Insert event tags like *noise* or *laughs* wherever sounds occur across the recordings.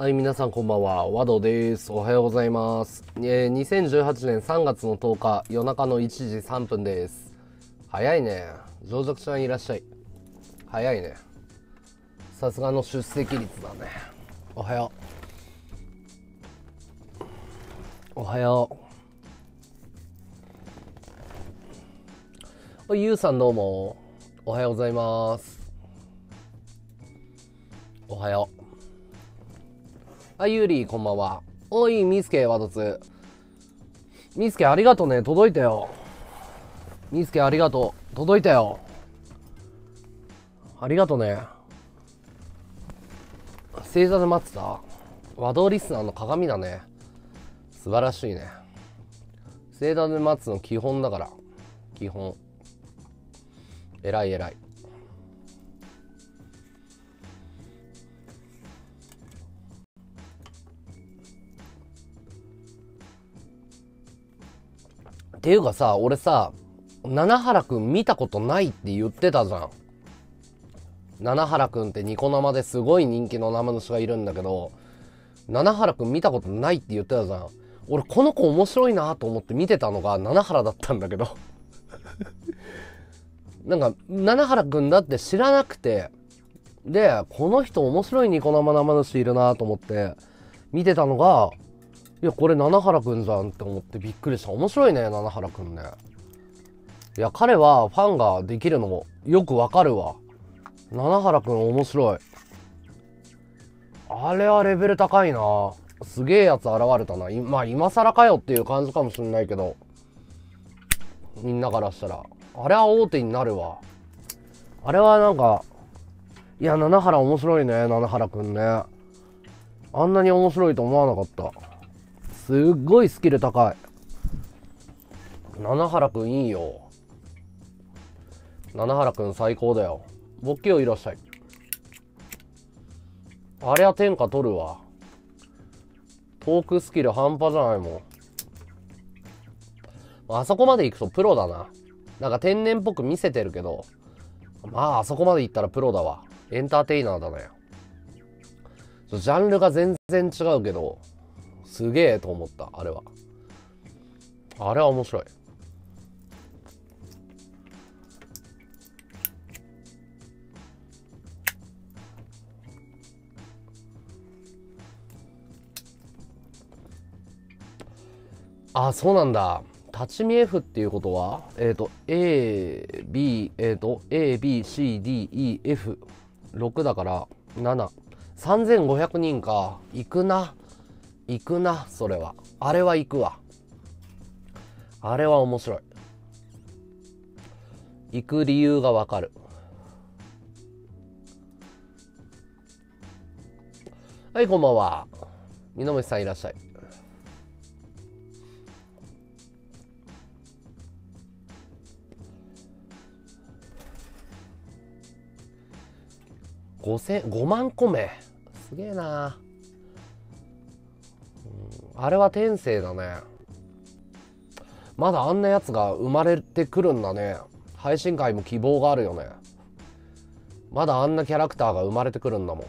はい、皆さんこんばんは。ワドです。おはようございます。えー、2018年3月の10日、夜中の1時3分です。早いね。上弱ちゃんいらっしゃい。早いね。さすがの出席率だね。おはよう。おはよう。ゆうさんどうも。おはようございます。おはよう。あ、ゆうりこんばんは。おい、みすけ、わどつ。みすけ、ありがとね。届いたよ。みすけ、ありがとう。届いたよ。ありがとね。星座で待ってた和道リスナーの鏡だね。素晴らしいね。星座で待つの基本だから。基本。偉い偉い。ていうかさ、俺さ、七原くん見たことないって言ってたじゃん。七原くんってニコ生ですごい人気の生主がいるんだけど、七原くん見たことないって言ってたじゃん。俺この子面白いなと思って見てたのが七原だったんだけど *laughs* なんか七原くんだって知らなくてでこの人面白いニコ生生主いるなと思って見てたのがいやこれ七原くんじゃんって思ってびっくりした面白いね七原くんねいや彼はファンができるのもよくわかるわ七原くん面白いあれはレベル高いなすげえやつ現れたなまあ今更かよっていう感じかもしんないけどみんなからしたらあれは大手になるわあれはなんかいや七原面白いね七原くんねあんなに面白いと思わなかったすっごいスキル高い七原くんいいよ七原くん最高だよボケをいらっしゃいあれは天下取るわトークスキル半端じゃないもんあそこまで行くとプロだななんか天然っぽく見せてるけどまああそこまで行ったらプロだわエンターテイナーだねジャンルが全然違うけどすげえと思ったあれはあれは面白いあそうなんだ立ち見 F っていうことはえっ、ー、と AB えっ、ー、と ABCDEF6 だから73500人か行くな行くなそれはあれは行くわあれは面白い行く理由がわかるはいこんばんは二ノ目さんいらっしゃい5千5万個目すげえなああれは天性だねまだあんなやつが生まれてくるんだね配信会も希望があるよねまだあんなキャラクターが生まれてくるんだもん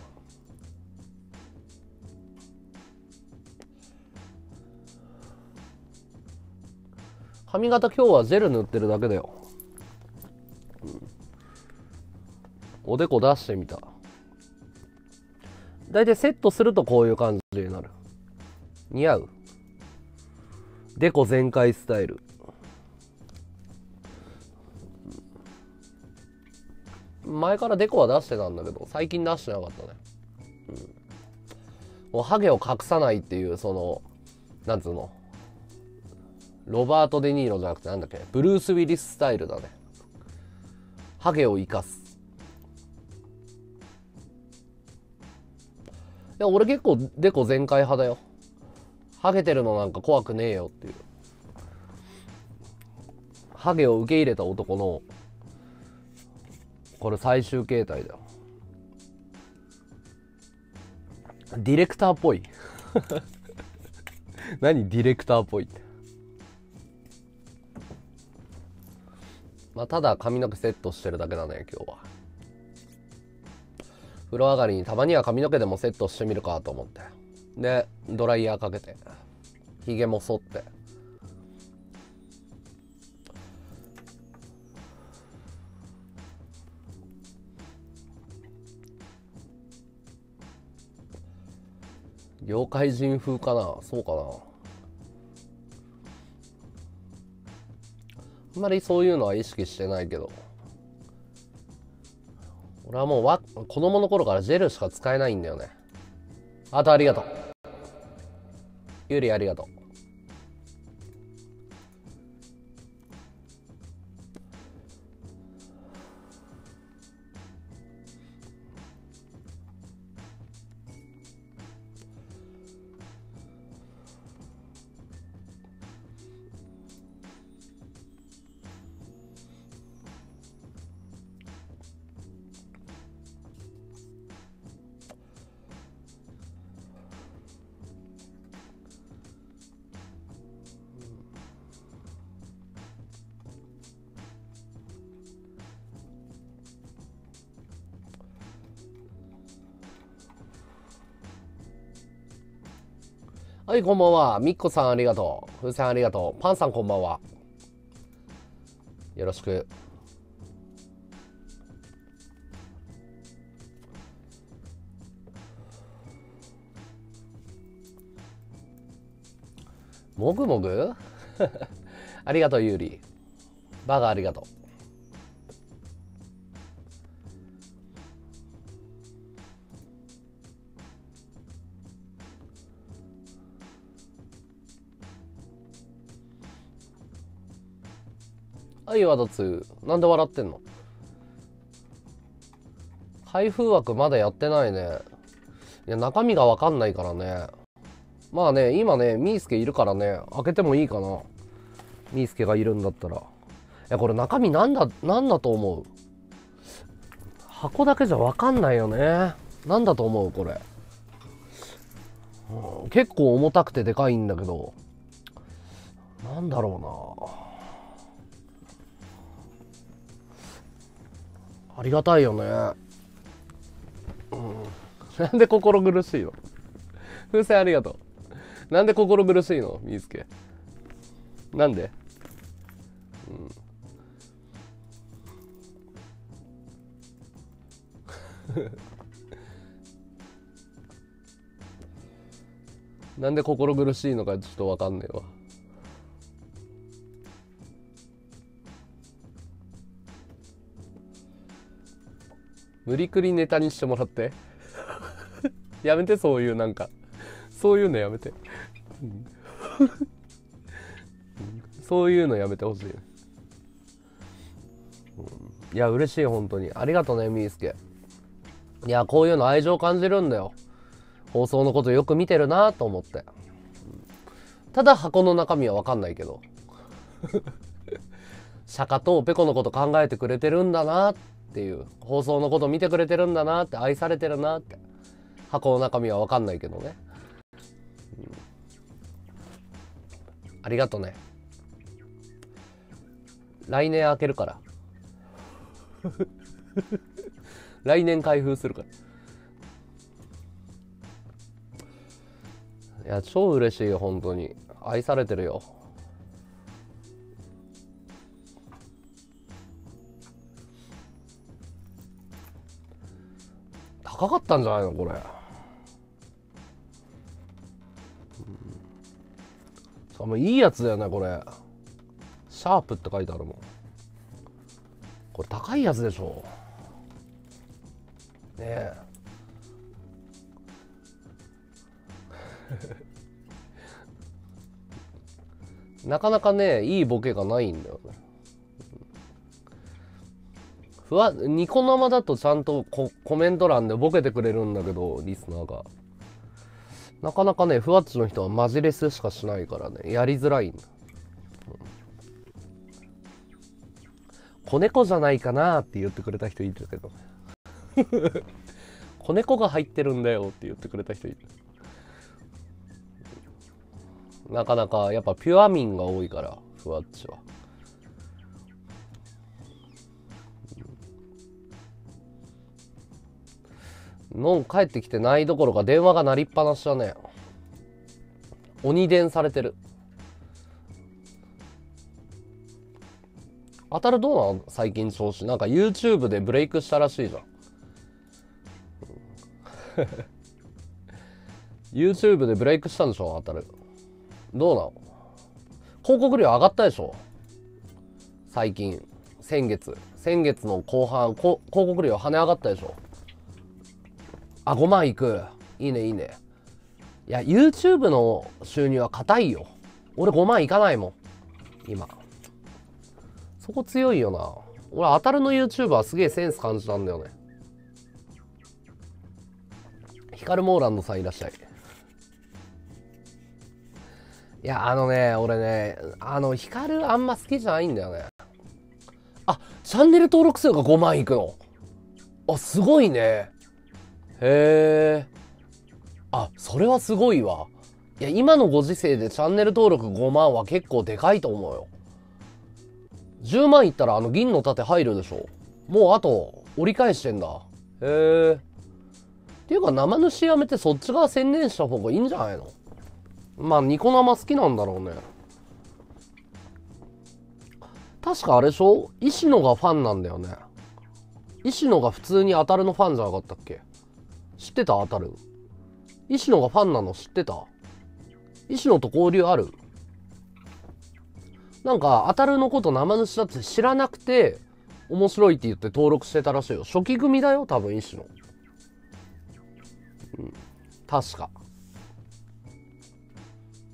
髪型今日はゼル塗ってるだけだよ、おでこ出してみた大体セットするとこういう感じになる似合うデコ全開スタイル前からデコは出してたんだけど最近出してなかったね、うん、ハゲを隠さないっていうそのなんつうのロバート・デ・ニーロじゃなくてなんだっけブルース・ウィリススタイルだねハゲを生かすいや俺結構デコ全開派だよハゲてるのなんか怖くねえよっていう。ハゲを受け入れた男の、これ最終形態だよ。ディレクターっぽい *laughs* 何ディレクターっぽいって。まあ、ただ髪の毛セットしてるだけだね、今日は。風呂上がりにたまには髪の毛でもセットしてみるかと思って。でドライヤーかけてひげも剃って妖怪人風かなそうかなあんまりそういうのは意識してないけど俺はもうわ子供の頃からジェルしか使えないんだよねあとありがとうゆうりありがとう。い、こんばんは。みっこさん、ありがとう。ふうさん、ありがとう。パンさん、こんばんは。よろしく。もぐもぐ *laughs* ありがとう、ゆうり。バーガーありがとう。はい、わだつ。なんで笑ってんの開封枠まだやってないね。いや、中身がわかんないからね。まあね、今ね、ミースケいるからね、開けてもいいかな。ミースケがいるんだったら。いや、これ中身なんだ、なんだと思う箱だけじゃわかんないよね。なんだと思うこれ、うん。結構重たくてでかいんだけど。なんだろうな。ありがたいよね、うん、なんで心苦しいの風船ありがとうなんで心苦しいのみーすけなんで、うん *laughs* なんで心苦しいのかちょっとわかんねえわ。無理くりネタにしてもらって *laughs* やめてそういうなんかそういうのやめてそういうのやめてほしい、うん、いや嬉しい本当にありがとねみーすけいやこういうの愛情感じるんだよ放送のことよく見てるなと思って、ただ箱の中身は分かんないけど釈迦 *laughs* とペコのこと考えてくれてるんだなっっていう放送のこと見てくれてるんだなって愛されてるなって箱の中身は分かんないけどね、うん、ありがとね来年開けるから *laughs* 来年開封するからいや超嬉しいよ本当に愛されてるよ高かったんじゃないのこれ、うん、さもういいやつだよねこれシャープって書いてあるもんこれ高いやつでしょねえ *laughs* なかなかねいいボケがないんだよねふわ、ニコ生だとちゃんとココメント欄でボケてくれるんだけど、リスナーが。なかなかね、ふわっちの人はマジレスしかしないからね、やりづらいんだ。うん、子猫じゃないかなって言ってくれた人いるけど。*laughs* 子猫が入ってるんだよって言ってくれた人いる。なかなかやっぱピュア民が多いから、ふわっちは。のん帰ってきてないどころか電話が鳴りっぱなしだね鬼電されてる当たるどうなの最近調子なんか YouTube でブレイクしたらしいじゃん YouTube でブレイクしたんでしょ当たるどうなの広告料上がったでしょ最近先月先月の後半広告料跳ね上がったでしょあ、5万いく。いいね、いいね。いや、YouTube の収入は硬いよ。俺5万いかないもん。今。そこ強いよな。俺、当たるの YouTuber すげえセンス感じたんだよね。ヒカル・モーランドさんいらっしゃい。いや、あのね、俺ね、あの、ヒカルあんま好きじゃないんだよね。あ、チャンネル登録数が5万いくの。あ、すごいね。へえ。あ、それはすごいわ。いや、今のご時世でチャンネル登録5万は結構でかいと思うよ。10万いったらあの銀の盾入るでしょ。もうあと、折り返してんだ。へえ。っていうか生主やめてそっち側専念した方がいいんじゃないのまあニコ生好きなんだろうね。確かあれでしょ石野がファンなんだよね。石野が普通に当たるのファンじゃなかったっけ知ってた当たる石野がファンなの知ってた石野と交流あるなんか、当たるのこと生主だって知らなくて、面白いって言って登録してたらしいよ。初期組だよ、多分、石野。うん。確か。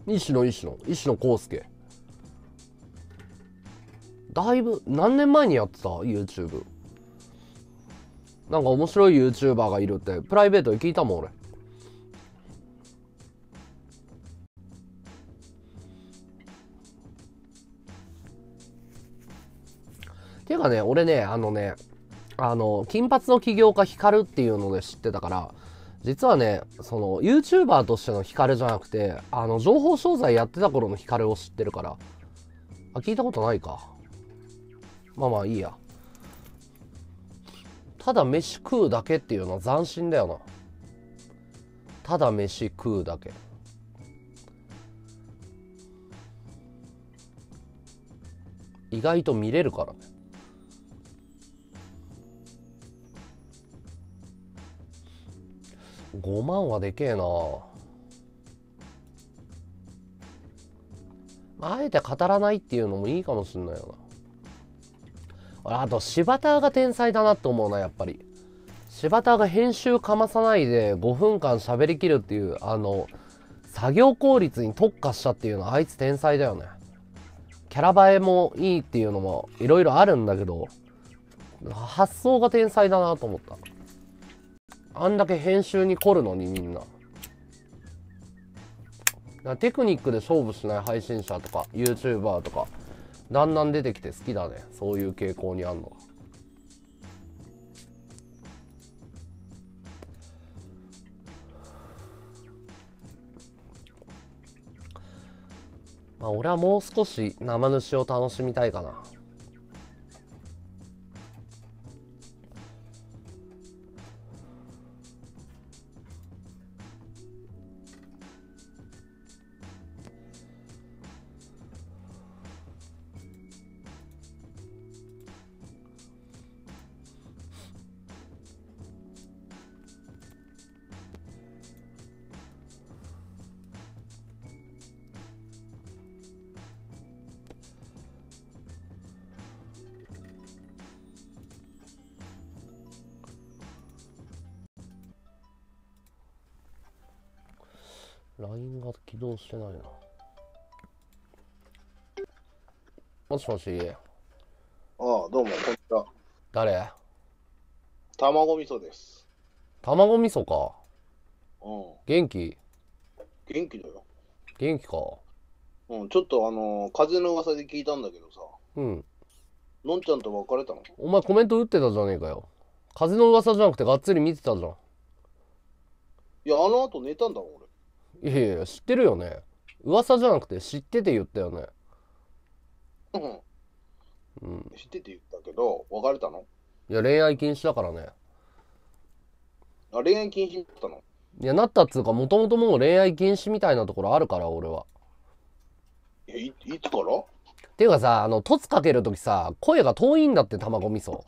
石野、石野、石野康介。だいぶ、何年前にやってた ?YouTube。なんか面白い YouTuber がいるってプライベートで聞いたもん俺ていうかね俺ねあのねあの金髪の起業家ヒカルっていうので知ってたから実はねその YouTuber としてのヒカルじゃなくてあの情報商材やってた頃のヒカルを知ってるからあ聞いたことないかまあまあいいやただ飯食うだけっていうのは斬新だよなただ飯食うだけ意外と見れるからね5万はでけえなあえて語らないっていうのもいいかもしんないよなあと柴田が天才だなと思うなやっぱり柴田が編集かまさないで5分間喋りきるっていうあの作業効率に特化したっていうのはあいつ天才だよねキャラ映えもいいっていうのもいろいろあるんだけど発想が天才だなと思ったあんだけ編集に凝るのにみんなテクニックで勝負しない配信者とか YouTuber とかだんだん出てきて好きだねそういう傾向にあんのまあ俺はもう少し生主を楽しみたいかな LINE が起動してないな。もしもし。ああ、どうも、こんにちは。誰卵味噌です。卵味噌か。うん。元気元気だよ。元気か。うん、ちょっとあのー風の噂で聞いたんだけどさ、うん。のんちゃんと別れたのお前コメント打ってたじゃねえかよ。風の噂じゃなくてがっつり見てたじゃん。いや、あの後寝たんだ俺。いやいや知ってるよね噂じゃなくて知ってて言ったよねうんうん知ってて言ったけど別れたのいや恋愛禁止だからねあ恋愛禁止になったのいやなったっつうかもともともう恋愛禁止みたいなところあるから俺はえいいつからっていうかさあの凸かける時さ声が遠いんだって卵味噌ど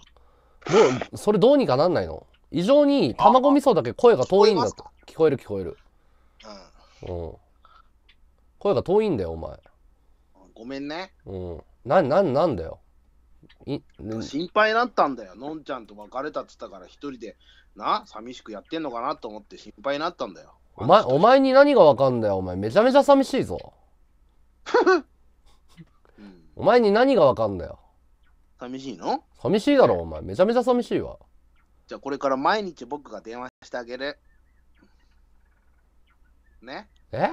うそれどうにかなんないの異常に卵味噌だけ声が遠いんだって聞こえる聞こえるうん。声が遠いんだよ、お前。ごめんね。うん。な、な、なんだよ。い、心配だったんだよ。のんちゃんと別れたっつったから、一人で、な、寂しくやってんのかなと思って心配になったんだよ。お前、お前に何がわかんだよ、お前。めちゃめちゃ寂しいぞ。*laughs* お前に何がわかんだよ。寂しいの寂しいだろ、お前。めちゃめちゃ寂しいわ。じゃあこれから毎日僕が電話してあげる。ねえ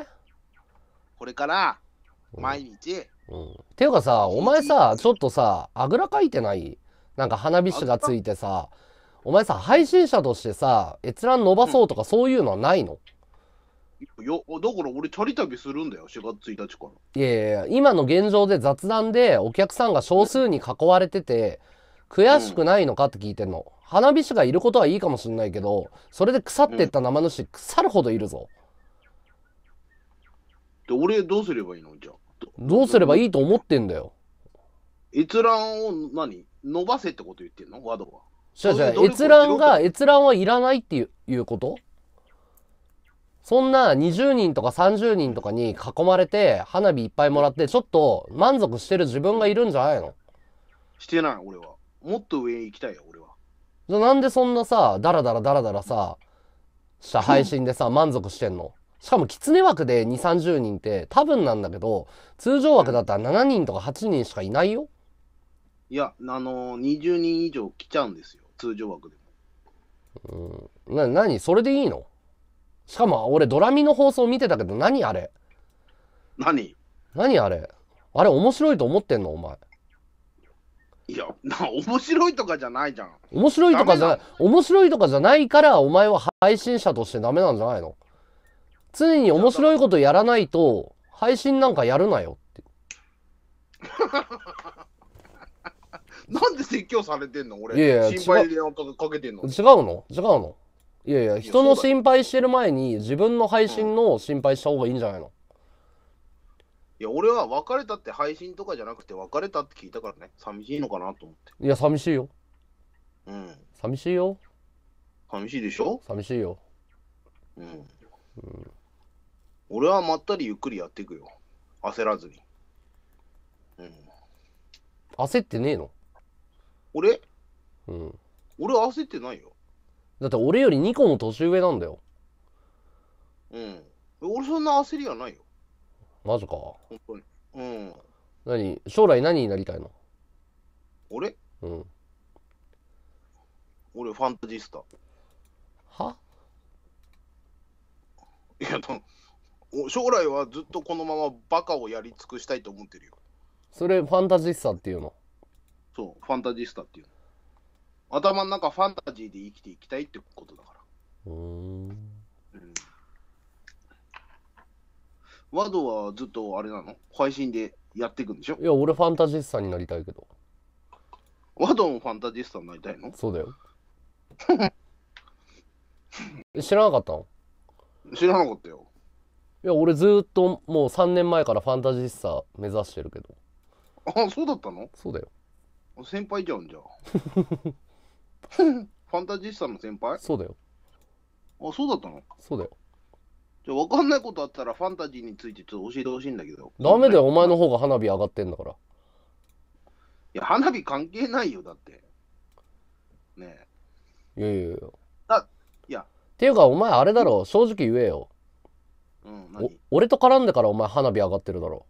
これから毎日、うん、ていうかさお前さちょっとさあぐらかいてないなんか花火師がついてさお前さ配信者としてさ閲覧伸ばそうとかそういうのはないの、うん、だから俺チャリ旅するんだよ4月1日からいやいや今の現状で雑談でお客さんが少数に囲われてて悔しくないのかって聞いてんの、うん、花火師がいることはいいかもしんないけどそれで腐ってった生主腐るほどいるぞ、で俺どうすればいいのじゃどうすればいいと思ってんだよ。閲覧を何伸ばせってこと言ってんのワードは。じゃじゃ閲覧が、閲覧はいらないっていういうことそんな20人とか30人とかに囲まれて、花火いっぱいもらって、ちょっと満足してる自分がいるんじゃないのしてない、俺は。もっと上行きたいよ、俺は。じゃなんでそんなさ、ダラダラダラダラさ、した配信でさ、*laughs* 満足してんのしかも狐枠で2、30人って多分なんだけど、通常枠だったら7人とか8人しかいないよ。いや、あのー、20人以上来ちゃうんですよ、通常枠でも。うん。な、それでいいのしかも俺ドラミの放送見てたけど、何あれ何何あれあれ面白いと思ってんのお前。いや、な、面白いとかじゃないじゃん。面白いとかじゃ、面白いとかじゃないから、お前は配信者としてダメなんじゃないの常に面白いことやらないと、配信なんかやるなよって。*laughs* なんで説教されてんの俺。いやいや心配電話かけてんの違うの違うのいやいや、人の心配してる前に自分の配信の心配した方がいいんじゃないの、いや、俺は別れたって配信とかじゃなくて別れたって聞いたからね、寂しいのかなと思って。いや、寂しいよ。うん。寂しいよ。寂しいでしょ寂しいよ。うん。うん俺はまったりゆっくりやっていくよ。焦らずに。うん。焦ってねえの俺うん。俺焦ってないよ。だって俺より2個も年上なんだよ。うん。俺そんな焦りはないよ。マジか。本当に。うん。何将来何になりたいの俺うん。俺ファンタジスタ。はいや、将来はずっとこのままバカをやり尽くしたいと思ってるよそれファンタジスタっていうのそうファンタジスタっていうの頭の中ファンタジーで生きていきたいってことだからうんうんワドはずっとあれなの配信でやっていくんでしょいや俺ファンタジスタになりたいけどワドもファンタジスタになりたいのそうだよ *laughs* 知らなかったの知らなかったよいや、俺ずっともう3年前からファンタジスタ目指してるけど。あ、そうだったのそうだよ。先輩じゃんじゃん。*laughs* ファンタジスタの先輩そうだよ。あ、そうだったのそうだよ。じゃあ分かんないことあったらファンタジーについてちょっと教えてほしいんだけど。ダメだよ、お前の方が花火上がってんだから。いや、花火関係ないよ、だって。ねえ。いやいやいや。だ、いや。っていうか、お前あれだろ、正直言えよ。俺と絡んでからお前花火上がってるだろ。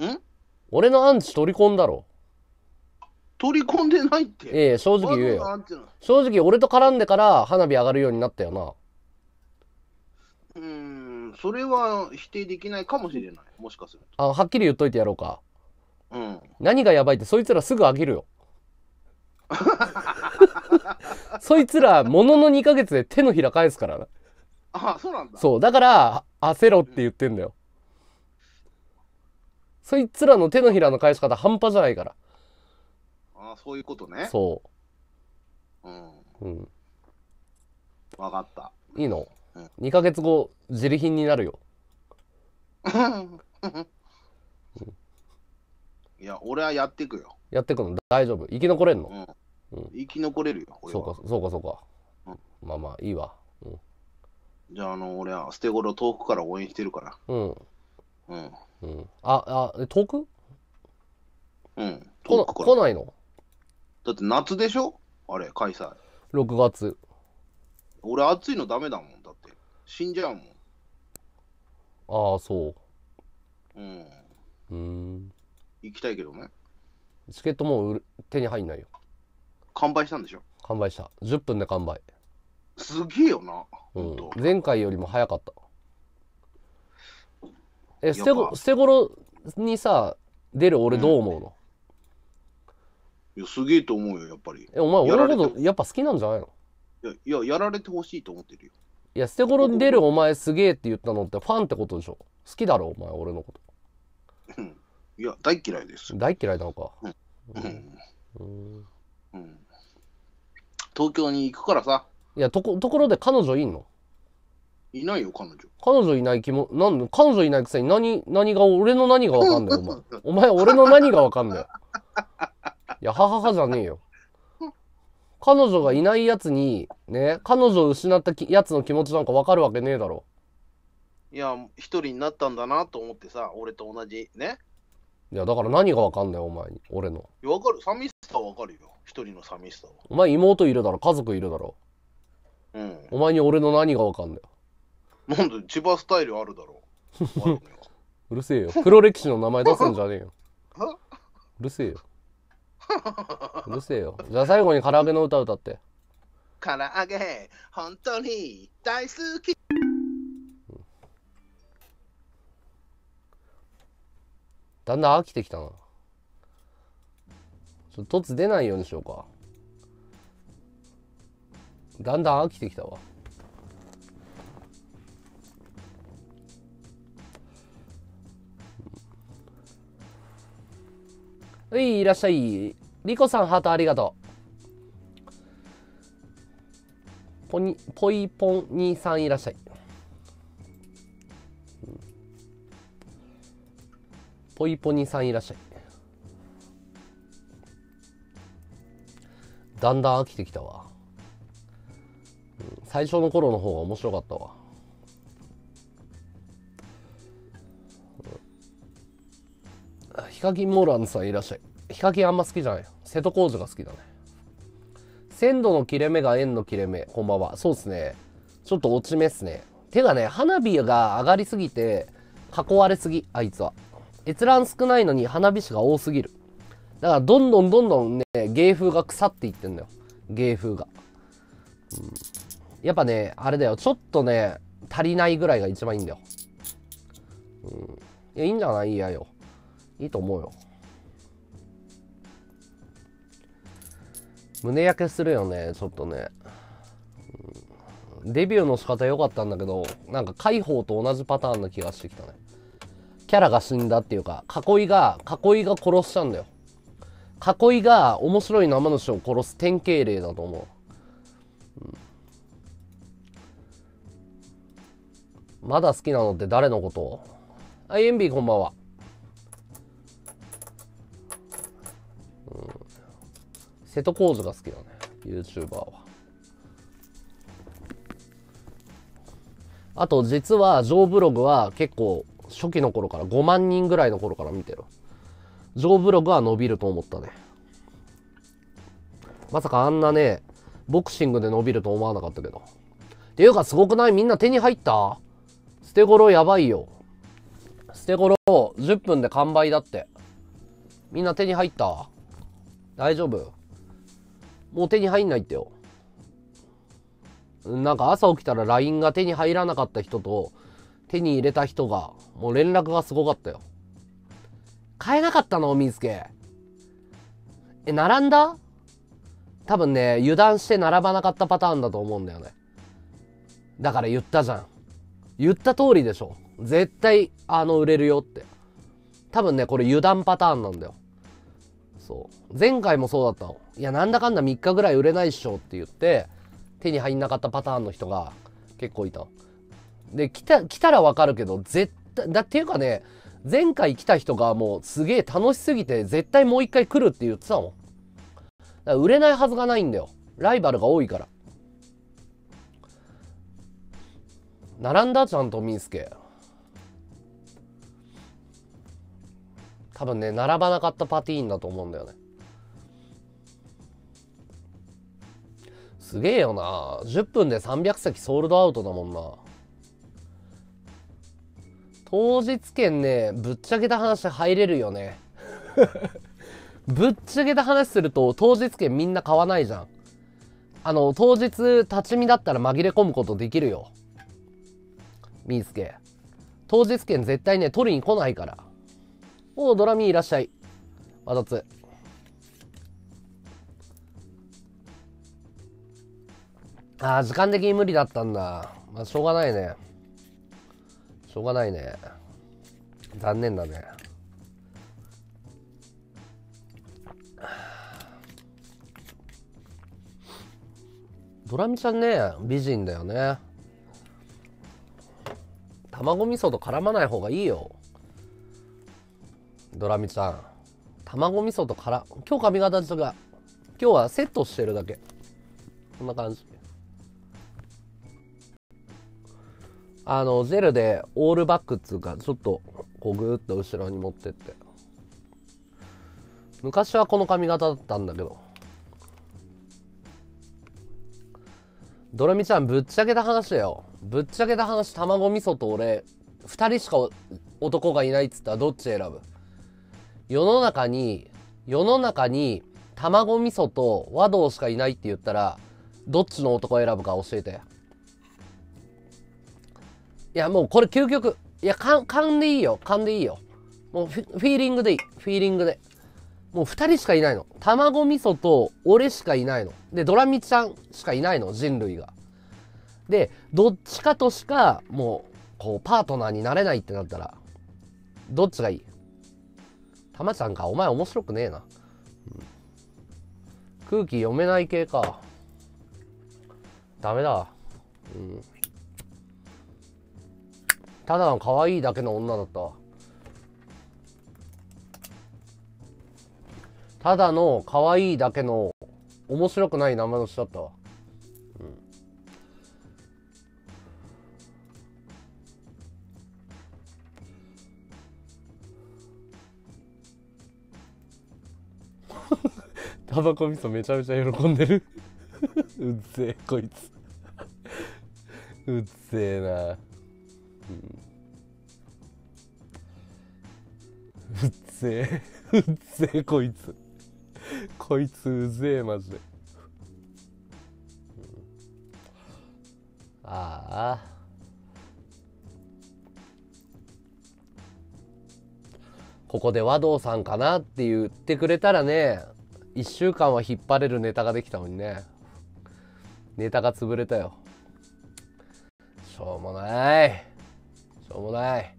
ん俺のアンチ取り込んだろ。取り込んでないって。ええ、正直言えよ。正直俺と絡んでから花火上がるようになったよな。うん、それは否定できないかもしれない。もしかすると。あ、はっきり言っといてやろうか。うん。何がやばいって、そいつらすぐ上げるよ。*laughs* そいつら、ものの2ヶ月で手のひら返すからな。ああ、そうなんだ。そう。だから、焦ろって言ってんだよ。そいつらの手のひらの返し方半端じゃないから。ああ、そういうことね。そう。うん。うん。わかった。いいの、うん、?2 ヶ月後、自利品になるよ。*laughs* いや、俺はやってくよ。やってくの大丈夫。生き残れんの、うんうん、生き残れるよ、そうか、そうか、そうか。うん、まあまあ、いいわ。うん、じゃあ、あの、俺は、捨て頃遠くから応援してるから。うん。うん。うん、あ、あ、遠くうん。遠くから来ないのだって夏でしょあれ、開催。6月。俺、暑いのダメだもん。だって、死んじゃうもん。ああ、そう。うん。うん。行きたいけどね。チケットもう手に入んないよ。完売したんでしょ完売した10分で完売すげえよな、うん、前回よりも早かったえ捨てご捨て頃にさ出る俺どう思うの、うん、いやすげえと思うよやっぱりえお前俺のことやっぱ好きなんじゃないのいやいややられてほしいと思ってるよいや捨て頃に出るお前すげえって言ったのってファンってことでしょ好きだろお前俺のこといや大嫌いです大嫌いなのかうん、うん、うん東京に行くからさいやとこところで彼女いんのいないよ彼女彼女いない気もなん彼女いないくせに何何が俺の何がわかんねいお前 *laughs* お前俺の何がわかんねいいやはははじゃねえよ彼女がいないやつにね彼女を失ったやつの気持ちなんかわかるわけねえだろいや一人になったんだなと思ってさ俺と同じねいやだから何がわかんないお前に俺のいやわかる寂しさはわかるよ一人の寂しさをお前妹いるだろ家族いるだろうんお前に俺の何がわかんだよなんで千葉スタイルあるだろう *laughs* うるせえよ黒歴史の名前出すんじゃねえようるせえようるせえよじゃあ最後に唐揚げの歌歌って唐揚げ本当に大好きだんだん飽きてきたなちょっと凸出ないようにしようかだんだん飽きてきたわはいいらっしゃいリコさんハートありがとうポニポイポン兄さんいらっしゃいポイポニさんいらっしゃいだんだん飽きてきたわ、うん、最初の頃の方が面白かったわヒカキンモーランさんいらっしゃい。ヒカキンあんま好きじゃない。瀬戸康史が好きだね。鮮度の切れ目が円の切れ目。こんばんは。そうですね。ちょっと落ち目っすね。手がね、花火が上がりすぎて、囲われすぎ、あいつは。閲覧少ないのに花火師が多すぎる。だからどんどんどんどんね、芸風が腐っていってんだよ。芸風が。うん、やっぱね、あれだよ。ちょっとね、足りないぐらいが一番いいんだよ。うん。いや、いいんじゃないいやよ。いいと思うよ。胸焼けするよね、ちょっとね。うん、デビューの仕方良かったんだけど、なんか解放と同じパターンな気がしてきたね。キャラが死んだっていうか、囲いが、囲いが殺しちゃうんだよ。囲いが面白い生主を殺す典型例だと思う、うん、まだ好きなのって誰のことあエンビーこんばんは、うん、瀬戸康史が好きだね YouTuber はあと実はジョーブログは結構初期の頃から5万人ぐらいの頃から見てる上ブログは伸びると思ったね。まさかあんなね、ボクシングで伸びると思わなかったけど。っていうかすごくないみんな手に入った捨て頃やばいよ。捨て頃10分で完売だって。みんな手に入った大丈夫もう手に入んないってよ。なんか朝起きたら LINE が手に入らなかった人と手に入れた人がもう連絡がすごかったよ。買えなかったのみーすけ。え、並んだ多分ね、油断して並ばなかったパターンだと思うんだよね。だから言ったじゃん。言った通りでしょ。絶対、あの、売れるよって。多分ね、これ油断パターンなんだよ。そう。前回もそうだったの。いや、なんだかんだ3日ぐらい売れないっしょって言って、手に入んなかったパターンの人が結構いた。で、来た、来たらわかるけど、絶対、だっていうかね、前回来た人がもうすげえ楽しすぎて絶対もう一回来るって言ってたもん。売れないはずがないんだよ。ライバルが多いから。並んだちゃんとみんすけ。多分ね、並ばなかったパティーンだと思うんだよね。すげえよな。10分で300席ソールドアウトだもんな。当日券ね、ぶっちゃけた話入れるよね。*laughs* ぶっちゃけた話すると、当日券みんな買わないじゃん。あの、当日、立ち見だったら紛れ込むことできるよ。みーすけ。当日券絶対ね、取りに来ないから。おお、ドラミーいらっしゃい。わたつ。ああ、時間的に無理だったんだ。まあ、しょうがないね。しょうがないね残念だねドラミちゃんね美人だよね卵味噌と絡まない方がいいよドラミちゃん卵味噌とから今日髪型違う今日はセットしてるだけこんな感じあのゼルでオールバックっつうかちょっとこうぐーっと後ろに持ってって昔はこの髪型だったんだけどドレミちゃんぶっちゃけた話だよぶっちゃけた話卵味噌と俺2人しか男がいないっつったらどっち選ぶ世の中に世の中に卵味噌と和道しかいないって言ったらどっちの男選ぶか教えて。いや、もうこれ究極。いや、勘、勘でいいよ。勘でいいよ。もうフィーリングでいい。フィーリングで。もう二人しかいないの。卵味噌と俺しかいないの。で、ドラミちゃんしかいないの、人類が。で、どっちかとしか、もう、こう、パートナーになれないってなったら、どっちがいいたまちゃんか、お前面白くねえな。空気読めない系か。ダメだ。うん。ただの可愛いだけの女だったわただの可愛いだけの面白くない生前の人だったわ *laughs* タバコ味噌めちゃめちゃ喜んでる *laughs* うっせえこいつ *laughs* うっせえなうっぜえ *laughs* うっぜえこいつこいつうぜえマジで、うん、ああここで和道さんかなって言ってくれたらね1週間は引っ張れるネタができたのにねネタが潰れたよしょうもないしょうもない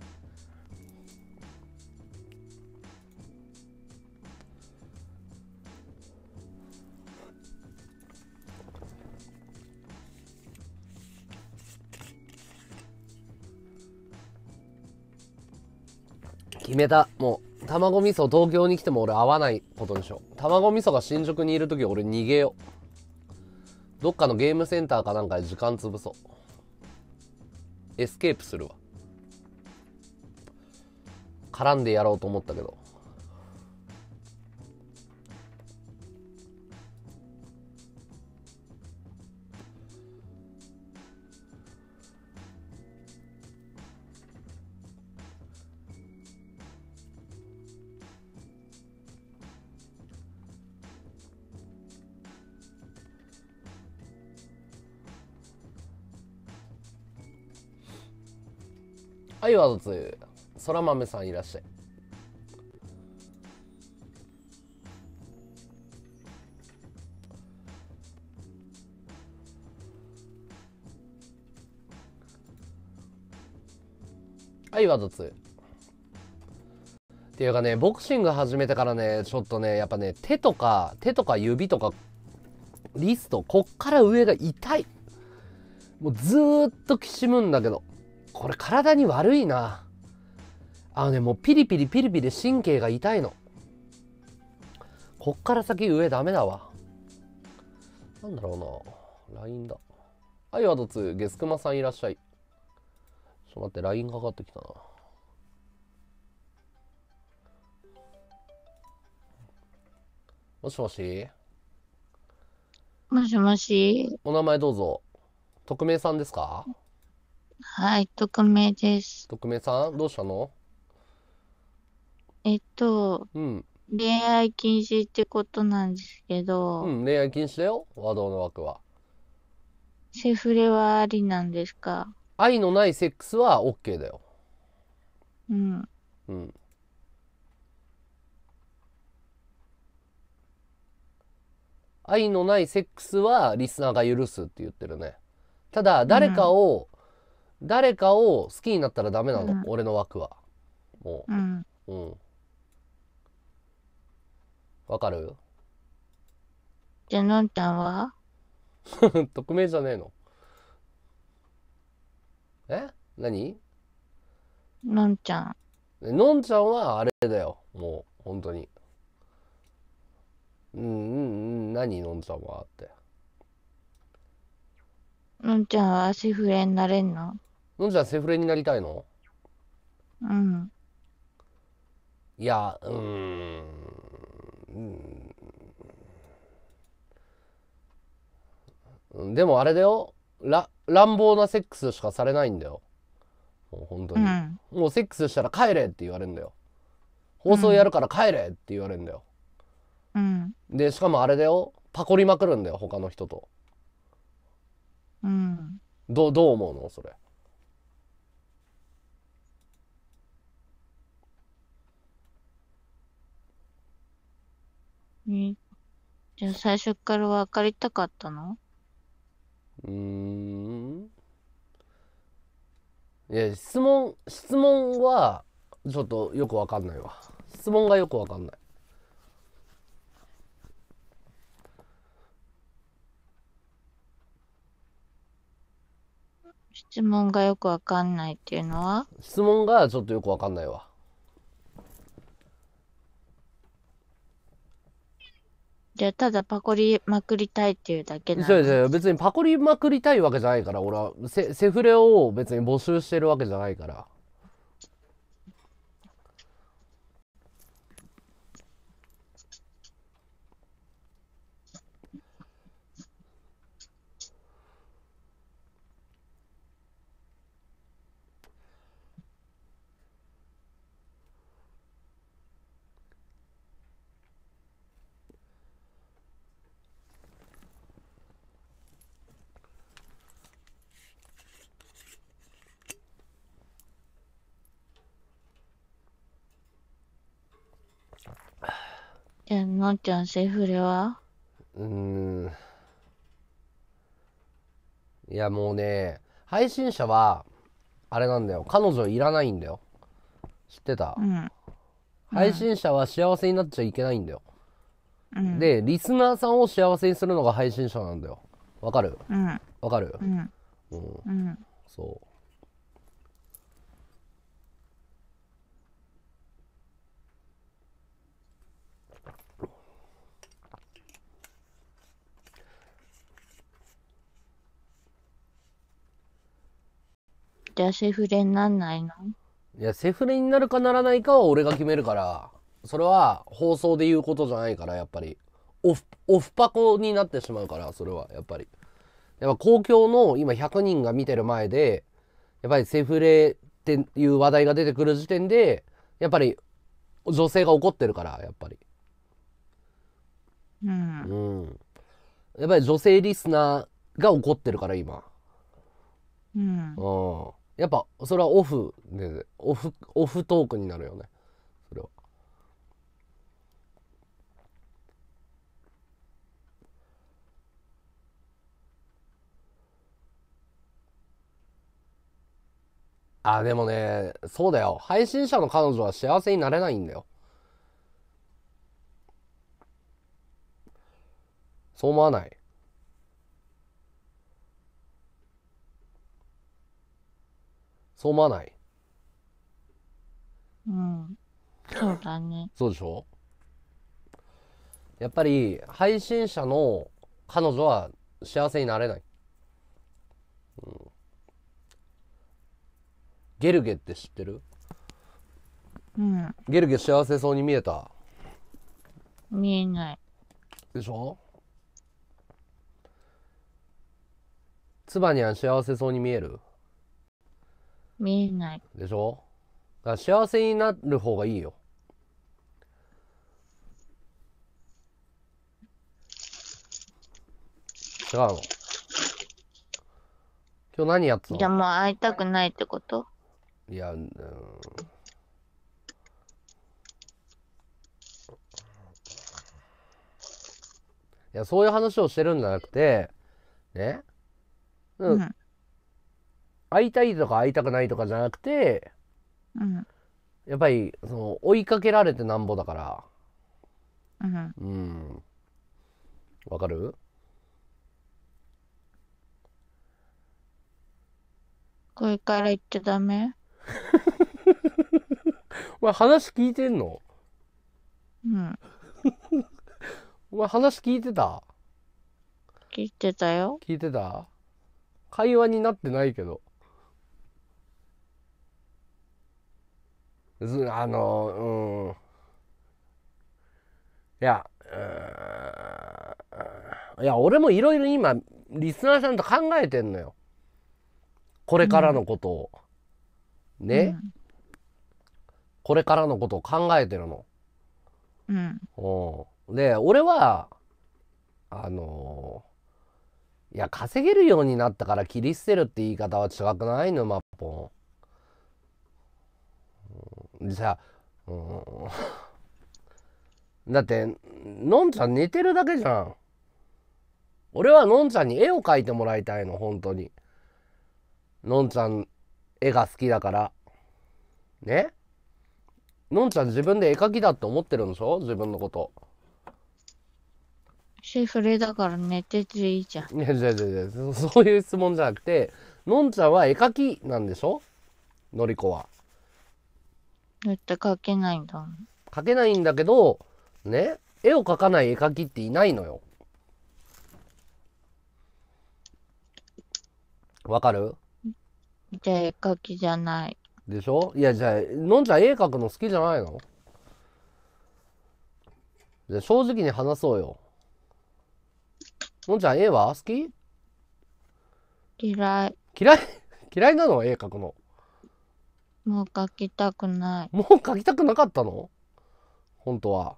決めたもう卵味噌東京に来ても俺合わないことにしよう卵味噌が新宿にいる時俺逃げようどっかのゲームセンターかなんかで時間潰そうエスケープするわ絡んでやろうと思ったけどはい、ワードツー。そら豆さんいらっしゃいはいワード2っていうかねボクシング始めてからねちょっとねやっぱね手とか手とか指とかリストこっから上が痛いもうずっときしむんだけどこれ体に悪いなあのね、もうピリピリピリピリ神経が痛いの。こっから先上ダメだわ。なんだろうな。LINE だ。はい、ワドツゲスクマさんいらっしゃい。ちょっと待って、LINE かかってきたな。もしもしもしもし。お名前どうぞ。匿名さんですかはい、匿名です。匿名さんどうしたのえっと、うん。恋愛禁止ってことなんですけど、うん、恋愛禁止だよ、和道の枠は。セフレはありなんですか愛のないセックスは OK だよ。うん。うん。愛のないセックスはリスナーが許すって言ってるね。ただ、誰かを、うん、誰かを好きになったらダメなの、うん、俺の枠は。もう。うん、うんわかるじゃ、のんちゃんは *laughs* 匿名じゃねえの。え何のんちゃん。のんちゃんはあれだよ。もう、本当に。うんうんうん、何のんちゃんはって。のんちゃんはセフレになれんののんちゃんセフレになりたいのうん。いや、うん。うん、でもあれだよら乱暴なセックスしかされないんだよもう本当に、うん、もうセックスしたら帰れって言われるんだよ放送やるから帰れって言われるんだよ、うん、でしかもあれだよパコりまくるんだよ他の人と、うん、どどう思うのそれえー、じゃあ最初からかりたかったのうーん。いや、質問、質問は、ちょっとよくわかんないわ。質問がよくわかんない。質問がよくわかんないっていうのは質問がちょっとよくわかんないわ。で、ただパコりまくりたいっていうだけなんそうですよ。別にパコりまくりたいわけじゃないから、俺はセ、セフレを別に募集してるわけじゃないから。のんちゃんセフレはうーん。いや、もうね、配信者は、あれなんだよ。彼女いらないんだよ。知ってた、うん、配信者は幸せになっちゃいけないんだよ。うん、で、リスナーさんを幸せにするのが配信者なんだよ。わかるわ、うん、かる、うん、そう。じゃあセフレになんないのいや、セフレになるかならないかは俺が決めるから、それは放送で言うことじゃないから、やっぱり。オフ、オフパコになってしまうから、それは、やっぱり。やっぱ公共の今100人が見てる前で、やっぱりセフレっていう話題が出てくる時点で、やっぱり女性が怒ってるから、やっぱり。うん。うん。やっぱり女性リスナーが怒ってるから、今。うん。うん。やっぱそれはオフで、ね、オフオフトークになるよねそれは。あでもねそうだよ配信者の彼女は幸せになれないんだよそう思わないそう思わないうん。そうだね。そうでしょやっぱり配信者の彼女は幸せになれない。うん、ゲルゲって知ってるうん。ゲルゲ幸せそうに見えた見えない。でしょつばには幸せそうに見える見えない。でしょだから幸せになる方がいいよ。違うの今日何やってたのじゃあもう会いたくないってこといや、うん。いや、そういう話をしてるんじゃなくて、ね。うん、会いたいとか会いたくないとかじゃなくて、うん、やっぱりその追いかけられてなんぼだからうんうんわかるこれから言ってゃダメ *laughs* お前話聞いてんのうんお前話聞いてた聞いてたよ聞いてた会話になってないけどあの、うん、いや、いや、俺もいろいろ今、リスナーさんと考えてんのよ。これからのことを。うん、ね、うん、これからのことを考えてるの。うん。うで、俺は、あのー、いや、稼げるようになったから切り捨てるって言い方は違くない沼ポン。でさ、うん、だってのんちゃん寝てるだけじゃん俺はのんちゃんに絵を描いてもらいたいの本当にのんちゃん絵が好きだからねのんちゃん自分で絵描きだって思ってるんでしょ自分のことしフレだから寝てていいじゃんいやいやいやそういう質問じゃなくてのんちゃんは絵描きなんでしょのりこは絶対描けないんだ描けないんだけど、ね、絵を描かない絵描きっていないのよ。わかるじゃあ絵描きじゃない。でしょいや、じゃあ、のんちゃん絵描くの好きじゃないのじゃ正直に話そうよ。のんちゃん絵は好き嫌い。嫌い *laughs* 嫌いなの絵描くの。もう書きたくない。もう書きたくなかったの本当は。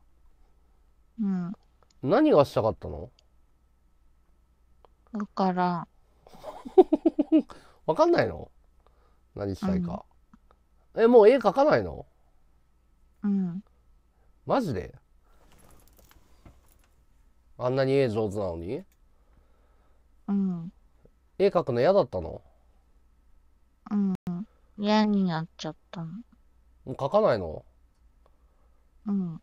うん。何がしたかったのだから、*laughs* わかんないの何したいか。え、もう絵描かないのうん。マジであんなに絵上手なのにうん。絵描くの嫌だったのうん。嫌になっちゃったの。もう書かないのうん。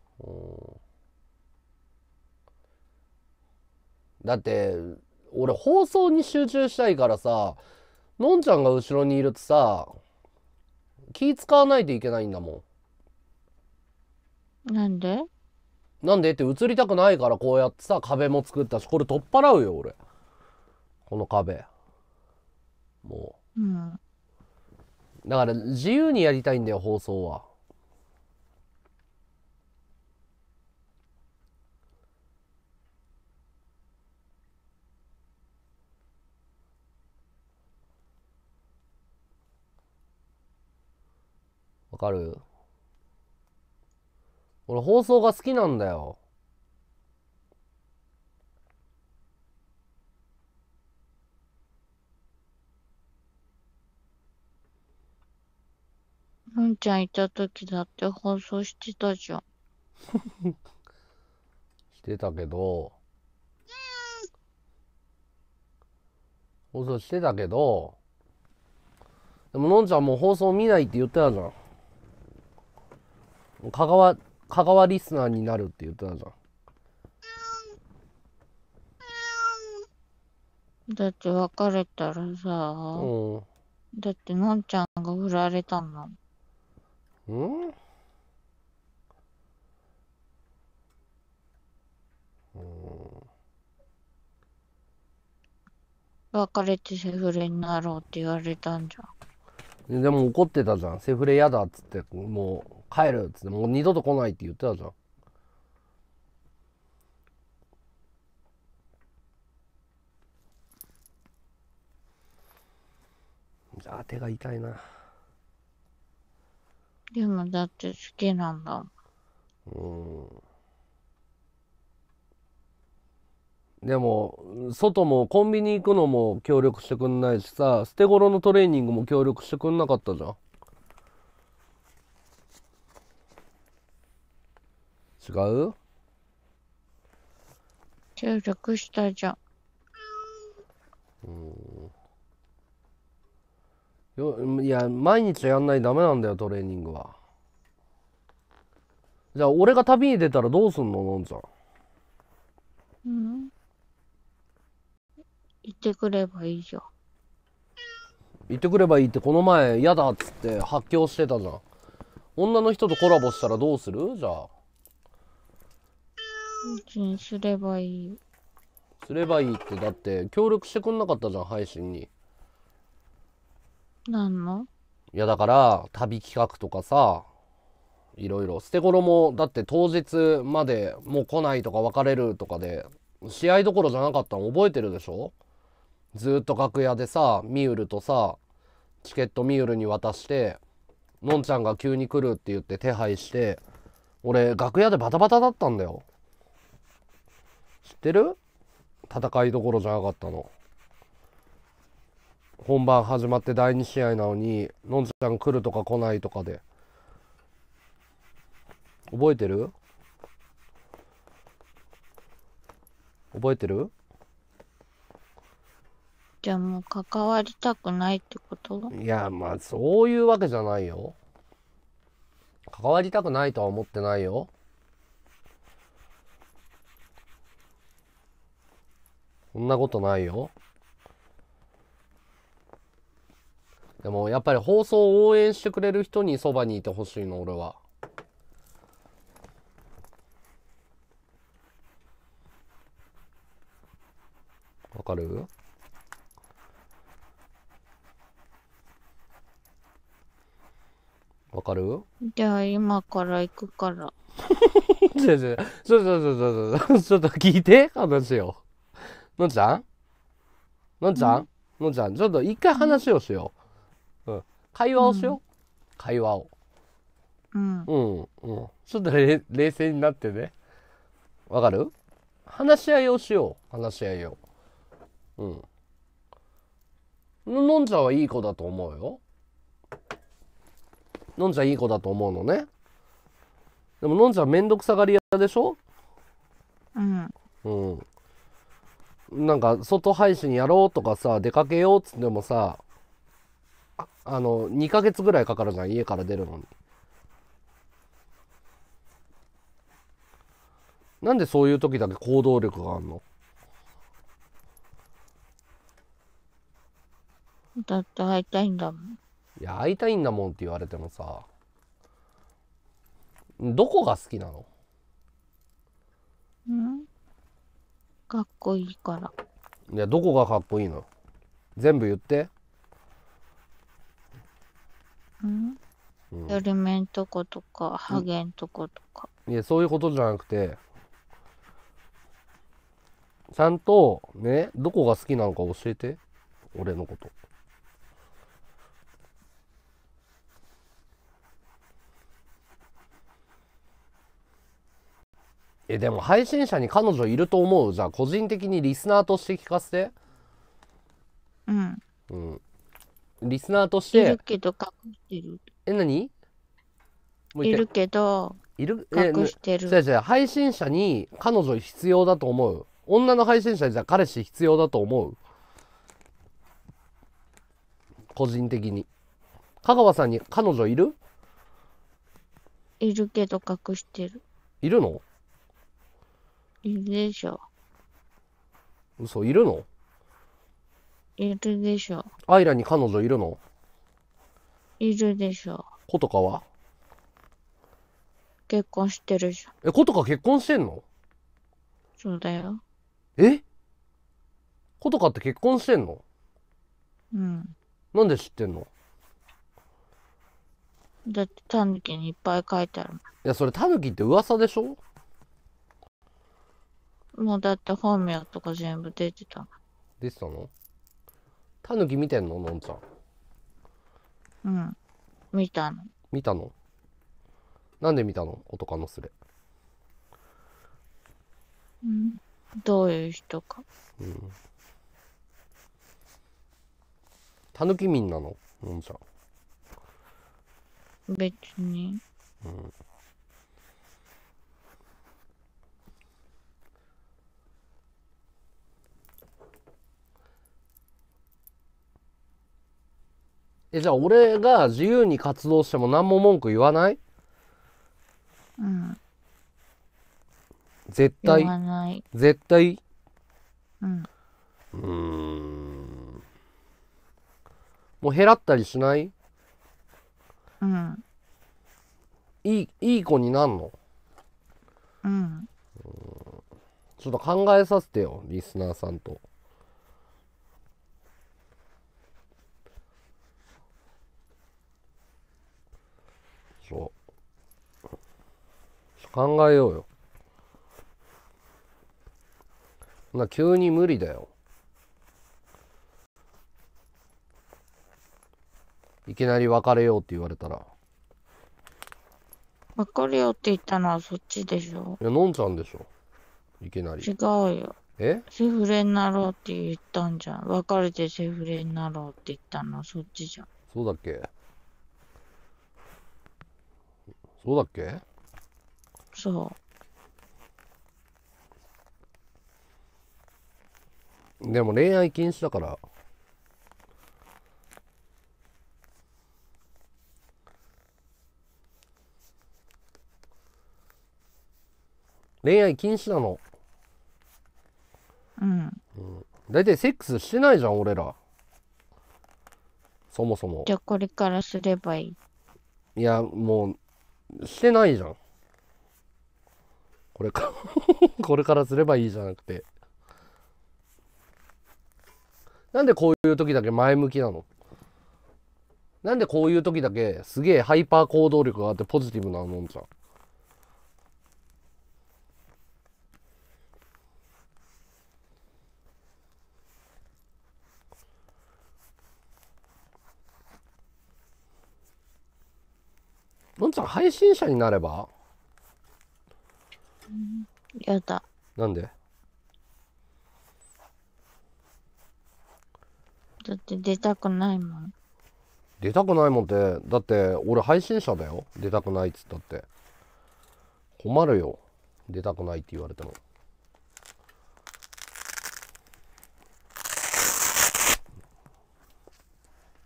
だって俺放送に集中したいからさのんちゃんが後ろにいるとさ気使わないといけないんだもなんでなんでって映りたくないからこうやってさ壁も作ったしこれ取っ払うよ俺この壁もう。うん。だから自由にやりたいんだよ放送は。わかる俺放送が好きなんだよ。のんちゃんいた時だって放送してたじゃん。*laughs* してたけど、放送してたけど、でものんちゃんもう放送見ないって言ってたじゃん。香川、香川リスナーになるって言ってたじゃん。だって別れたらさ、うん、だってのんちゃんが振られたんだもん。うんうん別れてセフレになろうって言われたんじゃんでも怒ってたじゃんセフレ嫌だっつってもう帰るっつってもう二度と来ないって言ってたじゃんじゃあ手が痛いな。でもだって好きなんだもん。うん、でも外もコンビニ行くのも協力してくんないしさ捨て頃のトレーニングも協力してくんなかったじゃん違う協力したじゃん、うん、よいや毎日やんないダメなんだよトレーニングはじゃあ俺が旅に出たらどうすんののんちゃんうん行ってくればいいじゃん行ってくればいいってこの前嫌だっつって発狂してたじゃん女の人とコラボしたらどうするじゃあうちにすればいいすればいいってだって協力してくんなかったじゃん配信に何のいやだから旅企画とかさいろいろ捨て頃もだって当日までもう来ないとか別れるとかで試合どころじゃなかったの覚えてるでしょずっと楽屋でさミウルとさチケットミウルに渡してのんちゃんが急に来るって言って手配して俺楽屋でバタバタだったんだよ知ってる戦いどころじゃなかったの本番始まって第2試合なのにのんちゃん来るとか来ないとかで覚えてる覚えてるじゃあもう関わりたくないってこといやまあそういうわけじゃないよ関わりたくないとは思ってないよそんなことないよでもやっぱり放送を応援してくれる人にそばにいてほしいの俺は。わかるわかるじゃあ今から行くから。ちょそうちょそうちょちょちょっと聞いて話を。のんちゃんのんちゃんのんちゃんちょっと一回話をしよう。会話をしよう、うん、会話を。うん、うん、うん、ちょっと冷静になってね。わかる話し合いをしよう。話し合いを。うん。のんちゃんはいい子だと思うよ。のんちゃんいい子だと思うのね。でものんちゃんめんどくさがり屋でしょうん。うん。なんか外配信やろうとかさ、出かけようっつってもさ、あの、2ヶ月ぐらいかかるじゃん、家から出るのに。なんでそういう時だけ行動力があんのだって会いたいんだもん。いや、会いたいんだもんって言われてもさ、どこが好きなのんかっこいいから。いや、どこがかっこいいの全部言って。うんめんとことか、ハゲんとことか。いや、そういうことじゃなくて、ちゃんと、ね、どこが好きなのか教えて。俺のこと。え、でも配信者に彼女いると思うじゃあ個人的にリスナーとして聞かせて。うん。うん。リスナーとしいる、けど隠してる。え、何いるけどいる隠してる。じゃじゃ配信者に彼女必要だと思う。女の配信者にじゃあ彼氏必要だと思う。個人的に。香川さんに彼女いるいるけど隠してる。いるのいるでしょ。嘘いるのいるでしょ。アイラに彼女いるのいるでしょ。コとかは結婚してるじゃん。え、コとか結婚してんのそうだよ。えコとかって結婚してんのうん。なんで知ってんのだってタヌキにいっぱい書いてあるもん。いや、それタヌキって噂でしょもうだって本名とか全部出てたの。出てたのタヌキ見てんののんちゃんうん見たの見たのなんで見たの男のすれうんどういう人かうんタヌキ民なののんちゃん別にうんえ、じゃあ俺が自由に活動しても何も文句言わないうん。絶言対わ。ない。絶対。うん。うーん。もう減らったりしないうん。いい、いい子になんのうん。ちょっと考えさせてよ、リスナーさんと。そう。考えようよ。な急に無理だよ。いきなり別れようって言われたら。別れようって言ったのはそっちでしょ。いや、のんちゃんでしょ。いきなり。違うよ。えセフレになろうって言ったんじゃん。別れてセフレになろうって言ったのはそっちじゃん。そうだっけそうだっけそう。でも恋愛禁止だから。恋愛禁止なの。うん。うん。大体セックスしてないじゃん、俺ら。そもそも。じゃあこれからすればいい。いや、もう、してないじゃん。これか *laughs* これからすればいいじゃなくて。なんでこういう時だけ前向きなのなんでこういう時だけすげえハイパー行動力があってポジティブなのんちゃん。のんちゃん配信者になればやだなんでだって出たくないもん出たくないもんってだって俺配信者だよ出たくないっつったって困るよ出たくないって言われても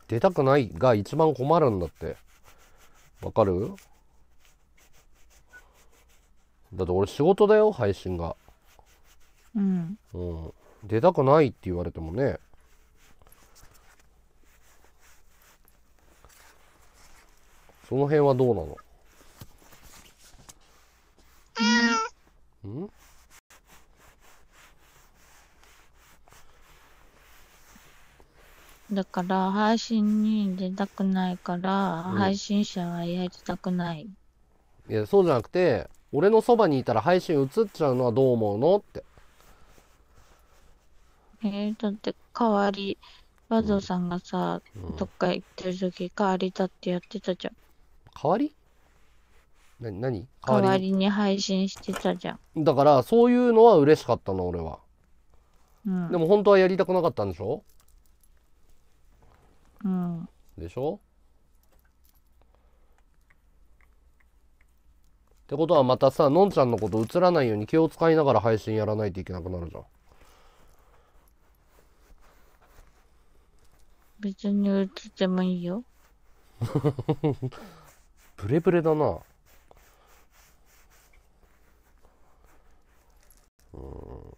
出たくないが一番困るんだってわかるだって俺仕事だよ配信がうん、うん、出たくないって言われてもねその辺はどうなのうんだから配信に出たくないから、うん配信者はやりたくないいやそうじゃなくて俺のそばにいたら配信映っちゃうのはどう思うのってえー、だって代わり和道さんがさ、うんどっか行ってる時代わりだってやってたじゃん代わりな何代代わわりりに配信してたじゃんだからそういうのは嬉しかったの俺は、うん、でも本当はやりたくなかったんでしょうん、でしょってことはまたさのんちゃんのこと映らないように気を使いながら配信やらないといけなくなるじゃん別に映ってもいいよ *laughs* ブレブレだなうん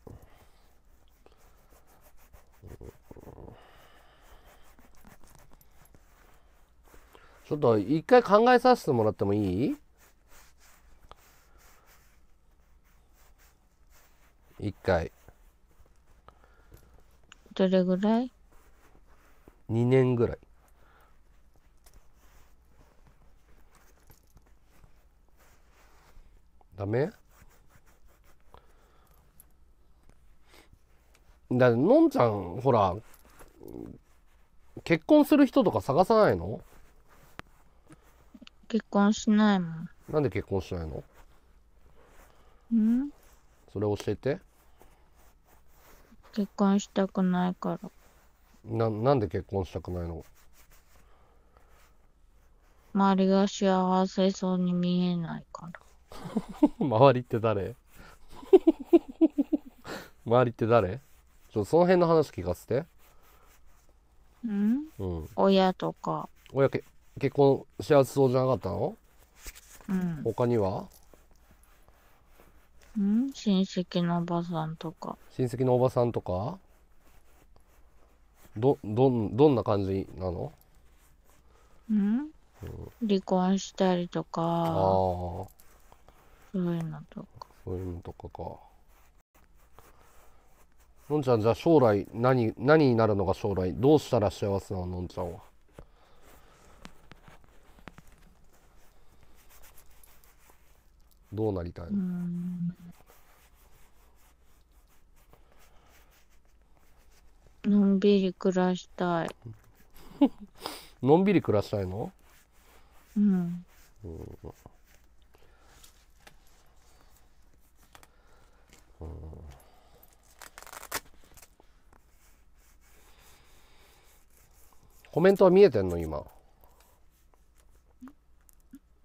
ちょっと一回考えさせてもらってもいい一回。どれぐらい ?2 年ぐらい。ダメだのんちゃんほら結婚する人とか探さないの結婚しないもん。なんで結婚しないのうんそれ教えて。結婚したくないから。な、なんで結婚したくないの周りが幸せそうに見えないから。*laughs* 周りって誰 *laughs* 周りって誰ちょその辺の話聞かせて。んうん親とか、親け結婚幸せそうじゃなかったの、うん、他にはん親戚のおばさんとか親戚のおばさんとかどどんどんな感じなのん、うん、離婚したりとかあそういうのとかそういうのとかかのんちゃんじゃあ将来何何になるのが将来どうしたら幸せなののんちゃんはどうなりたいのんびり暮らしたいのんびり暮らしたいのうん、うん、コメントは見えてんの今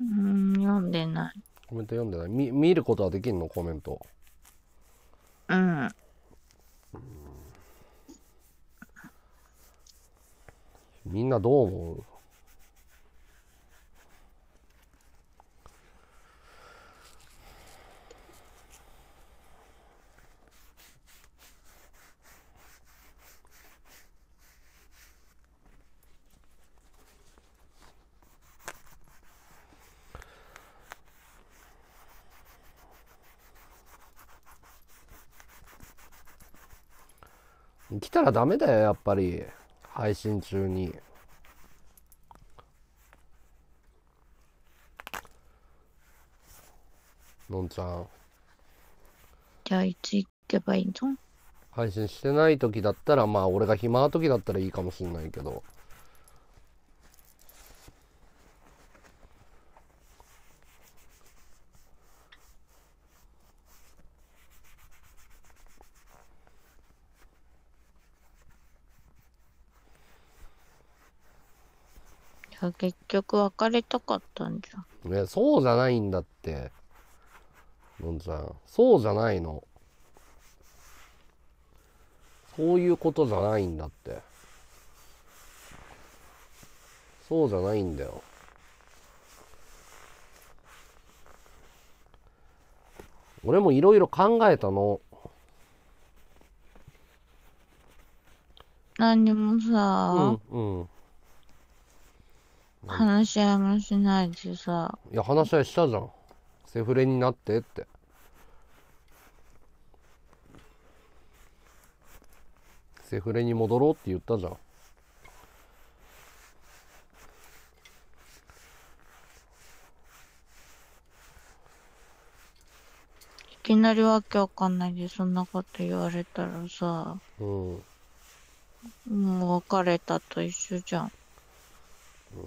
うん読んでないコメント読んでない見見ることはできんのコメントうんみんなどう思う来たらダメだよ、やっぱり。配信中に。のんちゃん。じゃあ、いつ行けばいいの配信してない時だったら、まあ、俺が暇な時だったらいいかもしんないけど。結局別れたかったんじゃん。ね、そうじゃないんだって。のんちゃん。そうじゃないの。そういうことじゃないんだって。そうじゃないんだよ。俺もいろいろ考えたの。何もさ、うん、うん。話し合いもしないでさいや話し合いしたじゃんセフレになってってセフレに戻ろうって言ったじゃんいきなりわけわかんないでそんなこと言われたらさ、うん、もう別れたと一緒じゃんうん、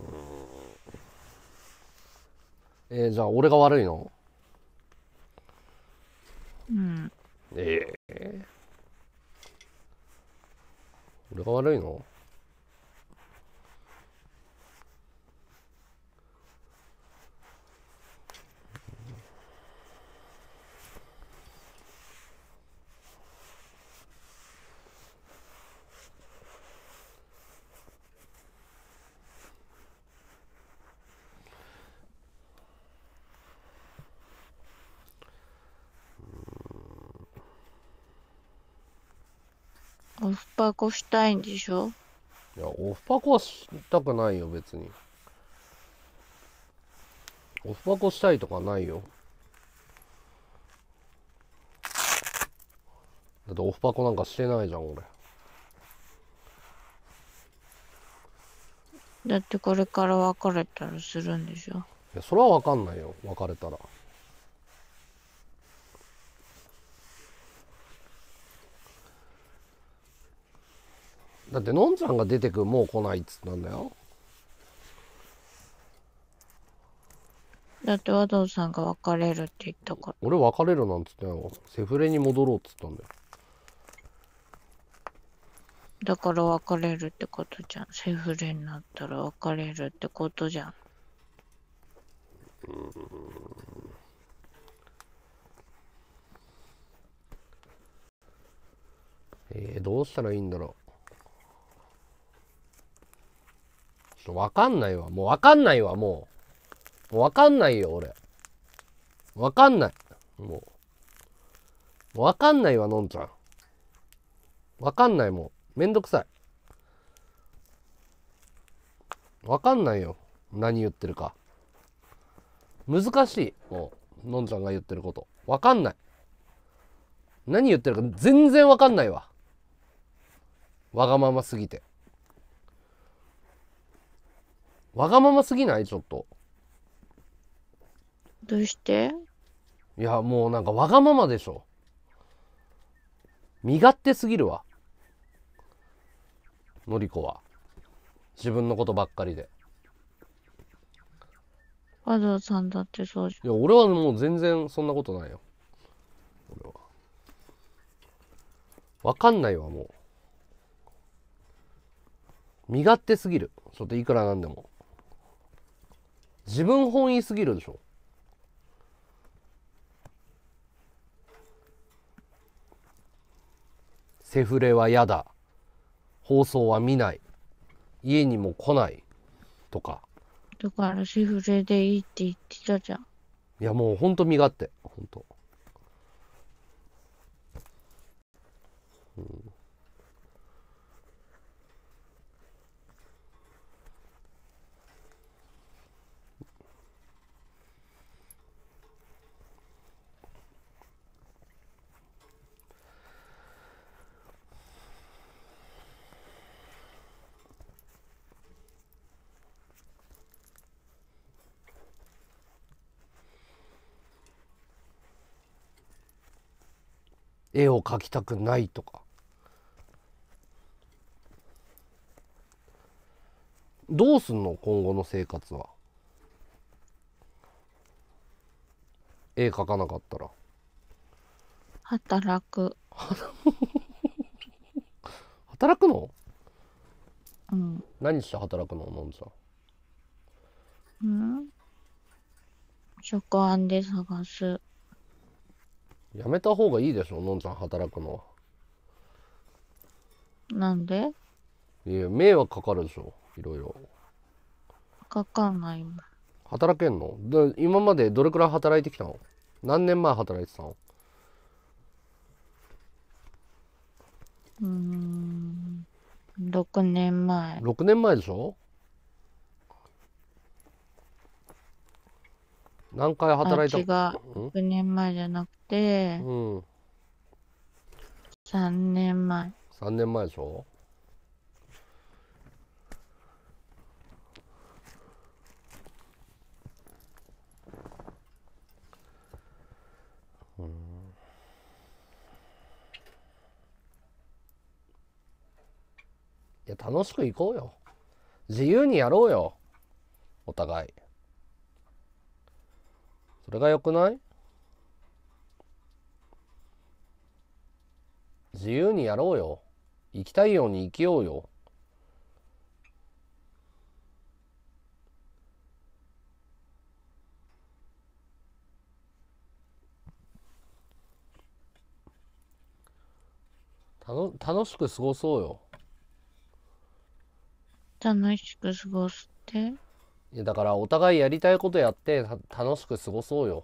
えー、じゃあ俺が悪いのうんええー、俺が悪いのオフパコしたいんでしょいやオフパコはしたくないよ別にオフパコしたいとかないよだってオフパコなんかしてないじゃん俺だってこれから別れたらするんでしょいやそれは分かんないよ別れたらだってのんちゃんが出てくもう来ないっつったんだよだって和藤さんが別れるって言ったから俺別れるなんつってたよセフレに戻ろうっつったんだよだから別れるってことじゃんセフレになったら別れるってことじゃんうんえー、どうしたらいいんだろうちょっとわかんないわ。もうわかんないわ、もう。もうわかんないよ、俺。わかんない。もう。わかんないわ、のんちゃん。わかんない、もう。めんどくさい。わかんないよ。何言ってるか。難しい。もう、のんちゃんが言ってること。わかんない。何言ってるか全然わかんないわ。わがまますぎて。わがまますぎないちょっと。どうしていや、もうなんかわがままでしょ。身勝手すぎるわ。のりこは。自分のことばっかりで。和道さんだってそうじゃん。いや、俺はもう全然そんなことないよ。俺は。わかんないわ、もう。身勝手すぎる。ちょっといくらなんでも。自分本位すぎるでしょセフレは嫌だ放送は見ない家にも来ないとかだからセフレでいいって言ってたじゃんいやもうほんと身勝手ほんと、うん絵を描きたくないとかどうすんの今後の生活は絵描かなかったら働く *laughs* 働くのうん何して働くののんさんうん職案で探すやめた方がいいでしょのんちゃん働くのはなんでいや迷惑かかるでしょいろいろかかんないもん働けんので今までどれくらい働いてきたの何年前働いてたのうーん6年前6年前でしょ何回働いたあ、違う。6年前じゃなくて、うん。3年前。3年前でしょいや楽しく行こうよ自由にやろうよお互い。それが良くない自由にやろうよ。生きたいように生きようよ。たの楽しく過ごそうよ。楽しく過ごすっていやだからお互いやりたいことやって楽しく過ごそうよ。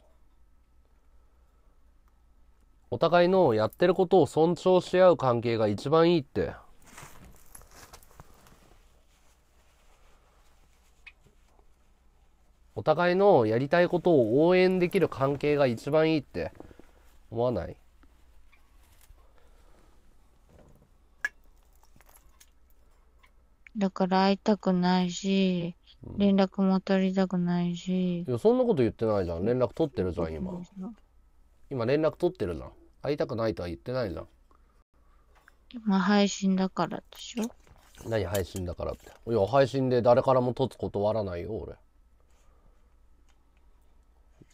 お互いのやってることを尊重し合う関係が一番いいって。お互いのやりたいことを応援できる関係が一番いいって思わないだから会いたくないし、連絡も取りたくないしい。やそんなこと言ってないじゃん連絡取ってるじゃん今今連絡取ってるじゃん会いたくないとは言ってないじゃん今配信だからでしょ何配信だからっていや配信で誰からも取つ断らないよ俺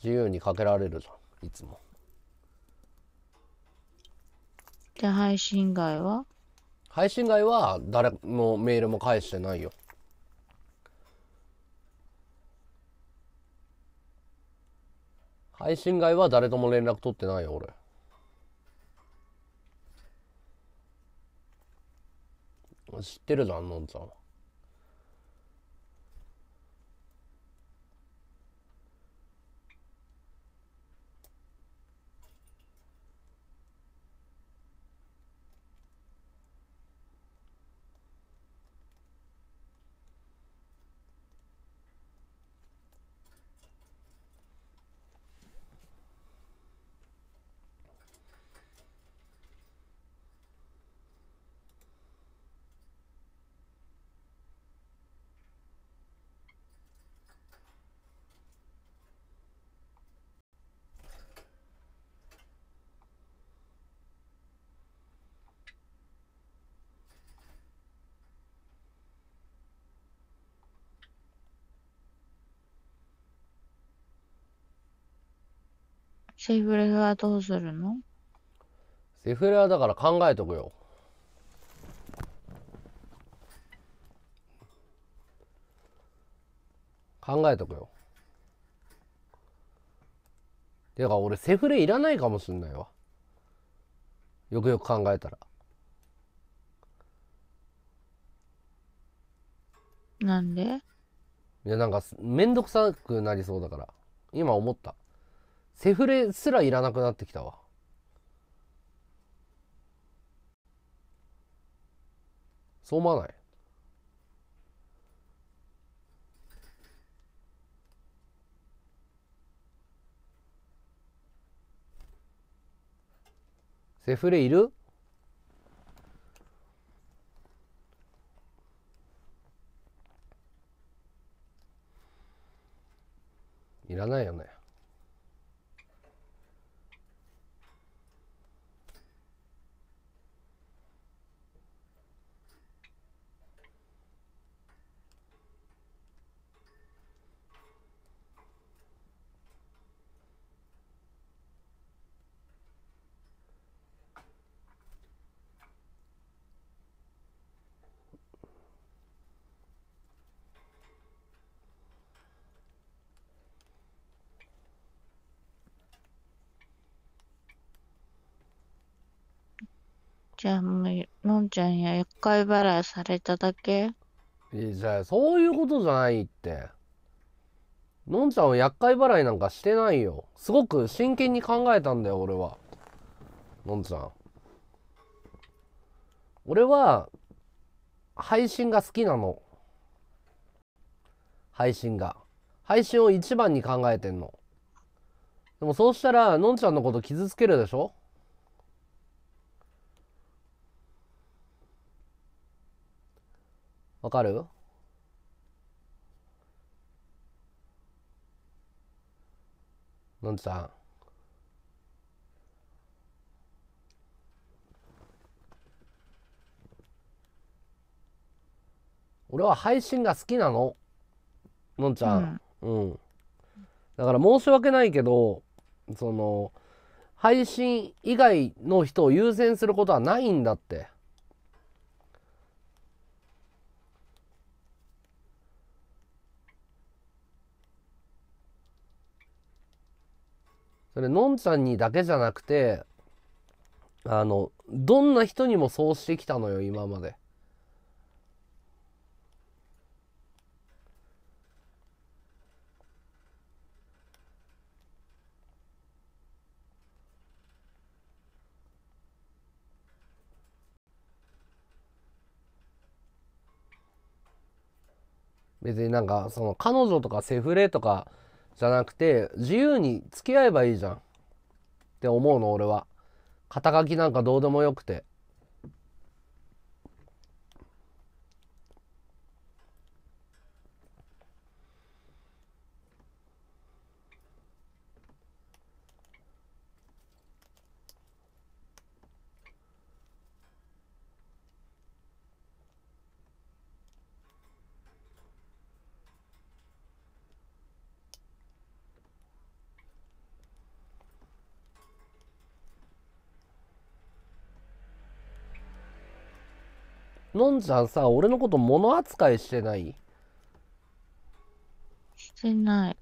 自由にかけられるじゃんいつもじゃ配信外は配信外は誰のメールも返してないよ配信外は誰とも連絡取ってないよ、俺。知ってるじゃん、のんちゃん。セフレはどうするのセフレはだから考えとくよ。考えとくよ。てか俺セフレいらないかもしんないわ。よくよく考えたら。なんでいやなんか面倒くさくなりそうだから今思った。セフレすらいらなくなってきたわ。そう思わないセフレいるいらないよね。じゃんも、のんちゃんや厄介払いされただけえじゃあ、そういうことじゃないって。のんちゃんは厄介払いなんかしてないよ。すごく真剣に考えたんだよ、俺は。のんちゃん。俺は、配信が好きなの。配信が。配信を一番に考えてんの。でもそうしたら、のんちゃんのこと傷つけるでしょわかるのんさん俺は配信が好きなののんちゃん、うん、うん、だから申し訳ないけどその配信以外の人を優先することはないんだってそれのんちゃんにだけじゃなくてあのどんな人にもそうしてきたのよ今まで。別になんかその彼女とかセフレとかじゃなくて、自由に付き合えばいいじゃんって思うの、俺は。肩書きなんかどうでもよくて。のんちゃんさ、俺のこと物扱いしてないしてない。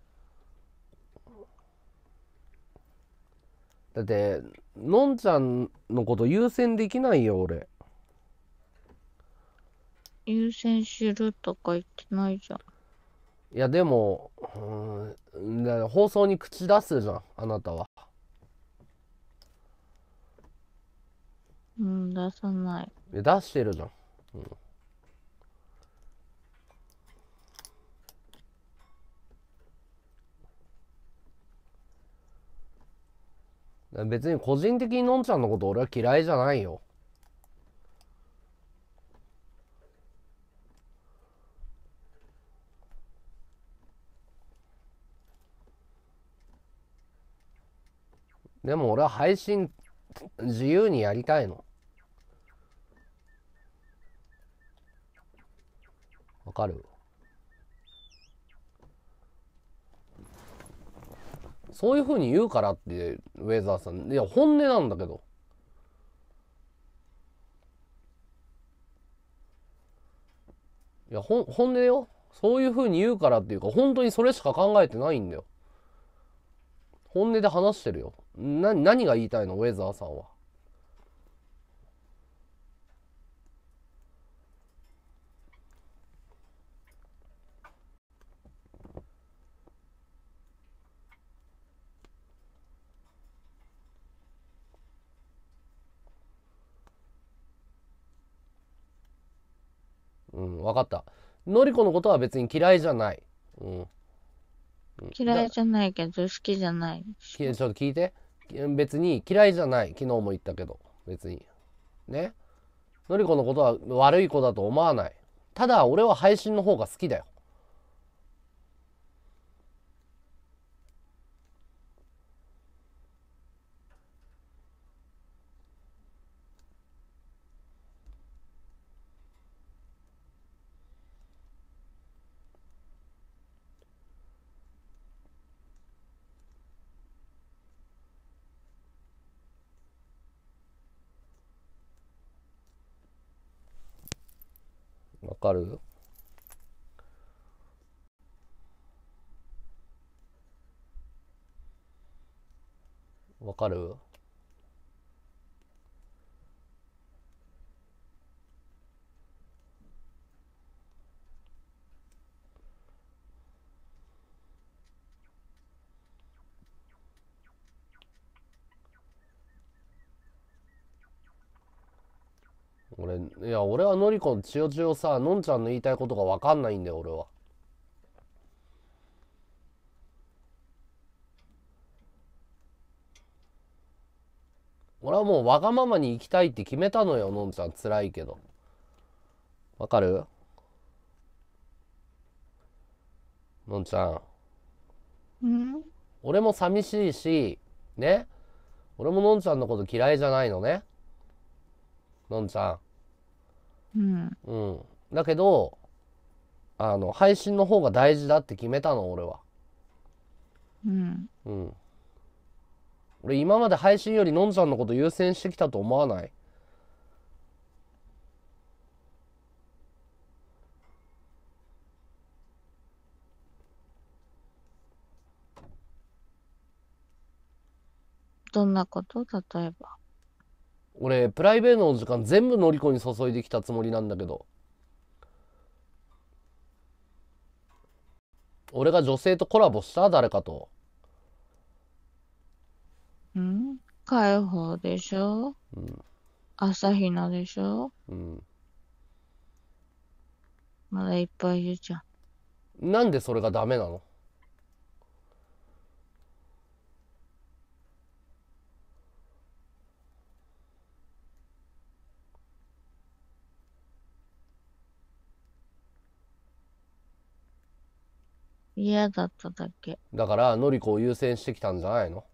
だって、のんちゃんのこと優先できないよ、俺。優先するとか言ってないじゃん。いや、でも、うん、だ放送に口出すじゃん、あなたは。うん、出さない。出してるじゃん。うん、別に個人的にのんちゃんのこと俺は嫌いじゃないよ。でも俺は配信自由にやりたいの。かるそういうふうに言うからってウェザーさんいや本音なんだけどいやほ本音よそういうふうに言うからっていうか本当にそれしか考えてないんだよ本音で話してるよな何が言いたいのウェザーさんはかった。のりこのことは別に嫌いじゃない。うん。嫌いじゃないけど好きじゃないちょっと聞いて別に嫌いじゃない昨日も言ったけど別にねのりこのことは悪い子だと思わないただ俺は配信の方が好きだよかるわかるいや、俺はのりこのちよちよさ、のんちゃんの言いたいことがわかんないんだよ、俺は。俺はもうわがままに行きたいって決めたのよ、のんちゃん。辛いけど。わかるのんちゃん。ん俺も寂しいし、ね。俺ものんちゃんのこと嫌いじゃないのね。のんちゃん。うん、うん、だけどあの配信の方が大事だって決めたの俺はうん、うん、俺今まで配信よりのんちゃんのこと優先してきたと思わないどんなこと例えば俺、プライベートの時間全部のりこに注いできたつもりなんだけど。俺が女性とコラボした誰かと。うん解放でしょうん。朝比奈でしょうん。まだいっぱいいるじゃん。なんでそれがダメなの嫌だっただけ。だから、のりこを優先してきたんじゃないの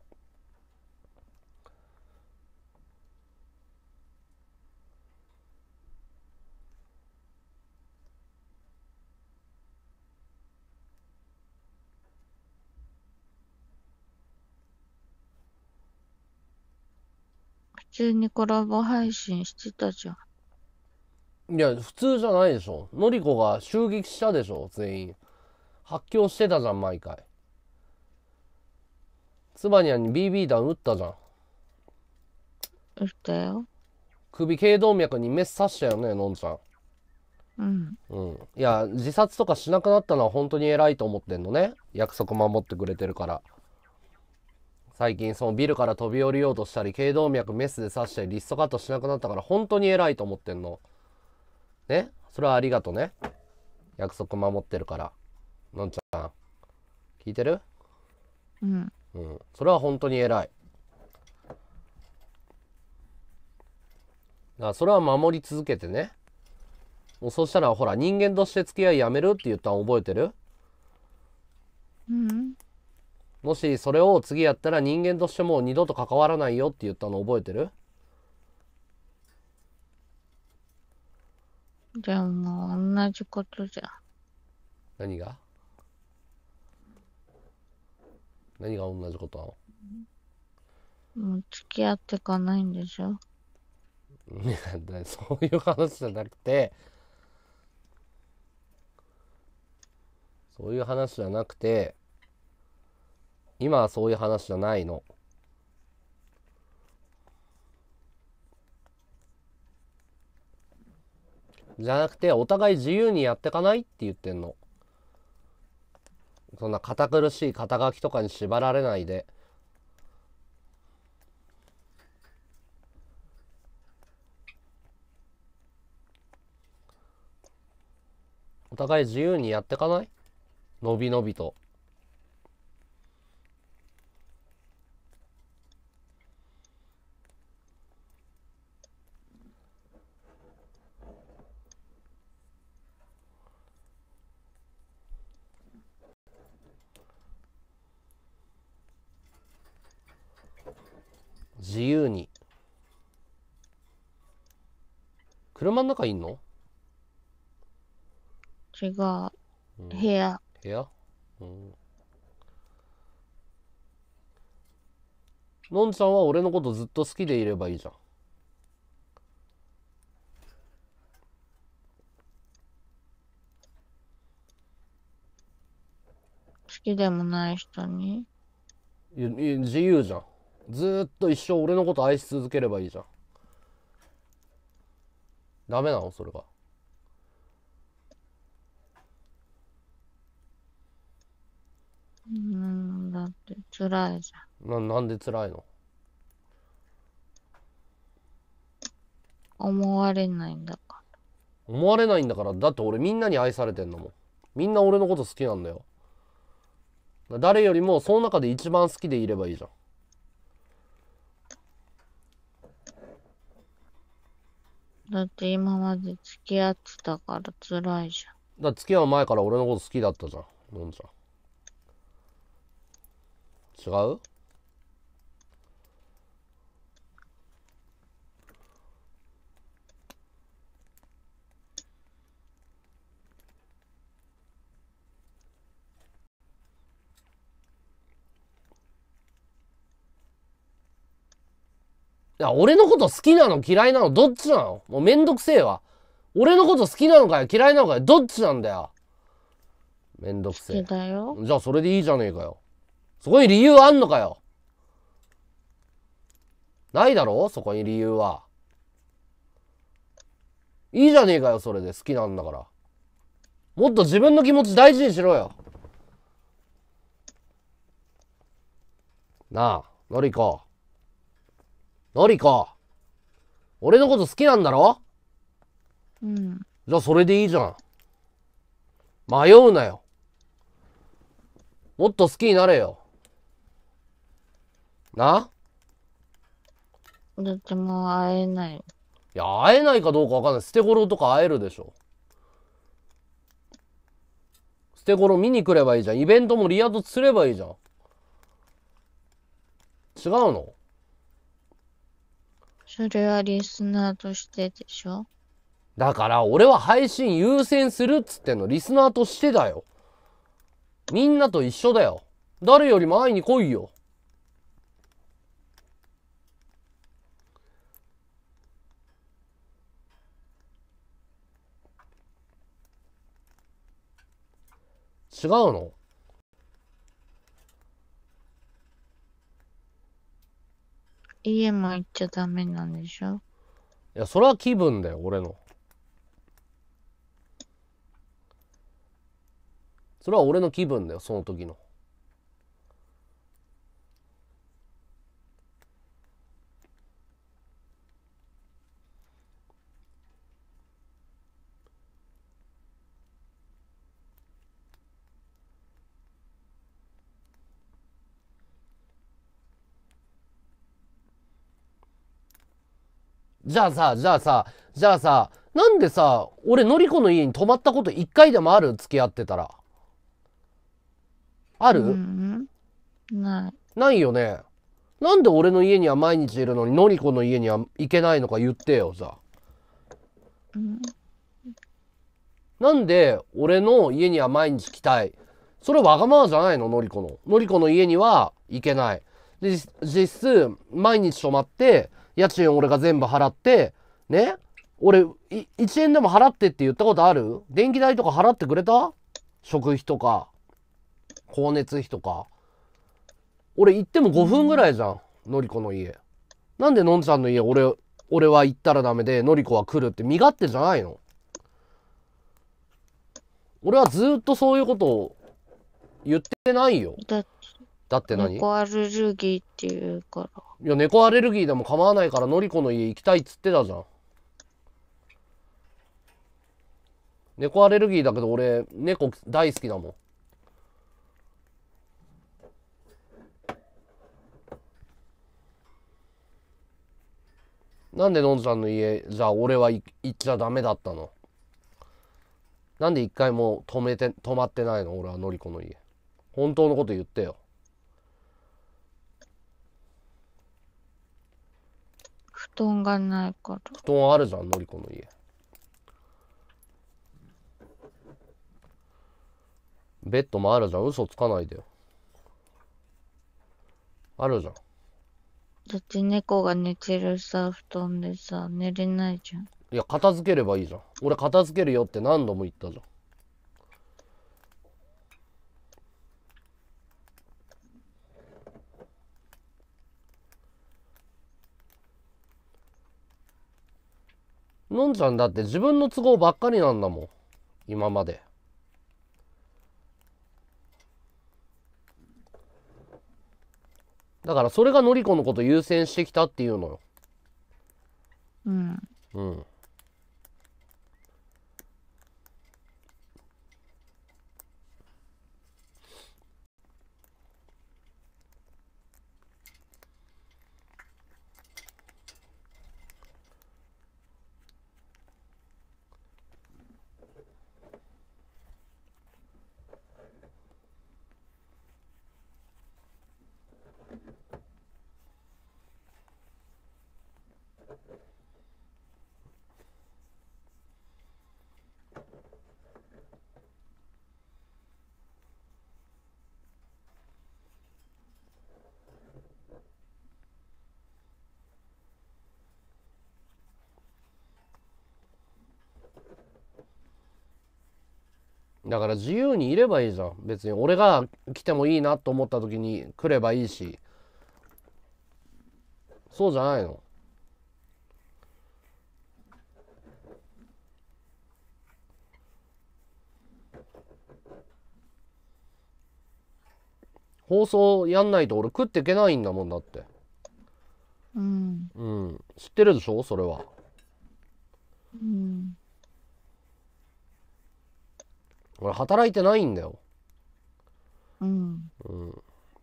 普通にコラボ配信してたじゃん。いや、普通じゃないでしょ。のりこが襲撃したでしょ、全員。発狂してたじゃん、毎回。つばにゃんに BB 弾打ったじゃん。撃ったよ。首頸動脈にメス刺したよね、のんちゃん。うん、うん、いや自殺とかしなくなったのは本当に偉いと思ってんのね約束守ってくれてるから最近そのビルから飛び降りようとしたり頸動脈メスで刺したりリストカットしなくなったから本当に偉いと思ってんのねそれはありがとね約束守ってるからのんちゃん聞いてるうん、うん、それは本当に偉いだそれは守り続けてねもうそしたらほら人間として付き合いやめるって言ったん覚えてるうんもしそれを次やったら人間としてもう二度と関わらないよって言ったの覚えてるでも同じことじゃ何が何が同じことなのもう付き合ってかないんでしょいやだそういう話じゃなくてそういう話じゃなくて今はそういう話じゃないのじゃなくてお互い自由にやってかないって言ってんのそんな堅苦しい肩書きとかに縛られないで。お互い自由にやってかないのびのびと。自由に車の中いんの違う部屋、部屋、うん、のんちゃんは俺のことずっと好きでいればいいじゃん好きでもない人にい自由じゃんずっと一生俺のこと愛し続ければいいじゃん。ダメなのそれが。うんだって辛いじゃん。ななんで辛いの思われないんだから。思われないんだからだって俺みんなに愛されてんのもんみんな俺のこと好きなんだよ。だ誰よりもその中で一番好きでいればいいじゃん。だって今まで付き合ってたから辛いじゃん。だから付き合う前から俺のこと好きだったじゃん、のんちゃん。違うや、俺のこと好きなの嫌いなのどっちなのもうめんどくせえわ。俺のこと好きなのかよ嫌いなのかよどっちなんだよ。めんどくせえ。じゃあそれでいいじゃねえかよ。そこに理由あんのかよ。ないだろそこに理由は。いいじゃねえかよ、それで。好きなんだから。もっと自分の気持ち大事にしろよ。なあ、のりこ。何り俺のこと好きなんだろうん。じゃあそれでいいじゃん。迷うなよ。もっと好きになれよ。なだってもう会えない。いや、会えないかどうかわかんない。捨て頃とか会えるでしょ。捨て頃見に来ればいいじゃん。イベントもリアドすればいいじゃん。違うのそれはリスナーとしてでしょだから俺は配信優先するっつってんのリスナーとしてだよみんなと一緒だよ誰よりも会いに来いよ違うの家も行っちゃダメなんでしょいや、それは気分だよ、俺の。それは俺の気分だよ、その時の。じゃあさ、じゃあさ、じゃあさ、なんでさ、俺、のりこの家に泊まったこと一回でもある付き合ってたら。ある、ない。ないよね。なんで俺の家には毎日いるのに、のりこの家には行けないのか言ってよ、じゃあ。なんで、俺の家には毎日来たい。それわがままじゃないの、のりこの。のりこの家には行けない。で、実質、毎日泊まって、家賃俺が全部払って、ね俺、1円でも払ってって言ったことある電気代とか払ってくれた食費とか、光熱費とか。俺行っても5分ぐらいじゃん、のりこの家。なんでのんちゃんの家俺、俺は行ったらダメで、のりこは来るって身勝手じゃないの俺はずっとそういうことを言ってないよ。だって何猫アレルギーっていうから。いや、猫アレルギーでも構わないから、のりこの家行きたいっつってたじゃん。猫アレルギーだけど、俺、猫大好きだもん。なんでのんちゃんの家、じゃあ俺は行っちゃダメだったのなんで一回も止めて、止まってないの俺はのりこの家。本当のこと言ってよ。布団がないから。布団あるじゃん、のりこの家。ベッドもあるじゃん。嘘つかないでよ。あるじゃん。だって猫が寝てるさ、布団でさ、寝れないじゃん。いや、片付ければいいじゃん。俺片付けるよって何度も言ったじゃん。のんちゃんだって自分の都合ばっかりなんだもん今まで。だからそれがのりこのこと優先してきたっていうのよ。うん。うん。だから自由にいればいいじゃん別に俺が来てもいいなと思った時に来ればいいしそうじゃないの放送やんないと俺食っていけないんだもんだってうん、うん、知ってるでしょそれはうん俺働いてないんだようん、うん、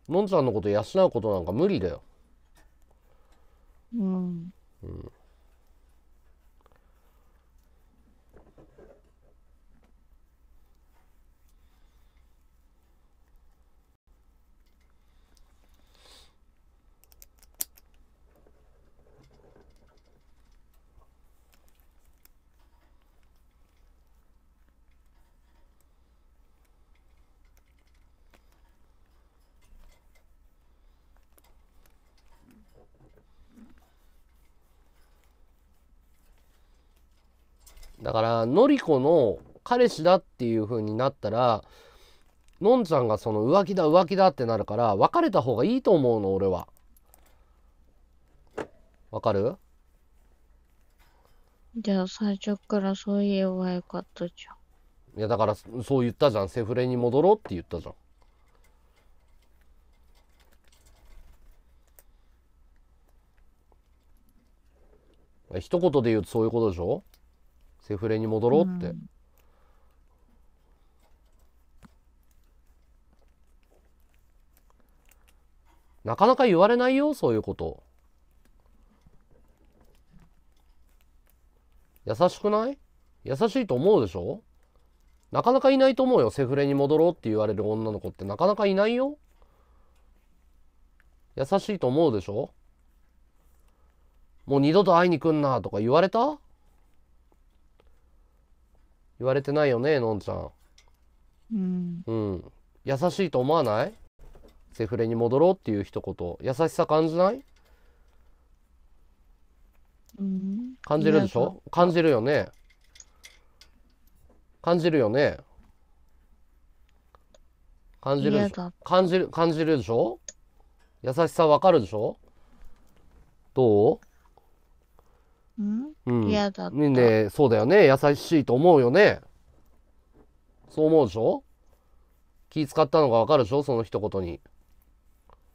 のんちゃんのこと養うことなんか無理だようん、うんだからのりこの彼氏だっていう風になったらのんちゃんがその浮気だ浮気だってなるから別れた方がいいと思うの俺はわかるじゃあ最初からそう言えばよかったじゃんいやだからそう言ったじゃんセフレに戻ろうって言ったじゃん一言で言うとそういうことでしょセフレに戻ろうって。うんなかなか言われないよそういうこと優しくない優しいと思うでしょなかなかいないと思うよセフレに戻ろうって言われる女の子ってなかなかいないよ優しいと思うでしょもう二度と会いに来んなとか言われた言われてないよねのんちゃんうん、うん優しいと思わないセフレに戻ろうっていう一言優しさ感じないうん、感じるでしょ感じるよね感じるよね感じる感じる感じるでしょ優しさわかるでしょどううん嫌だったねそうだよね優しいと思うよねそう思うでしょ気使ったのがわかるでしょその一言に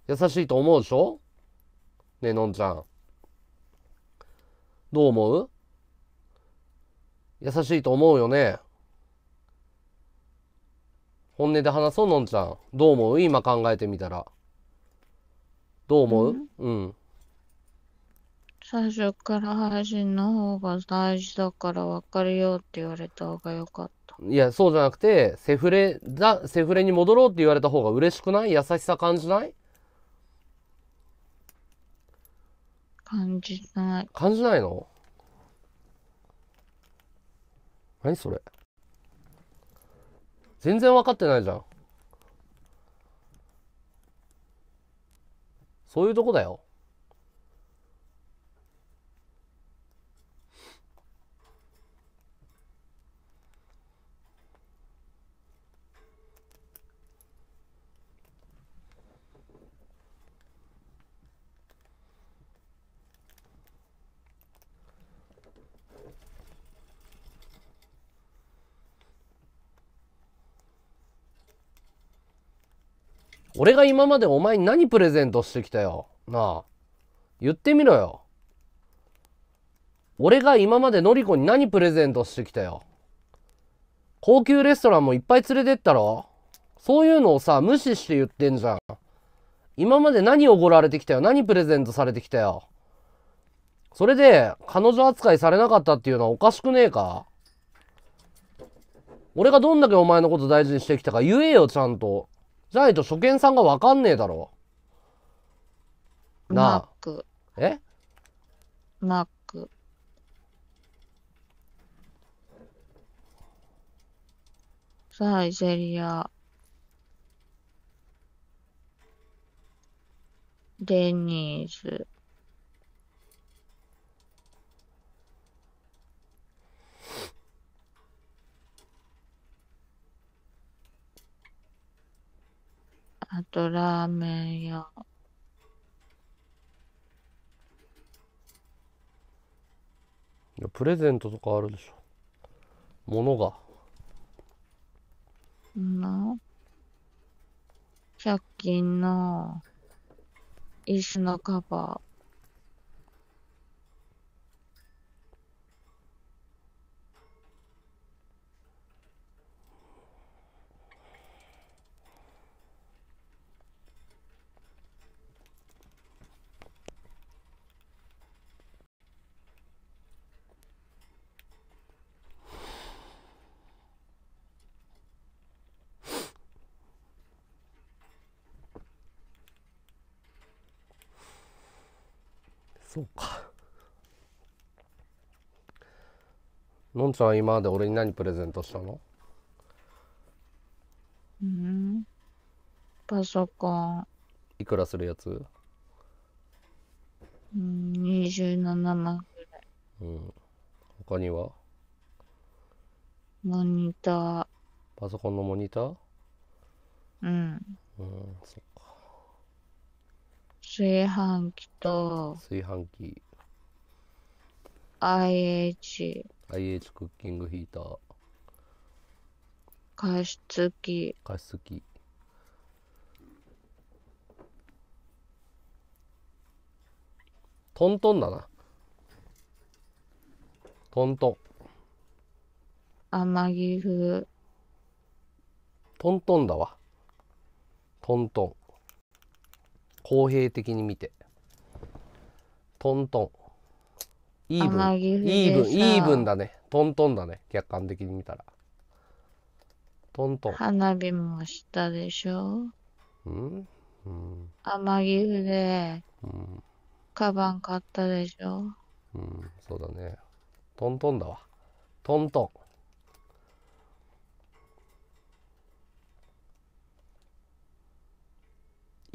優しいと思うでしょねえのんちゃんどう思う優しいと思うよね本音で話そうのんちゃんどう思う今考えてみたらどう思う、うん、うん最初から配信の方が大事だから分かるよって言われた方が良かった。いや、そうじゃなくて、セフレ、だ、セフレに戻ろうって言われた方が嬉しくない優しさ感じない感じない。感じないの何それ全然分かってないじゃん。そういうとこだよ。俺が今までお前に何プレゼントしてきたよ。なあ。言ってみろよ。俺が今までのりこに何プレゼントしてきたよ。高級レストランもいっぱい連れてったろそういうのをさ、無視して言ってんじゃん。今まで何おごられてきたよ何プレゼントされてきたよそれで、彼女扱いされなかったっていうのはおかしくねえか俺がどんだけお前のこと大事にしてきたか言えよ、ちゃんと。じゃないと初見さんが分かんねえだろ。なマック。えマック。さあ、イゼリア。デニーズ。あと、ラーメン屋。プレゼントとかあるでしょ。物が。な百均の椅子のカバー。そうかのんちゃん今まで俺に何プレゼントしたのうんパソコンいくらするやつうん27万ぐらいうん他にはモニターパソコンのモニターうんうんそっ炊飯器と炊飯器 IH IH クッキングヒーター加湿器加湿器トントンだなトントン天城風トントンだわトントン公平的に見てトントンイーブンイーブンイーブンだねトントンだね客観的に見たらトントン花火もしたでしょうんうん天城で、うん、カバン買ったでしょうんそうだねトントンだわトントン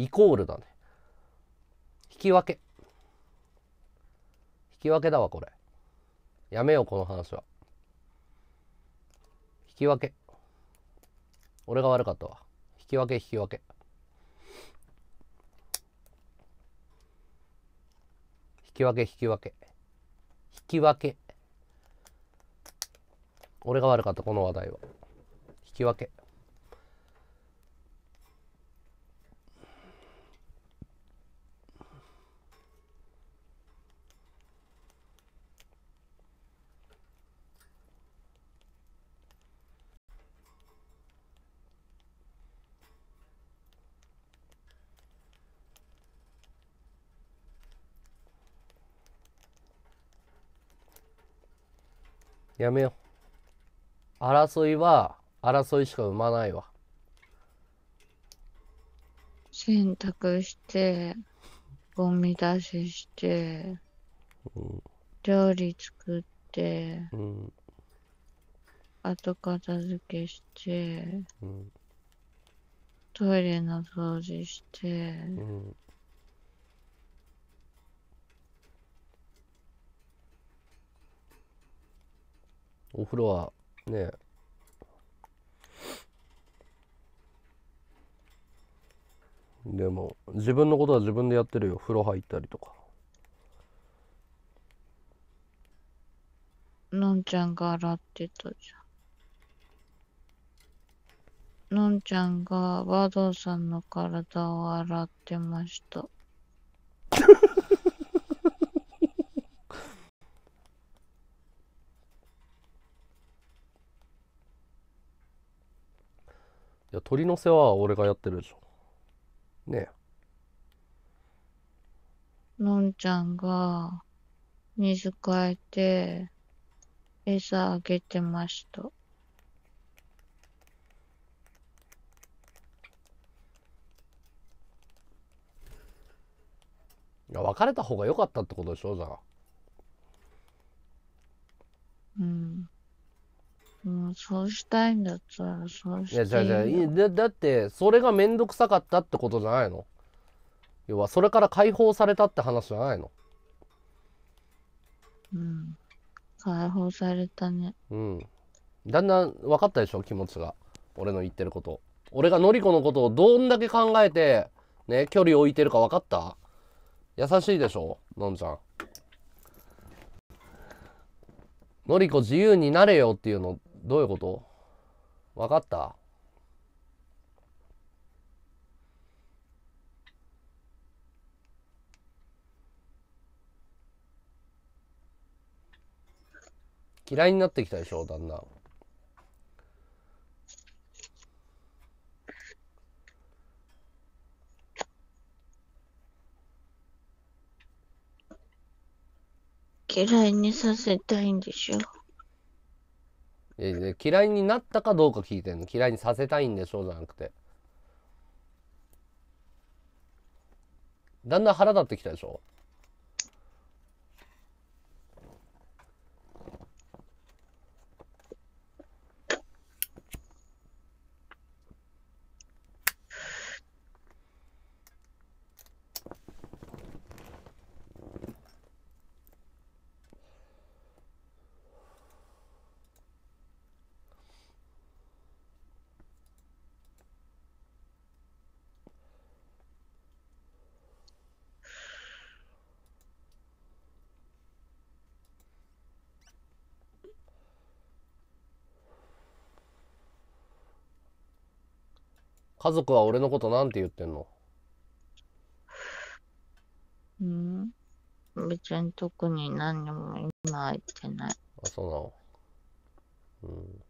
イコールだね引き分け引き分けだわこれやめようこの話は引き分け俺が悪かったわ引き分け引き分け引き分け引き分け引き分け俺が悪かったこの話題は引き分けやめよう。争いは争いしか生まないわ。洗濯して、ゴミ出しして、うん、料理作って、うん、後片付けして、うん、トイレの掃除して、うんお風呂はねでも自分のことは自分でやってるよ風呂入ったりとかのんちゃんが洗ってたじゃんのんちゃんが和道さんの体を洗ってました *laughs* いや、鳥の世話は俺がやってるでしょ。ねえ。のんちゃんが水かえて餌あげてました。いや別れた方が良かったってことでしょじゃあ。うん。そうしたいんだったらそうしいや、じゃあじゃあいいだ、だって、それがめんどくさかったってことじゃないの要は、それから解放されたって話じゃないのうん。解放されたね。うん。だんだん分かったでしょ、気持ちが。俺の言ってること。俺がのりこのことをどんだけ考えて、ね、距離を置いてるか分かった優しいでしょ、のんちゃん。のりこ自由になれよっていうの、どういうこと分かった嫌いになってきたでしょだんだ嫌いにさせたいんでしょ嫌いになったかどうか聞いてんの嫌いにさせたいんでしょうじゃなくてだんだん腹立ってきたでしょ家族は俺のことなんて言ってんのうん別に特に何にも今は言ってない。あ、そうなの。うん。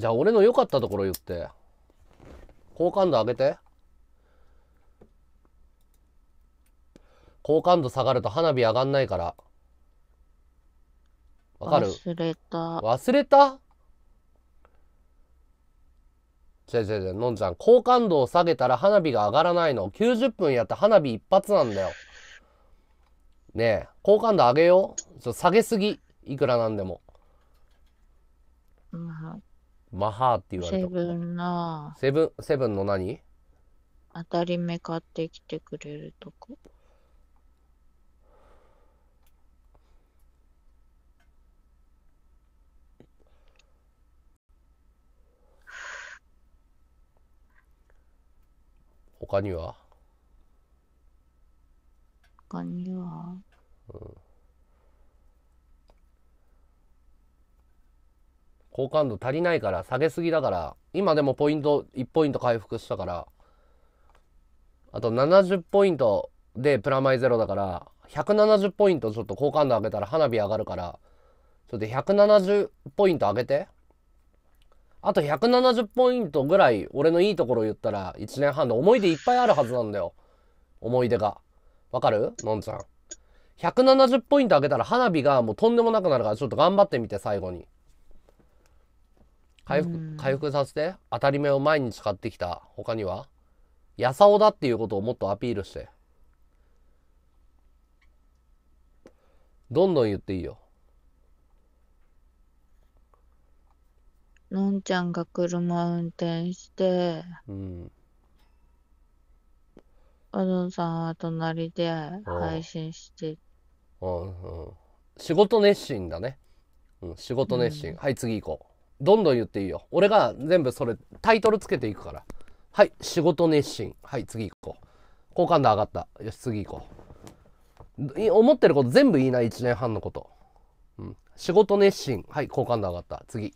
じゃあ俺の良かったところ言って。好感度上げて。好感度下がると花火上がんないから。わかる忘れた。忘れたじう違ゃ違う、のんちゃん。好感度を下げたら花火が上がらないの。90分やって花火一発なんだよ。ねえ、好感度上げよう。ちょ下げすぎ。いくらなんでも。あ、マハーって言われセブンなセブン、セブンの何当たり目買ってきてくれるとこ。他には他には、うん好感度足りないから、下げすぎだから、今でもポイント、1ポイント回復したから、あと70ポイントでプラマイゼロだから、170ポイントちょっと好感度上げたら花火上がるから、ちょっと170ポイント上げて。あと170ポイントぐらい俺のいいところ言ったら1年半の思い出いっぱいあるはずなんだよ。思い出が。わかるのんちゃん。170ポイント上げたら花火がもうとんでもなくなるからちょっと頑張ってみて最後に。回復、回復させて、当たり目を毎日買ってきた他には、やさおだっていうことをもっとアピールして。どんどん言っていいよ。のんちゃんが車運転して、うん。あどんさんは隣で配信してうんうん、仕事熱心だね、うん、仕事熱心、うん、はい次行こうどんどん言っていいよ。俺が全部それ、タイトルつけていくから。はい、仕事熱心。はい、次行こう。好感度上がった。よし、次行こう。思ってること全部言いない、1年半のこと。うん。仕事熱心。はい、好感度上がった。次。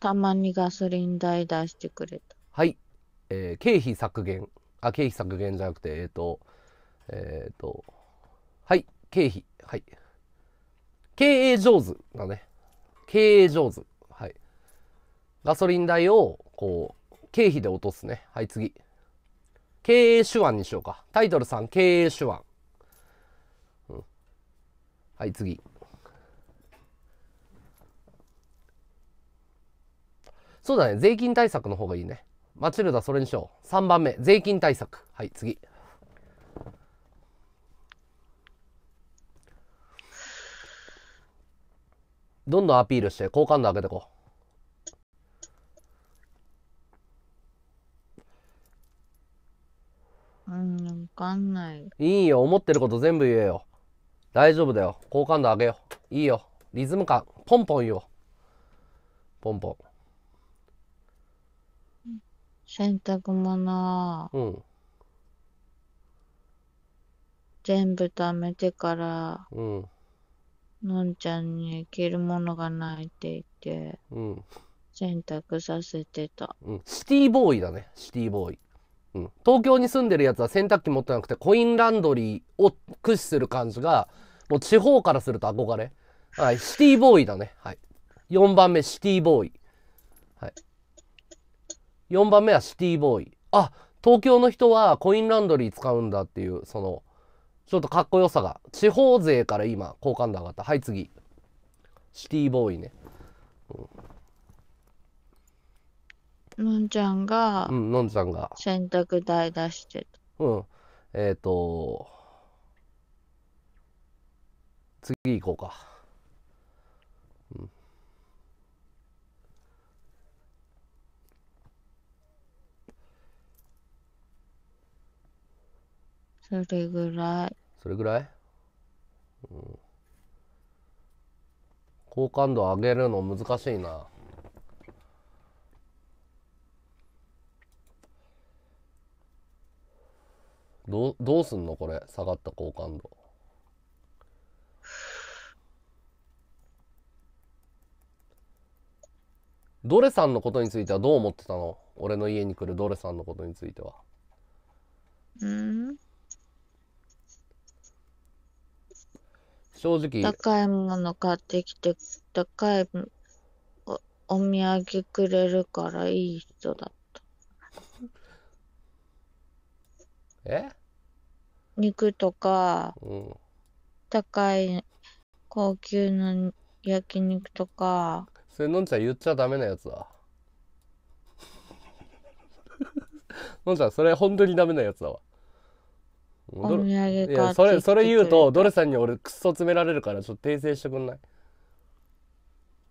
たまにガソリン代出してくれた。はい。えー、経費削減。あ、経費削減じゃなくて、えっ、ー、と、えっ、ー、と、経費。はい。経営上手だね。経営上手。はい。ガソリン代を、こう、経費で落とすね。はい、次。経営手腕にしようか。タイトル3、経営手腕。うん、はい、次。そうだね。税金対策の方がいいね。マチルダ、それにしよう。3番目。税金対策。はい、次。どんどんアピールして好感度上げてこう。うん、わかんない。いいよ、思ってること全部言えよ。大丈夫だよ。好感度上げよいいよ。リズム感、ポンポン言おう。ポンポン。洗濯物うん。全部貯めてから、うん。のんちゃんに着るものがないって言って、うん、洗濯させてた、うん、シティボーイだねシティボーイ、うん、東京に住んでるやつは洗濯機持ってなくてコインランドリーを駆使する感じがもう地方からすると憧れはいシティボーイだねはい4番目シティボーイはい4番目はシティボーイあ東京の人はコインランドリー使うんだっていうそのちょっとかっこよさが。地方勢から今、好感度上がった。はい、次。シティボーイね。うん、のんちゃんが、うん、のんちゃんが。洗濯台出してた。うん。えっ、ー、と、次行こうか。うん、それぐらい。それぐらい、うん、好感度上げるの難しいな。どどうすんのこれ下がった好感度ドレさんのことについてはどう思ってたの俺の家に来るドレさんのことについてはうん正直。高いもの買ってきて、高いおお土産くれるからいい人だった。え肉とか、うん、高い高級の焼肉とか。それのんちゃん言っちゃダメなやつだ。のんちゃんそれ本当にダメなやつだわ。お土産いやそれそれ言うとドレさんに俺クソ詰められるからちょっと訂正してくんない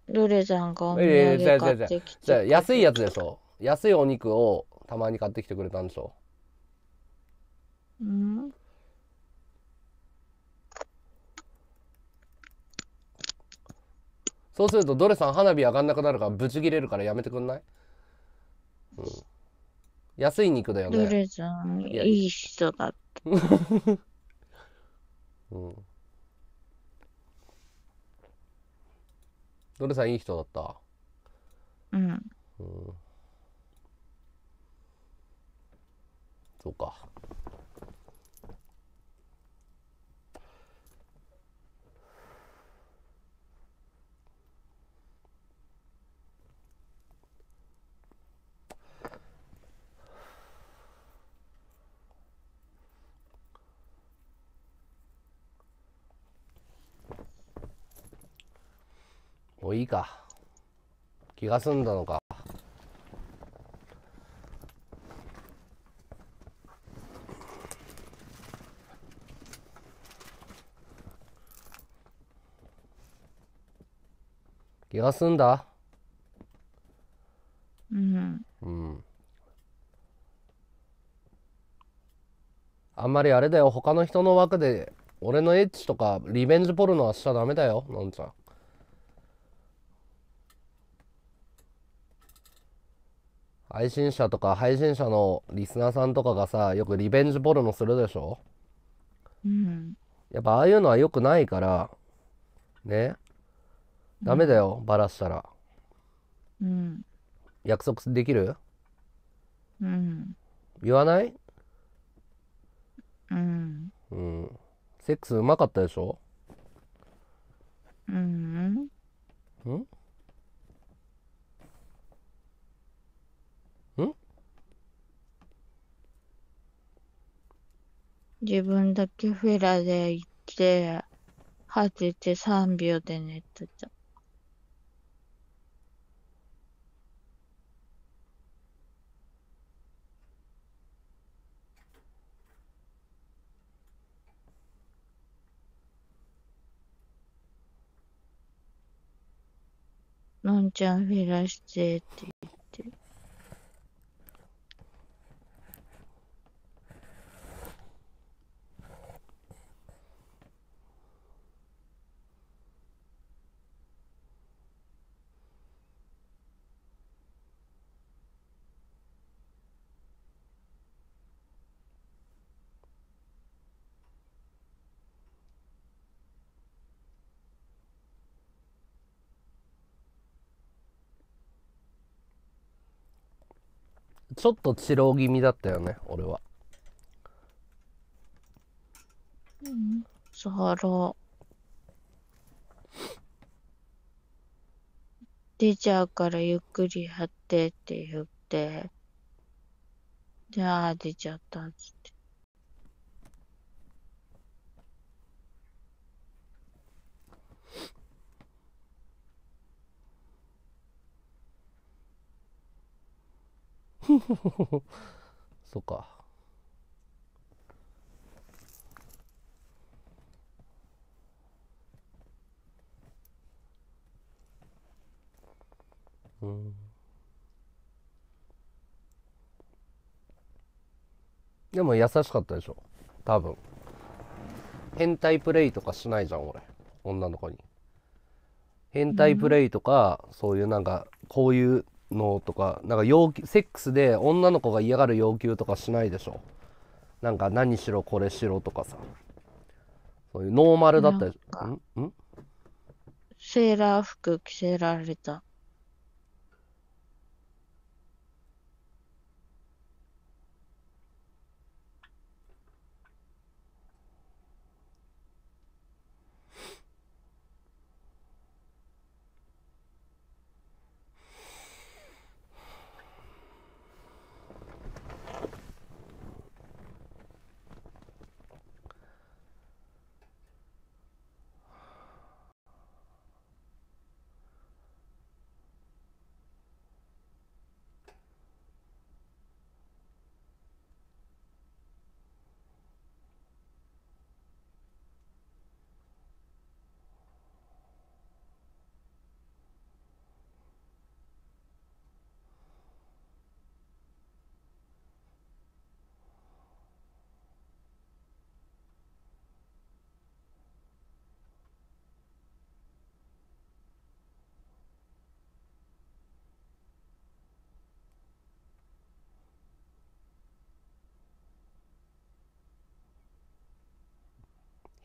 ドレさんがお土産買ってきてじゃ安いやつでしょ安いお肉をたまに買ってきてくれたんでしょうんそうするとドレさん花火上がんなくなるからブチ切れるからやめてくんない、うん、安い肉だよねドレさんいい人だっうん。どルさんいい人だった。うん。うん。そうか。もういいか気が済んだのか気が済んだうん、うん、あんまりあれだよ他の人の枠で俺のエッチとかリベンジポルノはしちゃダメだよのんちゃん配信者とか配信者のリスナーさんとかがさよくリベンジポルノするでしょ、うん、やっぱああいうのはよくないからねダメだよ、うん、バラしたら、うん、約束できる、うん、言わないうん、うん、セックスうまかったでしょうん、うん自分だけフェラで行って、はてて3秒で寝てた。のんちゃんフェラしてってちょっとチロ気味だったよね俺はうんサラ出ちゃうからゆっくり貼ってって言ってじゃあ出ちゃったっつっそうか。うん。でも優しかったでしょ多分。変態プレイとかしないじゃん、俺。女の子に。変態プレイとか、そういうなんか、こういうのとか、なんか要求、セックスで女の子が嫌がる要求とかしないでしょ。なんか何しろこれしろとかさ。そういうノーマルだったり、んんセーラー服着せられた。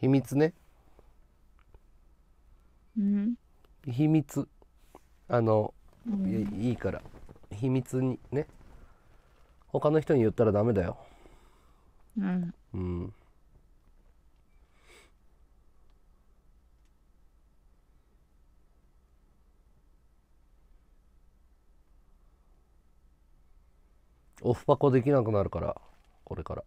秘密ねうん秘密あの、うん、いいから秘密にね他の人に言ったらダメだようん、うん、オフパコできなくなるからこれから。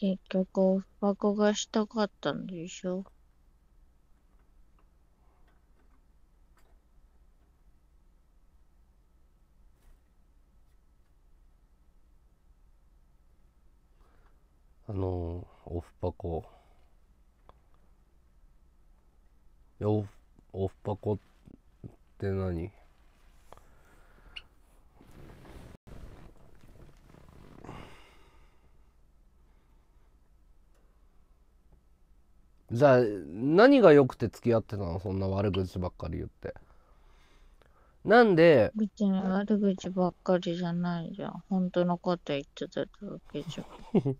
結局オフパコがしたかったんでしょあのオフパコいやオフオフパコって何じゃあ何が良くて付き合ってたのそんな悪口ばっかり言ってなんで別に悪口ばっかりじゃないじゃん本当のこと言ってただけじゃん *laughs*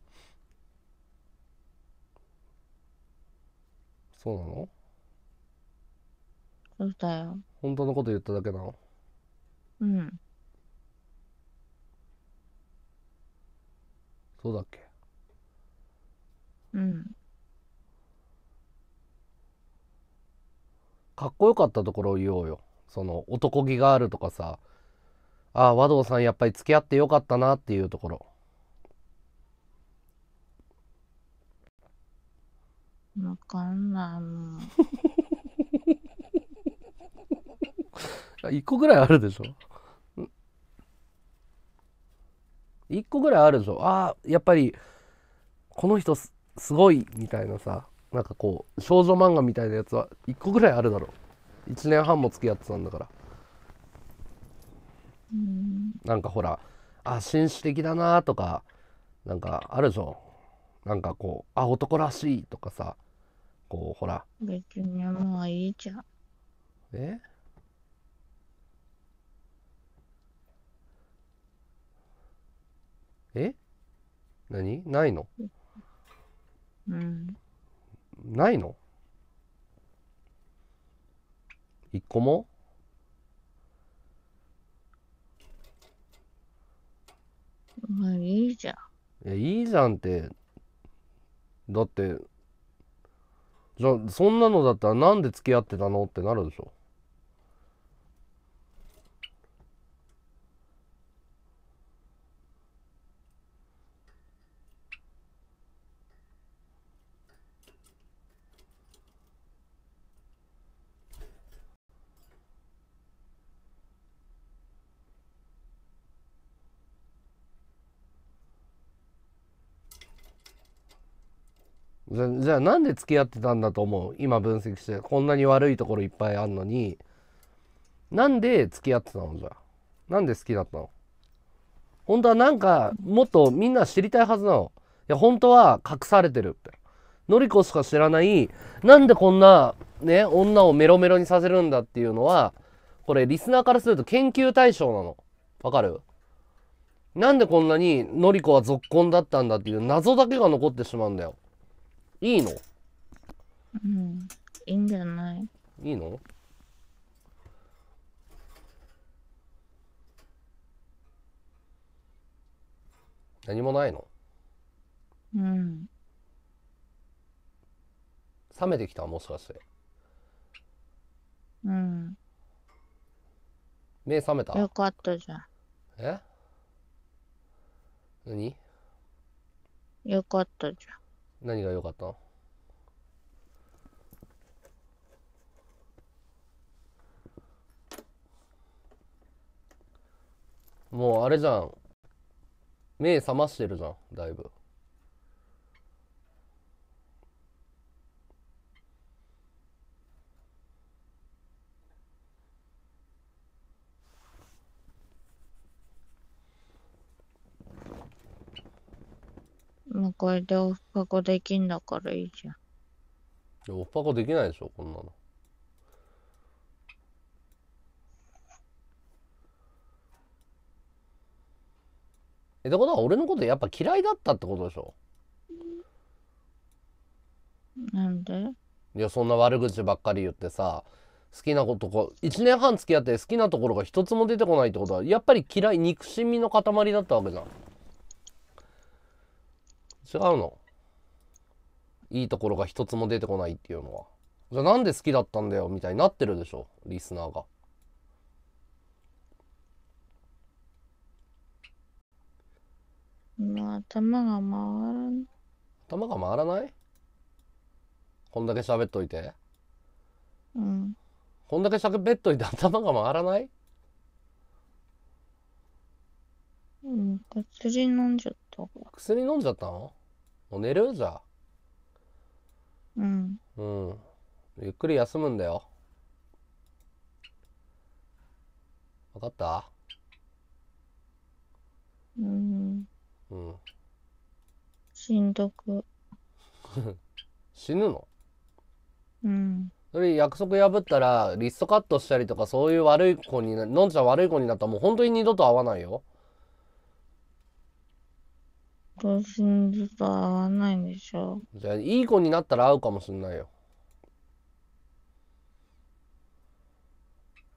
そうなのそうだよ本当のこと言っただけなのうんそうだっけうんかっこよかったところを言おうよ。その男気があるとかさ、ああ、和道さんやっぱり付き合ってよかったなっていうところ。わかんないもん *laughs* 一個ぐらいあるでしょ一個ぐらいあるでしょああ、やっぱり、この人すすごいみたいなさ。なんかこう少女漫画みたいなやつは1個ぐらいあるだろう1年半も付き合ってたんだからなんかほらあ紳士的だなとかなんかあるじゃんなんかこうあ男らしいとかさこうほら別にもういいじゃんええ何ないのうんないの一個もまあいいじゃん。いや、いいじゃんって。だって、じゃあ、そんなのだったらなんで付き合ってたのってなるでしょ。じゃあなんで付き合ってたんだと思う今分析してこんなに悪いところいっぱいあんのになんで付き合ってたのじゃあなんで好きだったの本当はなんかもっとみんな知りたいはずなのいや本当は隠されてるってのりこしか知らないなんでこんなね女をメロメロにさせるんだっていうのはこれリスナーからすると研究対象なのわかるなんでこんなにのりこは続婚だったんだっていう謎だけが残ってしまうんだよいいのうんいいんじゃないいいの何もないのうん冷めてきたもしかしてうん目覚めたよかったじゃんえ何よかったじゃん何が良かったのもうあれじゃん目覚ましてるじゃんだいぶもうこれでオフパコできんだからいいじゃん。オフパコできないでしょ、こんなの。え、ってことは俺のことやっぱ嫌いだったってことでしょなんでいや、そんな悪口ばっかり言ってさ、好きなことこ1年半付き合って好きなところが一つも出てこないってことは、やっぱり嫌い、憎しみの塊だったわけじゃん。違うのいいところが一つも出てこないっていうのは。じゃあなんで好きだったんだよみたいになってるでしょリスナーが。頭が回らない。頭が回らないこんだけ喋っといて。うん。こんだけ喋っといて *laughs* 頭が回らないうん、薬飲んじゃった。薬飲んじゃったのもう寝るじゃあうん。うんゆっくり休むんだよ分かったうんうんしんどく *laughs* 死ぬのうんそれ約束破ったらリストカットしたりとかそういう悪い子になのんちゃん悪い子になったらもう本当に二度と会わないよと真珠と合わないんでしょじゃあいい子になったら合うかもしんないよ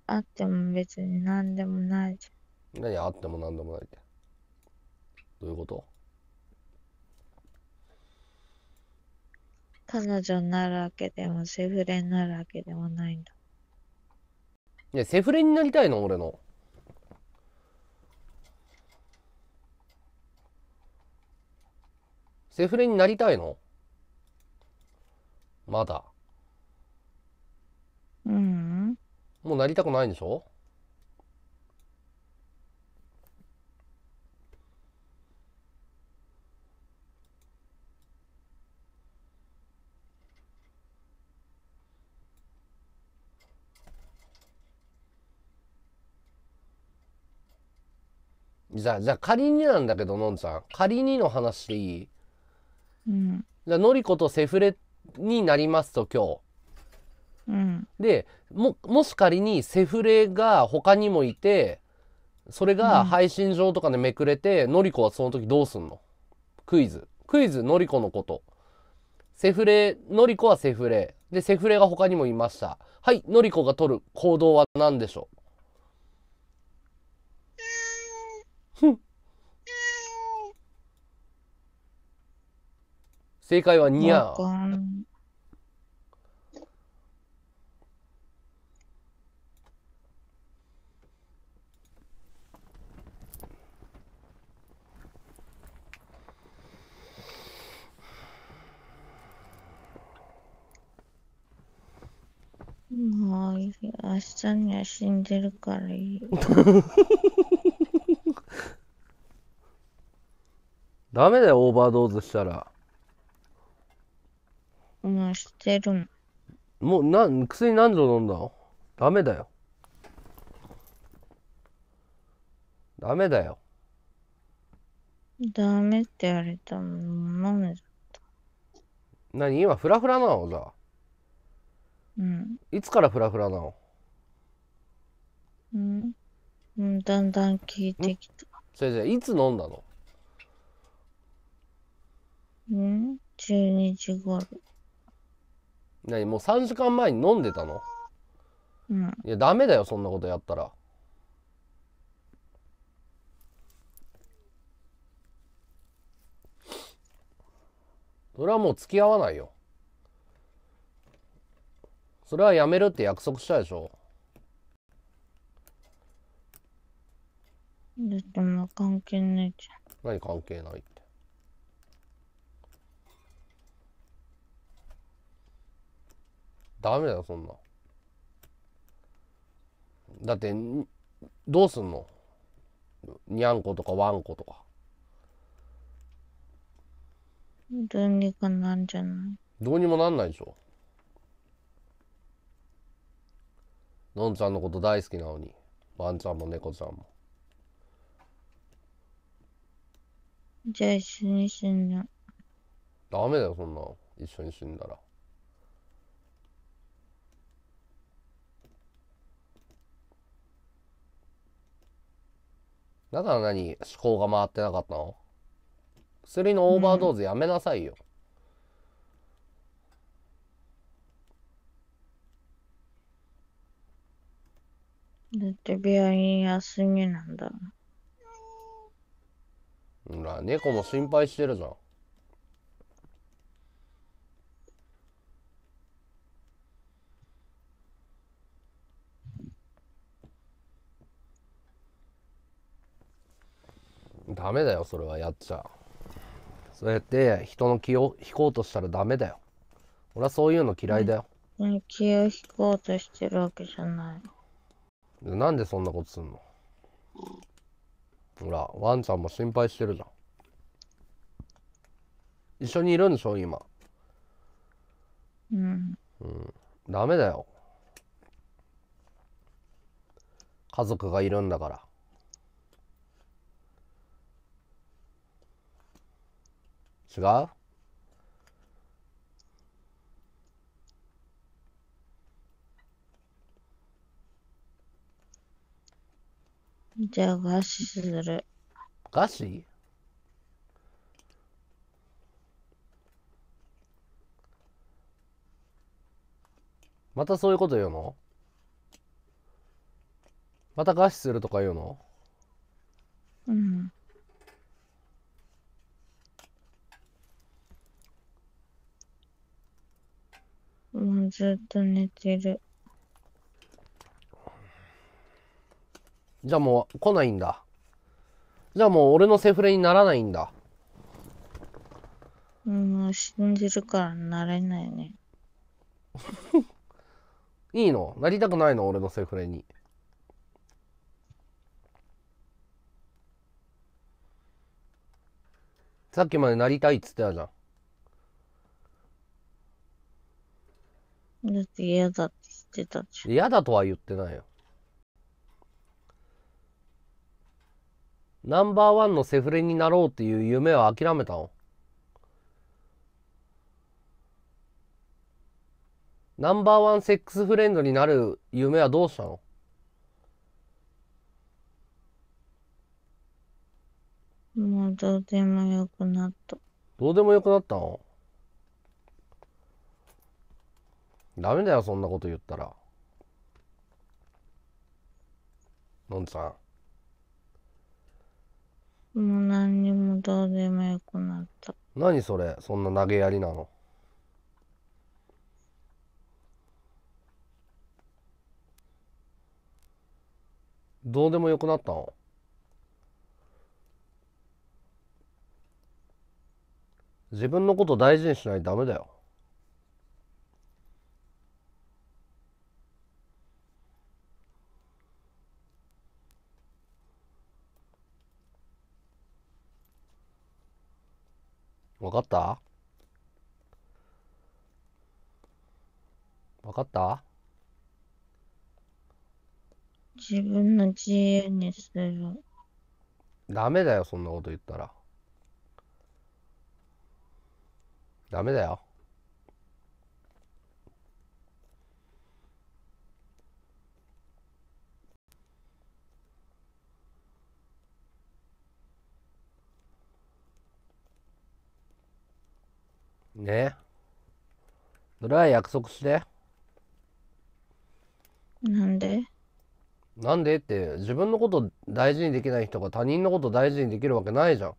あっても別に何でもないじゃん何あっても何でもないってどういうこと彼女になるわけでもセフレになるわけでもないんだいやセフレになりたいの俺のセフレになりたいのまだ。うん。もうなりたくないんでしょじゃあ、じゃあ仮になんだけど、のんちゃん。仮にの話でいいうん、だのりことセフレになりますと今日。うん、でももし仮にセフレが他にもいてそれが配信上とかでめくれて、うん、のりこはその時どうすんのクイズクイズのりこのことセフレのりこはセフレでセフレが他にもいましたはいのりこが取る行動は何でしょう、正解はニャー。もう明日には死んでるからいい。*laughs* ダメだよ、オーバードーズしたら。今してるの。もうなん、薬何錠飲んだのダメだよ。ダメだよ。ダメって言われたの、飲めちた。何今フラフラなのじうん。いつからフラフラなのうん。うん、だんだん効いてきた。先生いつ飲んだのうん ?12 時頃。何もう3時間前に飲んでたのうんいやダメだよそんなことやったらそれはもう付き合わないよそれはやめるって約束したでしょだってもう関係ないじゃん何関係ないってダメだよそんなだってどうすんのにゃんことかわんことかどうにかなんじゃないどうにもなんないでしょのんちゃんのこと大好きなのにワンちゃんも猫ちゃんもじゃあ一緒に死んだダメだよそんな一緒に死んだらだから何思考が回ってなかったの薬のオーバードーズやめなさいよ。だって病院休みなんだ。ほら、猫も心配してるじゃん。ダメだよそれはやっちゃそうやって人の気を引こうとしたらダメだよ俺はそういうの嫌いだよ、気を引こうとしてるわけじゃないなんでそんなことすんのほらワンちゃんも心配してるじゃん一緒にいるんでしょ今うん、うん、ダメだよ家族がいるんだから違うじゃあ、餓死する。餓死またそういうこと言うのまた餓死するとか言うのうん。もうずっと寝てる。じゃあもう来ないんだ。じゃあもう俺のセフレにならないんだ。うん、もう信じるからなれないね。*laughs* いいのなりたくないの俺のセフレに。さっきまでなりたいっつってたじゃん。だって嫌だって言ってたじゃん。嫌だとは言ってないよ。ナンバーワンのセフレになろうっていう夢は諦めたのナンバーワンセックスフレンドになる夢はどうしたのもうどうでもよくなった。どうでもよくなったのダメだよそんなこと言ったらのんさんもう何にもどうでもよくなった何それそんな投げやりなのどうでもよくなったの自分のこと大事にしないとダメだよわかったわかった自分の自由にする。ダメだよ、そんなこと言ったら。ダメだよ。ねそれは約束してなんでなんでって自分のこと大事にできない人が他人のこと大事にできるわけないじゃん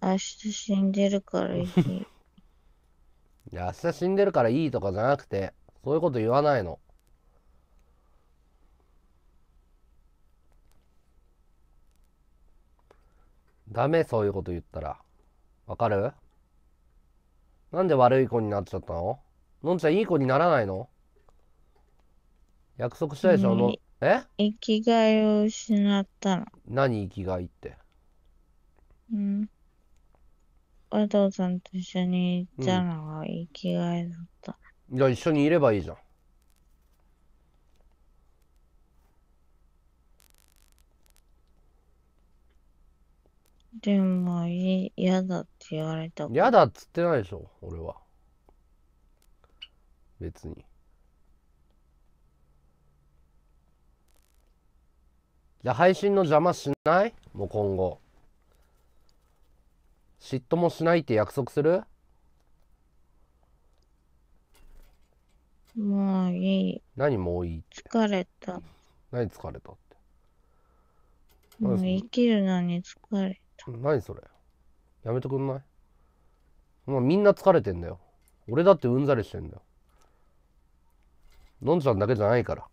明日死んでるからいいいや、明日死んでるからいいとかじゃなくて、そういうこと言わないの。ダメ、そういうこと言ったら。わかるなんで悪い子になっちゃったののんちゃんいい子にならないの約束したでしょ、の、え生きがいを失ったの。何生きがいって。うん。お父さんと一緒に行ったのが生きがいだった。じゃあ一緒にいればいいじゃん。でも、い嫌だって言われた嫌だっつってないでしょ、俺は。別に。じゃあ配信の邪魔しないもう今後。嫉妬もしないって約束するもういい。何もういい疲れた。何疲れたって。もう生きるのに疲れた。何それやめてくんないもうみんな疲れてんだよ。俺だってうんざりしてんだよ。のんちゃんだけじゃないから。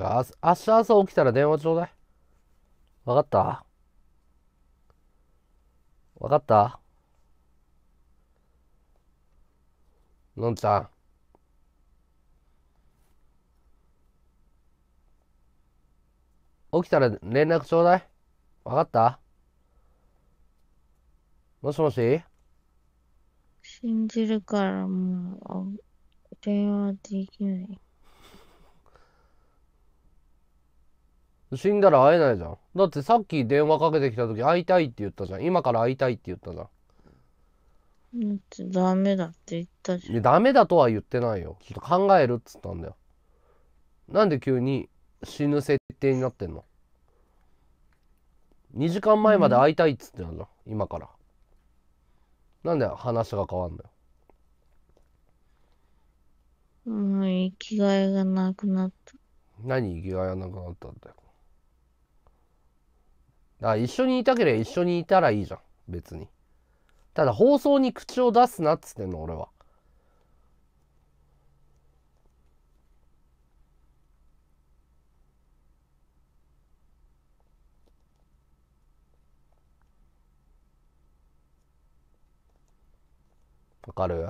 明日朝起きたら電話ちょうだい。わかったわかったのんちゃん。起きたら連絡ちょうだい。わかったもしもし信じるからもう、電話できない。死んだら会えないじゃん。だってさっき電話かけてきた時会いたいって言ったじゃん。今から会いたいって言ったじゃん。だってダメだって言ったじゃん。やダメだとは言ってないよ。ちょっと考えるっつったんだよ。なんで急に死ぬ設定になってんの ?2 時間前まで会いたいっつってたじゃん。今から。なんで話が変わんのよ。もう生きがいがなくなった。何生きがいがなくなったんだよ。だから一緒にいたければ一緒にいたらいいじゃん別にただ放送に口を出すなっつってんの俺はわかる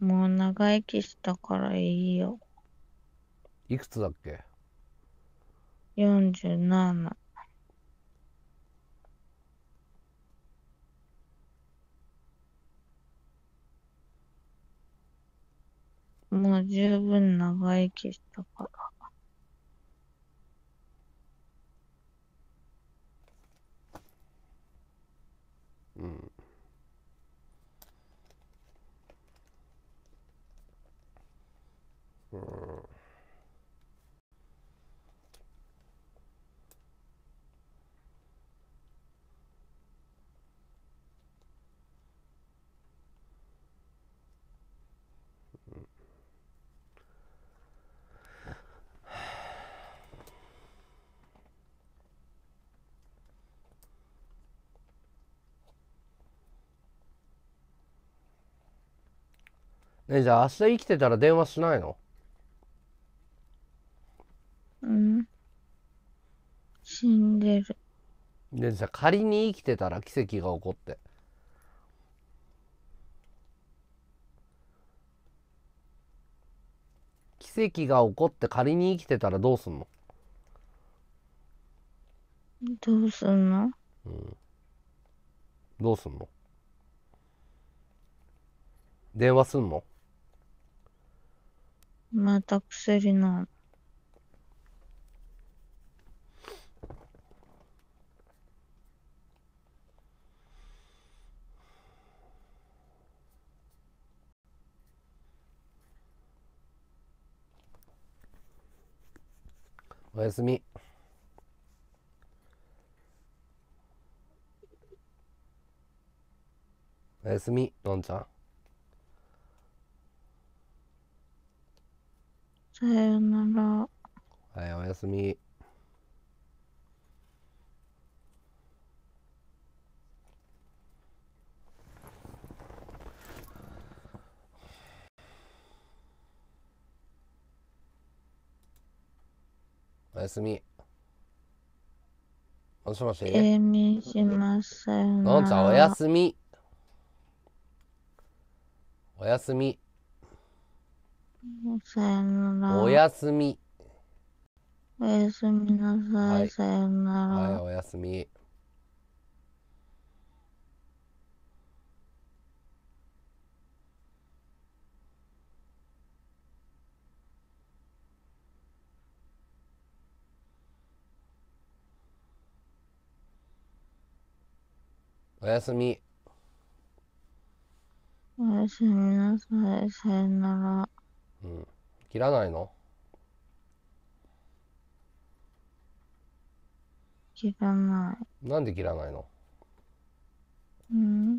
もう長生きしたからいいよ。いくつだっけ47。もう十分長生きしたから。うん。うん。ねえじゃあ明日生きてたら電話しないの死んでるでさ仮に生きてたら奇跡が起こって奇跡が起こって仮に生きてたらどうすんのどうすんのうんどうすんの電話すんのまた薬飲むおやすみ。おやすみ、のんちゃん。さよなら。はい、おやすみ。おやすみ。もしもし。します。さよなら。のんちゃん、おやすみ。おやすみ。さよなら。おやすみ。おやすみなさい。はい、さよなら。はい、おやすみ。おやすみ。おやすみなさい、さよなら。うん。切らないの切らない。なんで切らないのうん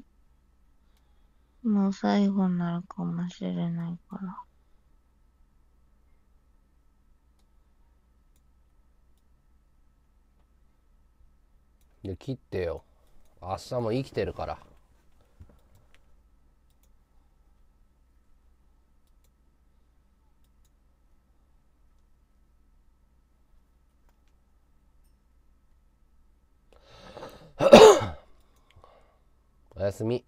もう最後になるかもしれないから。い切ってよ。明日も生きてるから。*coughs* おやすみ。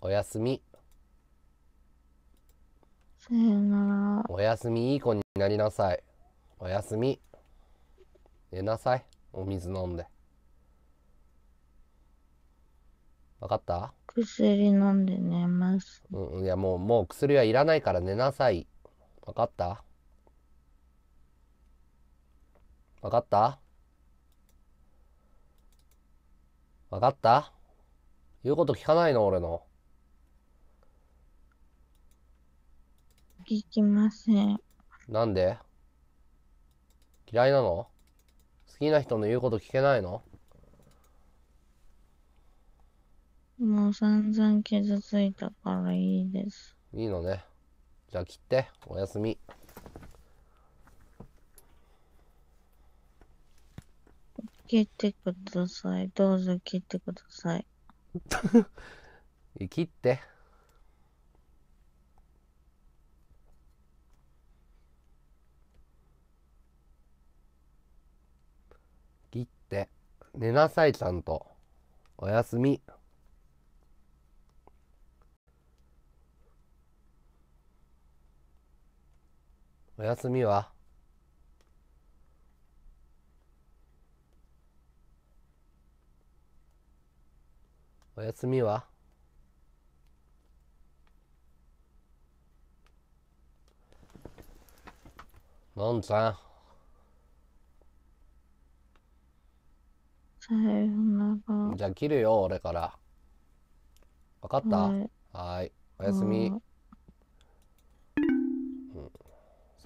おやすみ。さよなら。おやすみ、いい子になりなさい。おやすみ。寝なさい。お水飲んで。わかった薬飲んで寝ます。うん、いや、もう、もう薬はいらないから寝なさい。わかったわかったわかった言うこと聞かないの俺の。聞きません。なんで嫌いなの好きな人の言うこと聞けないのもう散々傷ついたからいいです。いいのね。じゃあ切って。おやすみ。切ってください。どうぞ切ってください。*laughs* 切って。寝なさい、ちゃんと。おやすみ。おやすみはおやすみはのんちゃんさよなら。じゃあ切るよ、俺から。わかったはいはいおやすみ、うん、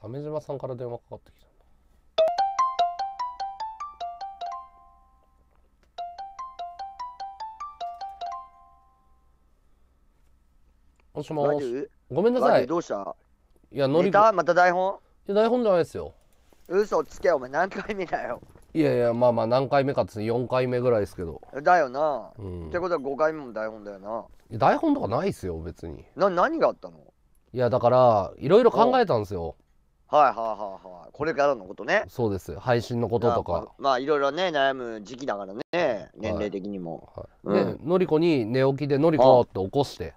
鮫島さんから電話かかってきたもしもしごめんなさいどうしたいや乗りまた台本いや台本じゃないですよ嘘つけお前何回目だよいやいやまあまあ何回目かっつね4回目ぐらいですけどだよな、うん、ってことは5回目も台本だよな台本とかないっすよ別にな何があったのいやだからいろいろ考えたんですよはいはいはいはいこれからのことねそうです配信のこととかまあいろいろね悩む時期だからね年齢的にも、はいはいうん、でのりこに寝起きで「のりこ」って起こして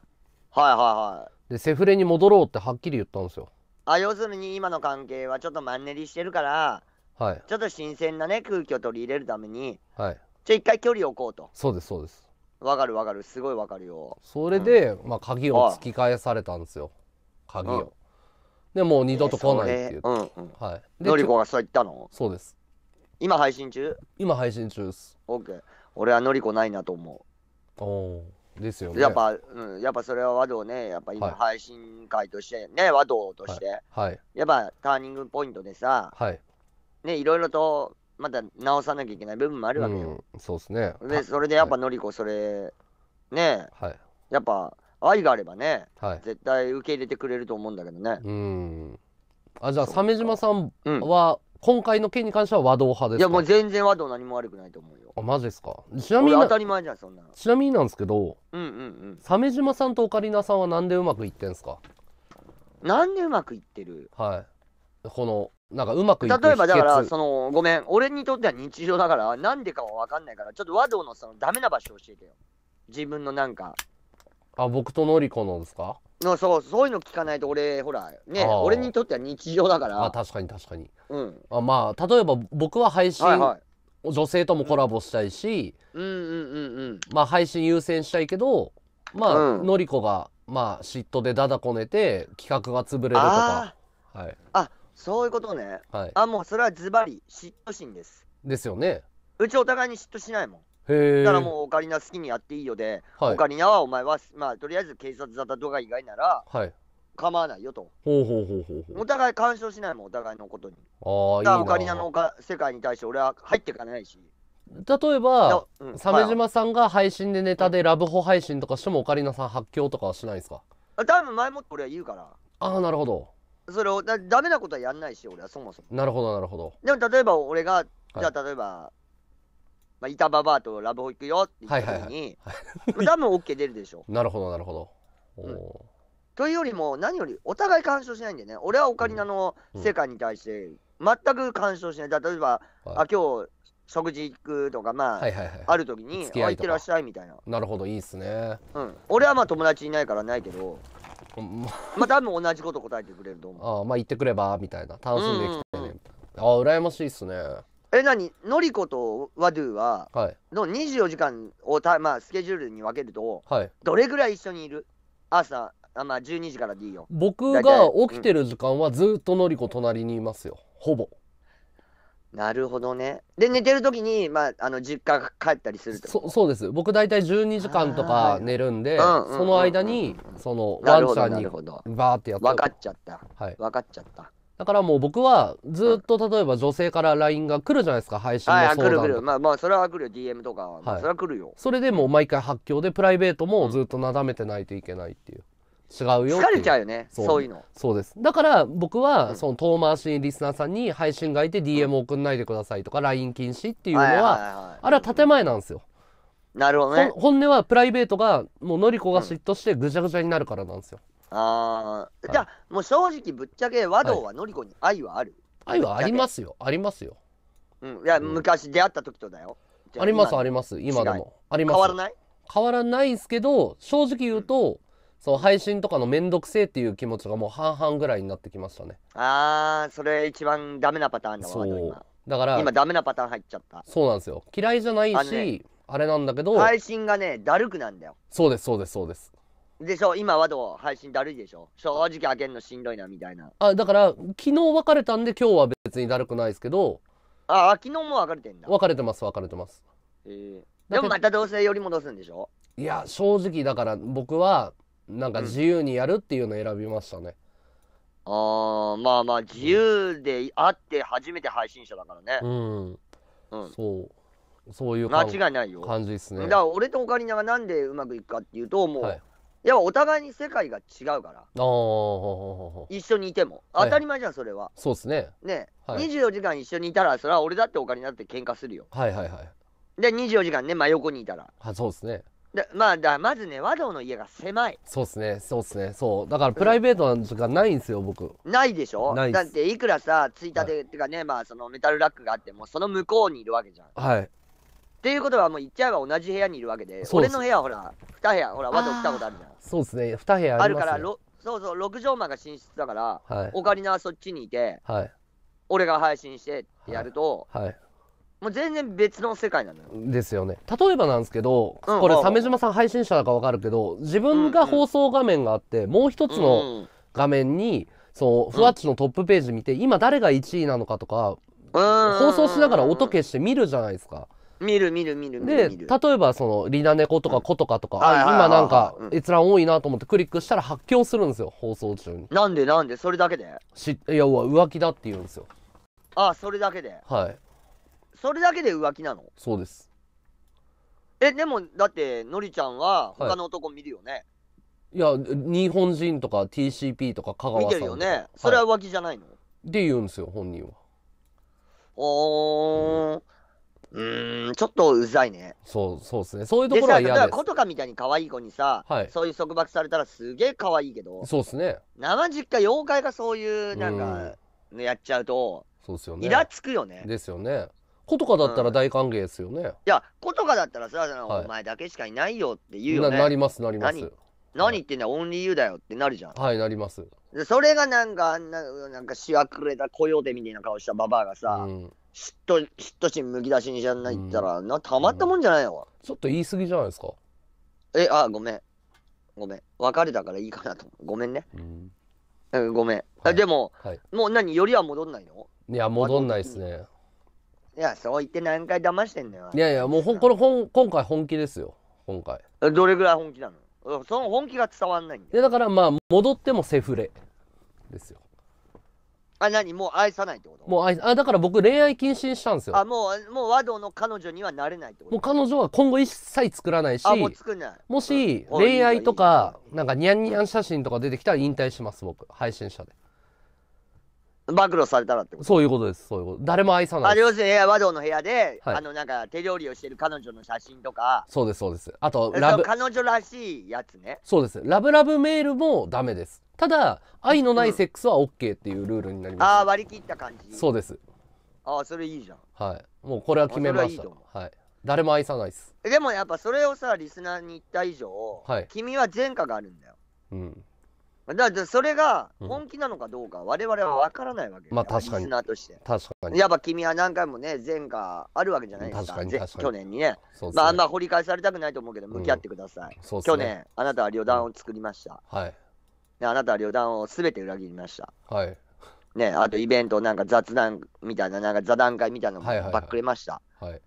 はいはいはいでセフレに戻ろうってはっきり言ったんですよあ要するに今の関係はちょっとマンネリしてるからはい、ちょっと新鮮なね空気を取り入れるために、はい、ゃあ一回距離を置こうとそうですそうですわかるわかるすごいわかるよそれで、うん、まあ鍵を突き返されたんですよ鍵を、うん、でもう二度と来ないっていう、うんうんはい、のりこがそう言ったのそうです今配信中今配信中です OK 俺はのりこないなと思うおおですよねやっぱ、うん、やっぱそれは和道ねやっぱ今配信会としてね、はい、和道として、はい、やっぱターニングポイントでさ、はい、ね、いろいろとまだ直さなきゃいけない部分もあるわけよ。うん、そうですね。で、それでやっぱのりこ、それ、ね、はい、やっぱ愛があればね、はい、絶対受け入れてくれると思うんだけどね。うん。あ、じゃあ、鮫島さんは、今回の件に関しては和道派ですいやもう全然和道何も悪くないと思うよあマジですかちなみに当たり前じゃんそんなちなみになんですけどうんうんうん鮫島さんとオカリナさんはなんでうまくいってんすかなんでうまくいってるはいこのなんかうまくいく例えばだから、そのごめん、俺にとっては日常だから、なんでかは分かんないから、ちょっと和道のそのダメな場所教えてよ。自分のなんか。あ、僕とのりこのですかのそう、そういうの聞かないと俺、ほら、ね、俺にとっては日常だから。あ、確かに確かに。うん。あまあ、例えば僕は配信、はいはい、女性ともコラボしたいし、うんうんうんうん。まあ、配信優先したいけど、まあ、うん、のりこが、まあ、嫉妬でだだこねて、企画が潰れるとか。はい。あそういうことね。はい。あ、もうそれはズバリ嫉妬心です。ですよね。うちお互いに嫉妬しないもん。だからもうオカリナ好きにやっていいよで、はい、オカリナはお前は、まあ、とりあえず警察ったとか以外なら、はい、構わないよと。ほうほうほうほうほうお互い干渉しないもん、お互いのことに。あだからオカリナの世界に対して俺は入っていかないし。例えば、うん、鮫島さんが配信でネタでラブホ配信とかしてもオカリナさん発狂とかはしないですか多分前もって俺は言うから。ああ、なるほど。それをだだめなことはやんないし俺はそもそもなるほどなるほどでも例えば俺が、じゃあ例えばまあ、板ババアとラブホ行くよって言った時に、多分 OK 出るでしょ。*laughs* なるほど、なるほど。うん、というよりも、何よりお互い干渉しないんでね、俺はオカリナの世界に対して全く干渉しない。例えば、はい、あ今日食事行くとか、まあ、はいはいはい、ある時に、あ、行ってらっしゃいみたいな。なるほど、いいっすね。うん、俺はまあ友達いないからないけど、まあ多分同じこと答えてくれると思うああまあ言ってくればみたいな楽しんできてね、うんああ羨ましいっすねえ何のりことワドゥは、はい、の24時間をた、まあ、スケジュールに分けると、はい、どれぐらい一緒にいる朝あまあ12時からでいいよ僕が起きてる時間はずっとのりこ隣にいますよほぼなるほどね。で、寝てる時に、まあ、あの、実家帰ったりするとそそうです。僕大体12時間とか寝るんで、その間に、その、ワンちゃんに、バーってやって。分かっちゃった。はい。分かっちゃった。だからもう僕はずっと例えば女性から LINE が来るじゃないですか配信の相談とか、来るまあまあそれは来るよ DM とかは、はい、それは来るよそれでもう毎回発狂でプライベートもずっとなだめてないといけないっていう違うよ疲れちゃうよねそういうのそうですだから僕はその遠回しにリスナーさんに配信が外で DM 送んないでくださいとか LINE 禁止っていうのはあれは建前なんですよなるほどね本音はプライベートがもうのりこが嫉妬してぐちゃぐちゃになるからなんですよああじゃあもう正直ぶっちゃけ和道はのりこに愛はある愛はありますよありますようんいや昔出会った時とだよありますあります今でもあります変わらない変わらないんすけど正直言うとそう、配信とかのめんどくせえっていう気持ちがもう半々ぐらいになってきましたね。ああそれ一番ダメなパターンだわ、そう今。だから、今ダメなパターン入っちゃった。そうなんですよ。嫌いじゃないあねし、あれなんだけど、配信がね、だるくなんだよ。そうです、そうです、そうです。でしょ、今はどう配信だるいでしょ。正直開けんのしんどいな、みたいな。あ、だから、昨日別れたんで今日は別にだるくないですけど、あ、あ昨日も別れてんだ。別れてます、別れてます。えー、でもまたどうせより戻すんでしょいや、正直だから僕は、なんか自由にやるっていうのを選びましたね。ああ、まあまあ、自由であって初めて配信者だからね。うん。うん。そう。そういう間違いないよ。感じですね。だから俺とオカリナがなんでうまくいくかっていうと、もう、い。やっぱお互いに世界が違うから、ああ、一緒にいても。当たり前じゃん、それは。そうですね。ね、はい24時間一緒にいたら、それは俺だってオカリナって喧嘩するよ。はいはいはい。で、24時間ね、真横にいたら。あそうですね。だまあだまずね和道の家が狭いそうっすねそうっすねそうだからプライベートなんとかないんですよ、僕ないでしょないっすだっていくらさついたて、ってかねまあそのメタルラックがあってもその向こうにいるわけじゃんはいていうことはもう言っちゃえば同じ部屋にいるわけで俺の部屋はほら2部屋ほら和道来たことあるじゃんそうっすね2部屋ありるまかす、ね、らろそうそう6畳間が寝室だから、はいオカリナはそっちにいてはい俺が配信してってやると、はいもう全然別の世界なのよですよね例えばなんですけど、うん、これ鮫島さん配信者だから分かるけど自分が放送画面があって、うんうん、もう一つの画面に、そうふわっちのトップページ見て、今誰が1位なのかとか、放送しながら音消して見るじゃないですか。見る見る見るで例えばそのリナネコとかコとかとか、今なんか閲覧多いなと思ってクリックしたら発狂するんですよ放送中になんでなんでそれだけでしいや浮気だって言うんですよああそれだけではいそれだけで浮気なのそうですえでもだってのりちゃんは他の男見るよね、はいいや、日本人とか TCP とか香川さん見てるよね。それは浮気じゃないの、はい、で言うんですよ、本人は。おー。うん、ちょっとうざいね。そう、そうですね。そういうところは嫌です。でさ、例えば琴香みたいに可愛い子にさ、はい、そういう束縛されたらすげえ可愛いけど。そうですね。生実家、妖怪がそういう、なんか、ね、やっちゃうと、そうですよね。イラつくよね。ですよね。ことかだったら大歓迎ですよね。いや、ことかだったらさ、はいお前だけしかいないよって言うよなね。なりますなります何何言ってんだよ、オンリーユーだよってなるじゃん。はいなりますでそれがなんか、あんな、なんか、しわくれたコヨーみたいな顔したババアがうさ、ん、嫉妬、嫉妬心むき出しにじゃないったら、な、たまったもんじゃないよ。ちょっと言い過ぎじゃないですか、え、あ、ごめん。ごめん。別れたからいいかなとごめんね。うんごめん。はいあでも、はいもう何、よりは戻んないのいや戻んないですねいや、そう言って何回騙してんのよ。いやいや、もうほこれ本今回本気ですよ、今回。どれぐらい本気なのその本気が伝わんないんだだからまあ、戻ってもセフレですよ。あ、何もう愛さないってこともう愛あだから僕恋愛禁止にしたんですよ。あ、もう、もう和道の彼女にはなれないってこともう彼女は今後一切作らないし、あ、もう作んない。もし、恋愛とか、なんかニャンニャン写真とか出てきたら引退します、僕。配信者で。暴露されたらってことそういうことです、そういうこと。誰も愛さない要するにエア和道の部屋で、はいあのなんか手料理をしてる彼女の写真とかそうです、そうです。あと、えラブ彼女らしいやつねそうです。ラブラブメールもだめです。ただ、愛のないセックスは OK っていうルールになります、ああ割り切った感じそうです。ああそれいいじゃんはい。もうこれは決めまあしそれはいいと思た。はい。誰も愛さないです。でもやっぱそれをさリスナーに言った以上、はい君は前科があるんだようん。だからそれが本気なのかどうか、我々は分からないわけまあ確かに。リスナーとして。確かに。やっぱ君は何回もね、前科あるわけじゃないですか。確かに去年にね。ねまああんま掘り返されたくないと思うけど、向き合ってください。うんね、去年、あなたは旅団を作りました。はい。あなたは旅団をすべて裏切りました。はい。ね、あとイベント、なんか雑談みたいな、なんか座談会みたいなのばっくれました。はい、はい、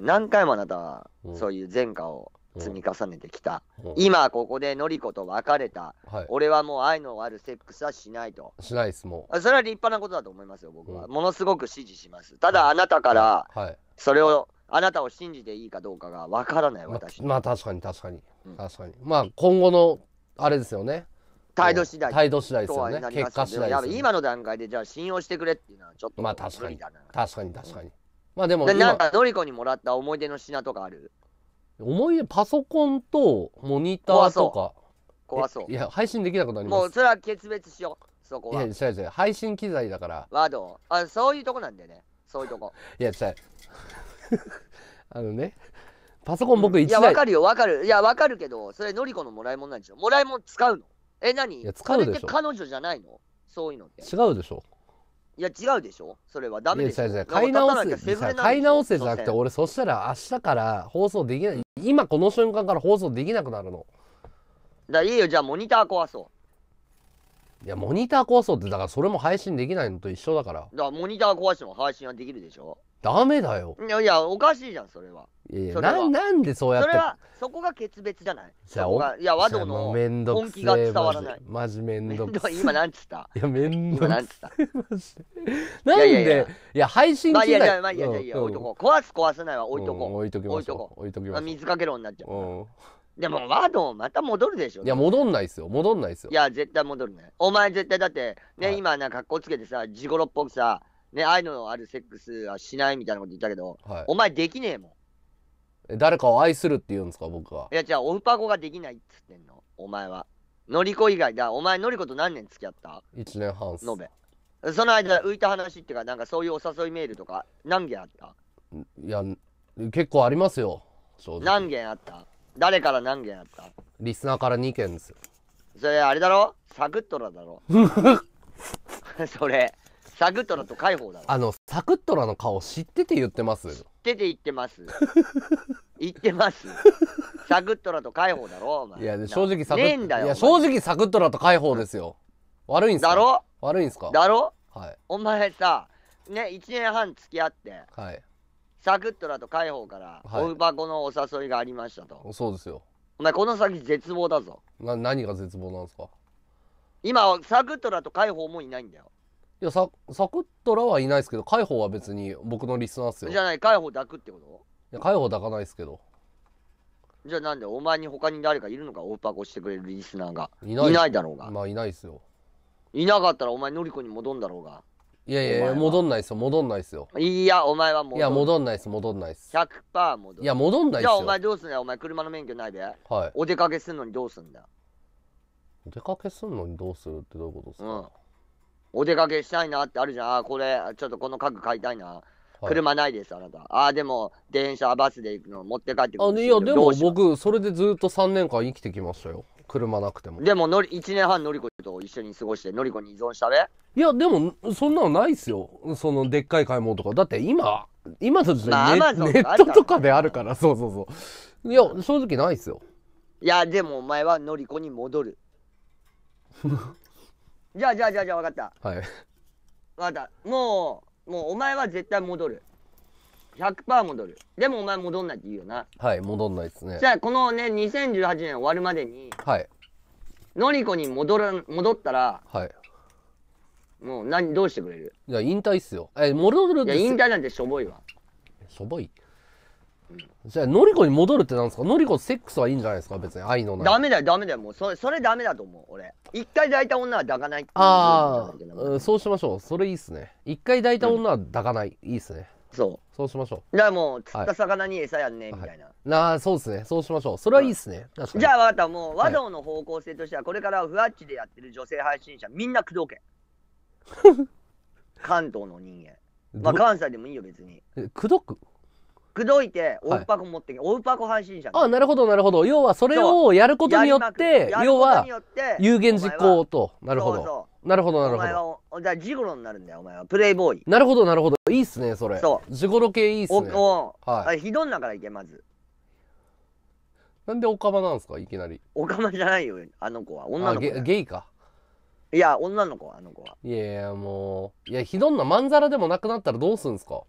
何回もあなたは、そういう前科を、うん積み重ねてきた、今ここでのりこと別れた、はい、俺はもう愛のあるセックスはしないとしないですもうそれは立派なことだと思いますよ僕は、ものすごく支持しますただあなたから、はい、それをあなたを信じていいかどうかがわからない私まあ、確かに確かに確かに、まあ今後のあれですよね態度次第態度次第ですよね結果次第今の段階でじゃあ信用してくれっていうのはちょっとまあ確かに確かに確かに、まあでもなんかのりこにもらった思い出の品とかある思い出パソコンとモニターとか怖そういや配信できなくなりますもうそれは決別しようそこはいや違う違う配信機材だからワードあそういうとこなんだよねそういうとこいや違う *laughs* あのねパソコン僕一台、いやわかるよわかるいやわかるけどそれのりこのもらいもんなんでしょもらいもん使うのえ何いや使うでしょ彼女じゃないのそういうのって違うでしょいや違うでしょそれはダメでしょ買い直せ買い直せじゃなくて俺そしたら明日から放送できない、今この瞬間から放送できなくなるのだいいよじゃあモニター壊そういやモニター壊そうってだからそれも配信できないのと一緒だからだからモニター壊しても配信はできるでしょダメだよいやいやおかしいじゃんそれはいやいやななんでそうやっそれはそこが決別じゃないじそこがいや和道のめ本気が伝わらないマジマジめんどくさえ今なんつったいやめんど今くせえなんつったなんでいやいやいやいや配信まあい機いや材まあいやいやいや置いとこう壊す壊さないは置いとうこ置いときましょう置いときましょ水かけろになっちゃうでもワードまた戻るでしょいや戻んないっすよ戻んないっすよいや絶対戻るねお前絶対だってね、はい今なんか格好つけてさジゴロっぽくさね、愛のあるセックスはしないみたいなこと言ったけど、はい、お前できねえもん。誰かを愛するって言うんですか、僕は。いや、じゃあ、オフパコができないっつってんの、お前は。のりこ以外だ、お前、のりこと何年付き合った ?1 年半す。べ。その間、浮いた話っていうか、なんかそういうお誘いメールとか、何件あったいや、結構ありますよ、何件あった誰から何件あったリスナーから2件ですよ。それ、あれだろサクッとらだろ *laughs* それ。サグトラと解放だあのサグットラの顔知ってて言ってます出て言ってます *laughs* 言ってますサグットラと解放だろお前いや正直サグ、ねえんいや正直サグットラと解放ですよ、悪いんすかだろ悪いんすかだろはいお前さね1年半付き合ってはいサグットラと解放からはいオ箱のお誘いがありましたと、そうですよお前この先絶望だぞな何が絶望なんですか今サグットラと解放もいないんだよいやササクッとらはいないですけど解放は別に僕のリスナーっすよじゃない海保抱くってこといや海保抱かないですけどじゃあなんでお前に他に誰かいるのかオーパコしてくれるリスナーがいないだろうがまあいないですよいなかったらお前のりこに戻んだろうがいやいや戻んないっすよ戻んないっすよいやお前は戻いや戻んないっす戻んないっす100%戻るいや戻んないっすじゃあお前どうすんだよお前車の免許ないではいお出かけすんのにどうすんだよお出かけすんのにどうするってどういうことですか、うんお出かけしたいなってあるじゃん。これ、ちょっとこの家具買いたいな。はい、車ないです、あなた。ああ、でも、電車、バスで行くの、持って帰ってくるあいや、でも僕、それでずっと3年間生きてきましたよ。車なくても。でものり、1年半、のり子と一緒に過ごして、のり子に依存したね。いや、でも、そんなのないっすよ。その、でっかい買い物とか。だって今、今の時ネ,、まあ、ネットとかであるから、そうそうそう。いや、正直ないっすよ。いや、でもお前はのり子に戻る。*laughs* じゃあじゃあじゃあじゃ分かったはい分かったもうもうお前は絶対戻る100%戻るでもお前戻んないって言うよなはい戻んないですねじゃあこのね2018年終わるまでにはいのりこに戻る戻ったらはいもう何どうしてくれるいや引退っすよえ戻るいや引退なんてしょぼいわしょぼいじゃあ、のりこに戻るってなんですかのりこセックスはいいんじゃないですか別に愛のない。ダメだよ、ダメだよ。もう、それ、それダメだと思う、俺。一回抱いた女は抱かないってああ、うん、そうしましょう。それいいっすね。一回抱いた女は抱かない。うん、いいっすね。そう。そうしましょう。じゃあもう、釣った魚に餌やんね、はい、みたいな。あはい、あ、そうっすね。そうしましょう。それはいいっすね。じゃあ、わかった。もう、和道の方向性としては、これからふわっちでやってる女性配信者、みんな工藤け。*laughs* 関東の人間。まあ、関西でもいいよ、別に。え、くく口説いて、オフパコ持ってきて、オフパコ配信者。あ、なるほど、なるほど。要は、それをやることによって、要は、有言実行と。なるほど。なるほど、なるほど。じゃあ、ジゴロになるんだよ、お前は。プレイボーイ。なるほど、なるほど。いいっすね、それ。そう。ジゴロ系いいっすね。おはい。ひどんなからいけ、まず。なんでオカマなんですか、いきなり。オカマじゃないよ、あの子は。女の子ゲ。ゲイか。いや、女の子は、あの子は。いやいや、もう。いや、ひどんなまんざらでもなくなったらどうすんすか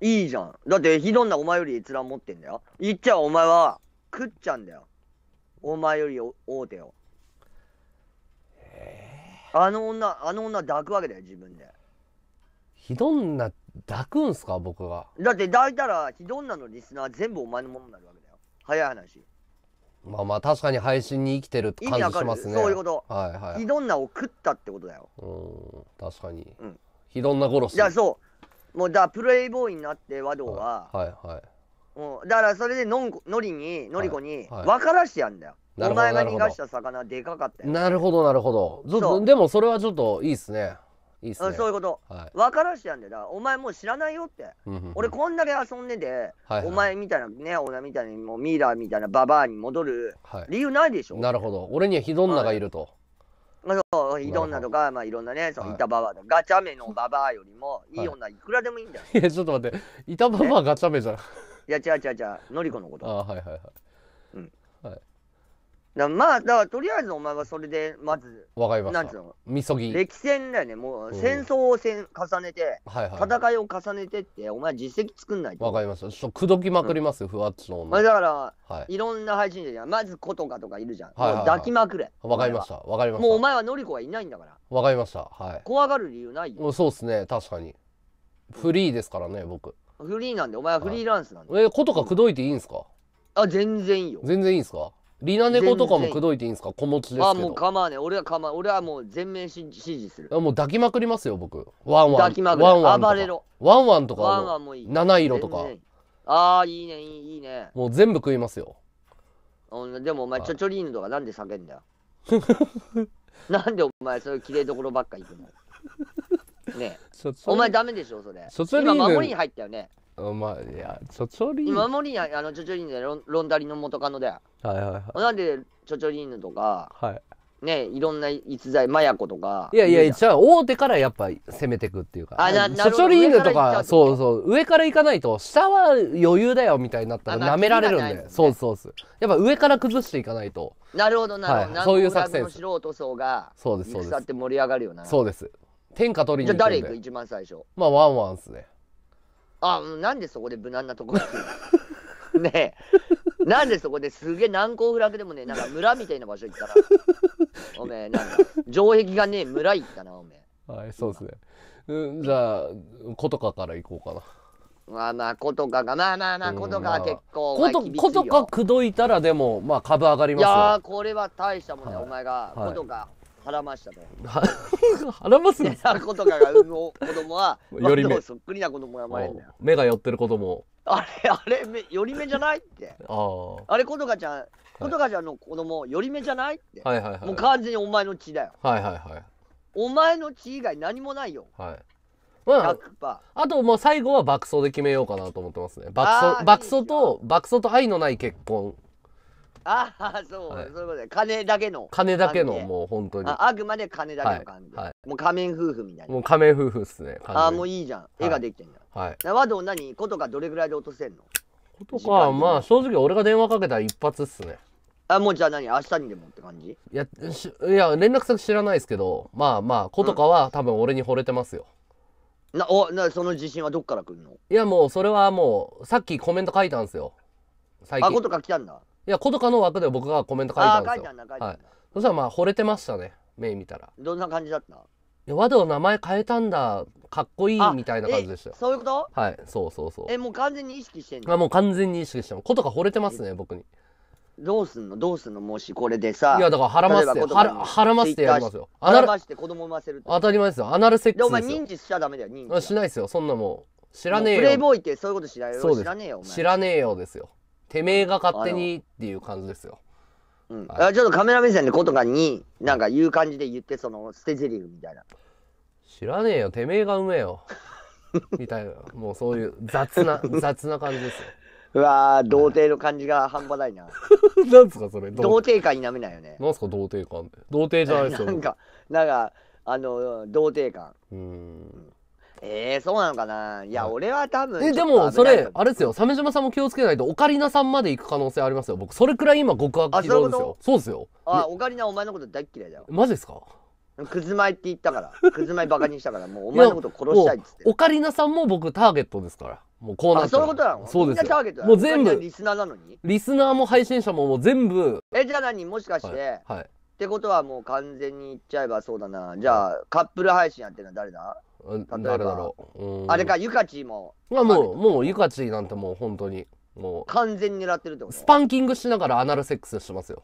いいじゃん。だってひどんなお前より閲覧持ってんだよ。言っちゃお前は食っちゃうんだよ。お前より大手を。あの女、あの女抱くわけだよ、自分で。ひどんな抱くんすか、僕が。だって抱いたら、ひどんなのリスナー全部お前のものになるわけだよ。早い話。まあまあ、確かに配信に生きてるって感じしますね。そういうこと。はいはい。ひどんなを食ったってことだよ。うん、確かに。うん。ひどんな殺し。いや、そう。もうだプレイボーイになって和道は、はいはいもうだからそれでのんのりにのりこにはい分からしてやんだよ、お前が逃がした魚でかかったよ、なるほどなるほどでもそれはちょっといいっすねいいっすねそういうことはい分からしてやんだよだお前もう知らないよって、うんうんうん俺こんだけ遊んでて、はいお前みたいなね俺みたいにもうミイラみたいなババアに戻るはい理由ないでしょなるほど俺にはひドんながいるとそうろんなとか、まあ、いろんなね、そう、板ババアガチャ目のババアよりも、いい女いくらでもいいんだよ。いや、ちょっと待って、板ババアガチャ目じゃん。いや、違う違う違う、のりこのこと。あはいはいはい。だまあ、だからとりあえずお前はそれで、まず、わかりまなんつうの、みそぎ歴戦だよね、もう戦争をん重ねて、はいはい戦いを重ねてって、お前実績作んないわかりましたちょっと口説きまくりますよふわっちのまあ、だから、はいいろんな配信者じゃん。まず琴とかとかいるじゃん。はいはいはい抱きまくれ。わかりましたわかりましたもうお前はのりこがいないんだから。わかりましたはい怖がる理由ないよ。うんそうっすね確かにフリーですからね僕フリーなんで、お前はフリーランスなんで。え琴とか口説いていいんすかあ、全然いいよ。全然いいんすかリナ猫とかも口説いていいんですか小持ですけどあもう構わね俺は構わ俺はもう全面支持するもう抱きまくりますよ僕ワンワン抱きまくるワンワン暴れろワンワンとかワンワンもいい七色とかああいいねいいねもう全部食いますよでもお前、はい、チョチョリーヌとかなんで叫んだよ *laughs* なんでお前そういう綺麗どころばっか行くのねえお前ダメでしょそれ今守りに入ったよねまあいやちょちょりー今ノ森にあのちょちょりーでロンロンダリの元カノだよはいはいはいなんでちょちょりーとかはいねいろんな逸材麻也子とかいやいやじゃあ大手からやっぱ攻めていくっていうかあなチなちょほチどョとかそうそう上から行かないと下は余裕だよみたいになったらあ舐められるんでそうそうそうやっぱ上から崩していかないとなるほどなるほど、そういう作戦です南国ラグ素人層がそうですそうで戦す盛り上がるよなそうです天下取りじゃあ誰ん行く一番最初まあワンワンっすねあ、なんでそこで無難なところ *laughs* ねえ、なんでそこですげえ難攻不落でもね、なんか村みたいな場所行ったら、おめえ、なんか、城壁がねえ村行ったな、おめえ。はい、そうですね。うん、じゃあ、ことかから行こうかな。まあまあ、ことかが、まあまあまあ、ことかは結構、まあ、こと、か口説いたら、でも、まあ、株上がりますよ。いやこれは大したもんね、はい、お前が、ことか、はらましたね。らますん子とかが産む子供は、よ *laughs* り目。そっくりな子供が生まれるんだよ。目が寄ってる子供。あれ、あれ、めより目じゃないって。あれ、ことかちゃん、ことかちゃんの子供、より目じゃないって。はいはいはい。もう完全にお前の血だよ。はいはいはい。お前の血以外何もないよ。はい。まあ、あともう最後は爆走で決めようかなと思ってますね。爆走、爆走と、爆走と愛のない結婚。ああ、そう、はい、そういうことで、金だけの。金だけの、もう本当に。あくまで金だけの感じ、はいはい、もう仮面夫婦みたいな。もう仮面夫婦っすね。ああ、もういいじゃん。絵ができてんだ。はい。ど、道何ことかどれぐらいで落とせんのことか、まあ正直俺が電話かけたら一発っすね。あ、もうじゃあ何明日にでもって感じいや、しいや連絡先知らないですけど、まあまあ、ことかは、ん、多分俺に惚れてますよ。な、お、な、その自信はどっから来るのいやもうそれはもう、さっきコメント書いたんですよ。最近。あ、ことか来たんだ。いや、コドの枠で僕がコメント書いたんですよ。あ書いたんだ、書いたんだ。はい、そしたらまあ、惚れてましたね。目見たら。どんな感じだったいや、和道名前変えたんだ、かっこいいみたいな感じでしたよ。そういうことはい、そうそうそう。え、もう完全に意識してんのあもう完全に意識してる。コドカ惚れてますね、僕に。どうすんのどうすんのもしこれでさ。いや、だから腹ませて、らませてやりますよ。腹ませて子供産ませる。当たり前ですよ。アナルセックスお前認知しちゃダメだよ、認知。しないですよ、そんなもん。知らねえよ。プレイボーイってそういうことしないよ。知らねえよ、知らねえよですよ。てめえが勝手にっていう感じですよ。うん、あちょっとカメラ目線でことかに、なんか言う感じで言って、その捨て台詞みたいな。知らねえよ、てめえがうめえよ。*laughs* みたいな、もうそういう雑な、*laughs* 雑な感じですよ。うわー、童貞の感じが半端ないな。*laughs* なんですか、それ。童貞感になめないよね。なんすか、童貞感童貞じゃないですよ。なんか、なんか、あの、童貞感。うん。えー、そうなのかないや、俺は多分えでもそれあれですよ鮫島さんも気をつけないとオカリナさんまで行く可能性ありますよ僕それくらい今極悪非ですよそうですよあ、オカリナお前のこと大嫌いだよマジですかくずまいって言ったからくずまいバカにしたからもうお前のこと殺したいっつってオカリナさんも僕ターゲットですからもうこうなったそういうことなのそうですよもう全部リスナーなのにリスナーも配信者ももう全部えじゃあ何もしかして、はい、はいってことはもう完全に言っちゃえばそうだな。じゃあ、カップル配信やってるのは誰だ誰だろう。あれか、ゆかちも。まあもう、もうゆかちなんてもう本当に。もう完全に狙ってるってことスパンキングしながらアナルセックスしてますよ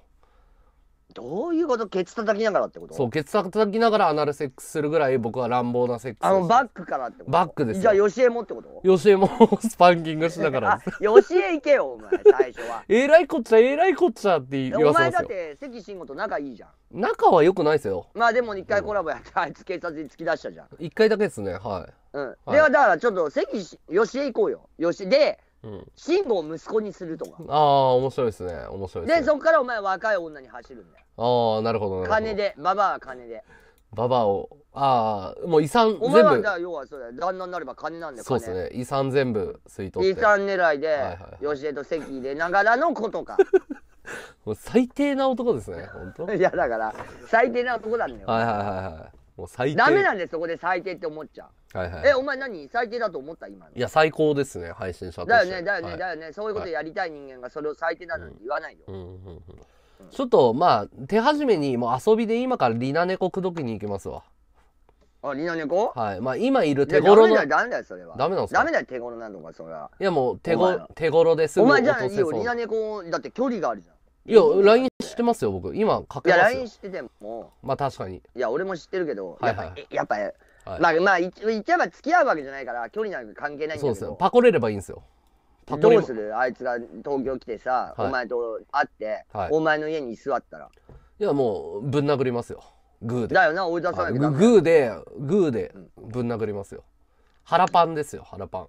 どういうことケツ叩きながらってことそうケツ叩きながらアナルセックスするぐらい僕は乱暴なセックスあのバックからってことバックですじゃあよしえもってことよしえもスパンキングしながらよしえ行けよお前最初は *laughs* えらいこっちゃえらいこっちゃって言わせますよお前だって関慎吾と仲いいじゃん仲は良くないですよまあでも一回コラボやって、あいつ警察に突き出したじゃん一回だけですねはいうん、はい、ではだからちょっと関よしえ行こうよよしでうん、シを息子にするとかああ面白いですね面白いで、ね、そこからお前若い女に走るんだよああなるほど金でババアは金でババアをああもう遺産全部お前はだ要はそうだ旦那になれば金なんだよそうですね遺産全部吸い取って遺産狙いで、はいはい吉江と席入れながらのことか *laughs* もう最低な男ですね本当 *laughs* いやだから最低な男なんだよはいはいはいはいもう最低ダメなんでそこで最低って思っちゃうはいはい、えお前何最低だと思った今のいや最高ですね配信者とだよねだよね、はい、だよねそういうことやりたい人間がそれを最低だなんて言わないよ、うんうんうんうん、ちょっとまあ手始めにもう遊びで今からリナネコ口説きに行きますわあリナネコはいまあ今いる手頃のダメだよダメだよそれはダメなんすかダメだよ手頃なのかそれはいやもう手ご手頃ですお前じゃあいいよリナネコだって距離があるじゃんいや LINE 知ってますよ僕今かけますよいや LINE 知っててもまあ確かにいや俺も知ってるけど、はいはい、やっぱやっぱはい、まあ、まあ、言っちゃえば付き合うわけじゃないから、距離なんか関係ないんだけど。そうですよ。パコれればいいんですよ。どうするあいつが東京来てさ、はい、お前と会って、はい、お前の家に座ったら。いや、もう、ぶん殴りますよ。グーで。だよな、追い出さなグーで、グーで、ぶん殴りますよ。腹パンですよ、腹パン。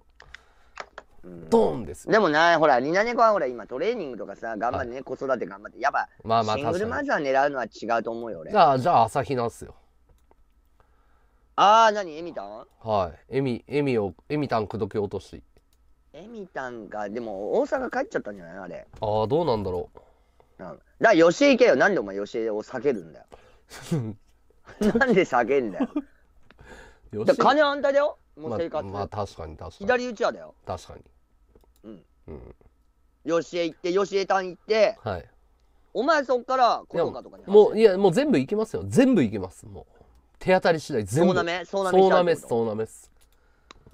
うん、ドンですでもなほらニナネコはほら今トレーニングとかさ頑張ってね、はい、子育て頑張ってやっぱ、まあまあ、シングルマザー狙うのは違うと思うよ俺じゃあじゃあ朝比奈っすよああ、何エミタンはい。エミ、エミを、エミタン口説き落とし。エミタンが、でも大阪帰っちゃったんじゃないあれ。ああ、どうなんだろう。なんだ、吉行けよ。なんでお前吉井を避けるんだよ。*laughs* なんで避けんだよ。だ金あんただよ。もう生活。まあ、まあ、確かに確かに。左打ちはだよ。確かに。うん。うん。吉江行って、吉江タン行って。はい。お前そっから、こうかとかに。もう、いや、もう全部行きますよ。全部行きます。もう。手当たり次第全部そうなめそうなめうなめっすそうなめっす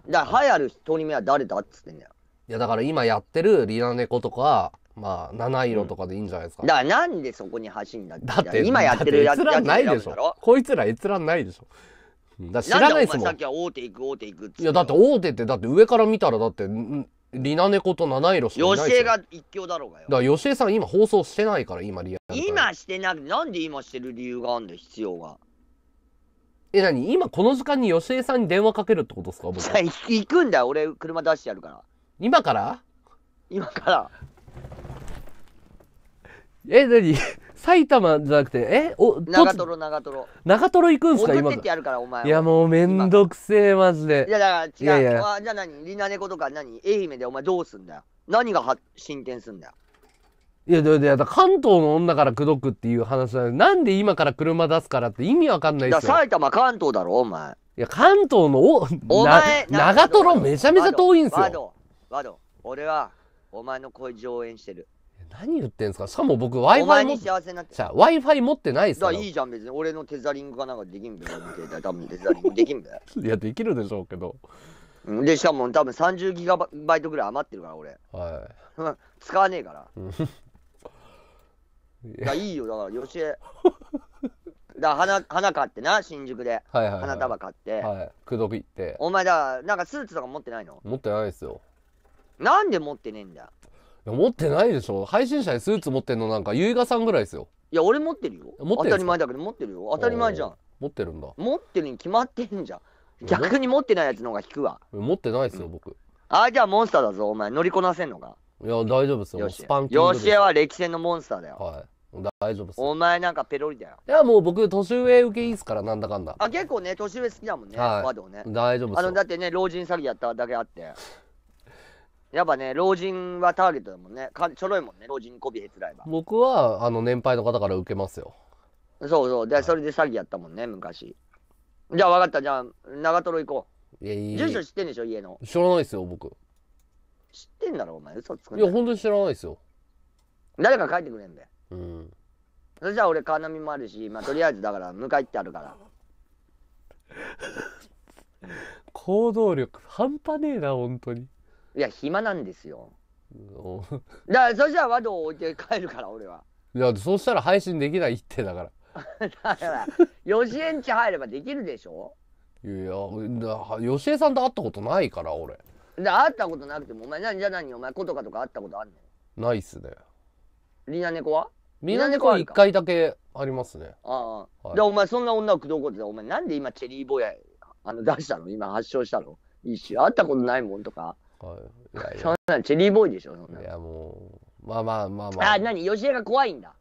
だから流行る一人目は誰だっつってんだよいやだから今やってるリナネコとかまあ七色とかでいいんじゃないですか、だからなんでそこに走んだってだって今やってるやつだっないでしょこいつら閲覧ないでしょだ知らないですもんさっきは大手行く大手行くっいやだって大手ってだって上から見たらだってリナネコと七色しかないしょが一強だろうがよだから吉江さん今放送してないから今リア今してないなんで今してる理由があるんだ必要がえ、なに今この時間に吉江さんに電話かけるってことですか僕。さあ行くんだよ俺車出してやるから今から今からえ、なに *laughs* 埼玉じゃなくて、えお、長瀞長瀞長瀞行くんすか今ててやるからお前いや、もうめんどくせえ、マジいやだから違ういやいやあじゃあ何リナネコとか何愛媛でお前どうすんだよ何がは進展すんだよいや、だて関東の女から口説くっていう話だなんで今から車出すからって意味わかんないっすよ。埼玉、関東だろ、お前。いや、関東のお、お前長瀞めちゃめちゃ遠いんですよ。ワド、ワド、俺は、お前の恋上演してる。何言ってんすかしかも僕 Wi-Fi も。幸せになって。Wi-Fi 持ってないっすから。いいじゃん別に俺のテザリングかなんかできんべよ。多分テザリングできんべ。*laughs* いやできるでしょうけど。でしかも多分30ギガバイトぐらい余ってるから俺。はい。*laughs* 使わねえから。いや、いいよ、だから、よしえ。*laughs* だ花花買ってな、新宿で。はいはい、はい、花束買って。はい。くどくって。お前だ、からなんかスーツとか持ってないの持ってないですよ。なんで持ってねえんだいや、持ってないでしょ。配信者にスーツ持ってんのなんか、ゆいがさんぐらいですよ。いや、俺持ってるよ。持ってる当たり前だけど、持ってるよ。当たり前じゃん。持ってるんだ。持ってるに決まってんじゃん。逆に持ってないやつの方が引くわ。持ってないですよ、うん、僕。あ、あじゃあモンスターだぞ、お前。乗りこなせんのか。いや、大丈夫ですよ。スパンキング。ヨシエは歴戦のモンスターだよ。はい。大丈夫っすお前なんかペロリだよいやもう僕年上受けいいっすからなんだかんだあ結構ね年上好きだもんね、はい、ワードね大丈夫っすあのだってね老人詐欺やっただけあってやっぱね老人はターゲットだもんねかちょろいもんね老人こびへつらいば僕はあの年配の方から受けますよそうそうで、はい、それで詐欺やったもんね昔じゃあ分かったじゃあ長瀞行こういやいい住所知ってんでしょ家の知らないっすよ僕知ってんだろお前嘘つくんいや本当に知らないっすよ誰か書いてくれんだようんそしじゃあ俺カーナもあるし、まあ、とりあえずだから向かいってあるから *laughs* 行動力半端ねえな本当にいや暇なんですよだからそしたらワドを置いて帰るから俺はいやそうしたら配信できないってだからだからよしえんち入ればできるでしょいやよしえさんと会ったことないから俺で会ったことなくてもお前何じゃ何お前ことかとか会ったことあんのないっすねリナ猫はミナネコは一回だけありますね。ああ。はい、で、お前そんな女を口説こうってお前なんで今チェリーボーイあの出したの今発症したの一種会ったことないもんとか。はい。いやいやそんなチェリーボーイでしょ、そんな。いやもう、まあまあまあまあ。あ、何に吉江が怖いんだ。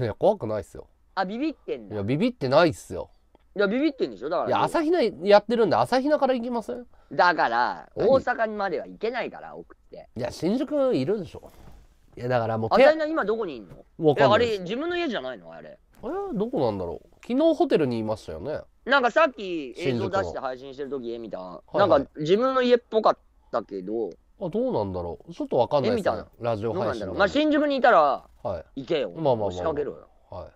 いや、怖くないっすよ。あ、ビビってんだ。いや、ビビってないっすよ。いや、ビビってんでしょだから、いや、朝比奈やってるんで、朝比奈から行きませんだから、大阪にまでは行けないから、送って。いや、新宿いるでしょ。いやだからもうあい今どこにいんのわかんないあれ自分の家じゃないのあれえれどこなんだろう昨日ホテルにいましたよねなんかさっき映像出して配信してる時絵見た、はいはい、なんか自分の家っぽかったけどあどうなんだろうちょっとわかんないですねラジオ配信まあ新宿にいたら行けよ、はい、まあまあまあ、まあ、仕掛けろよはい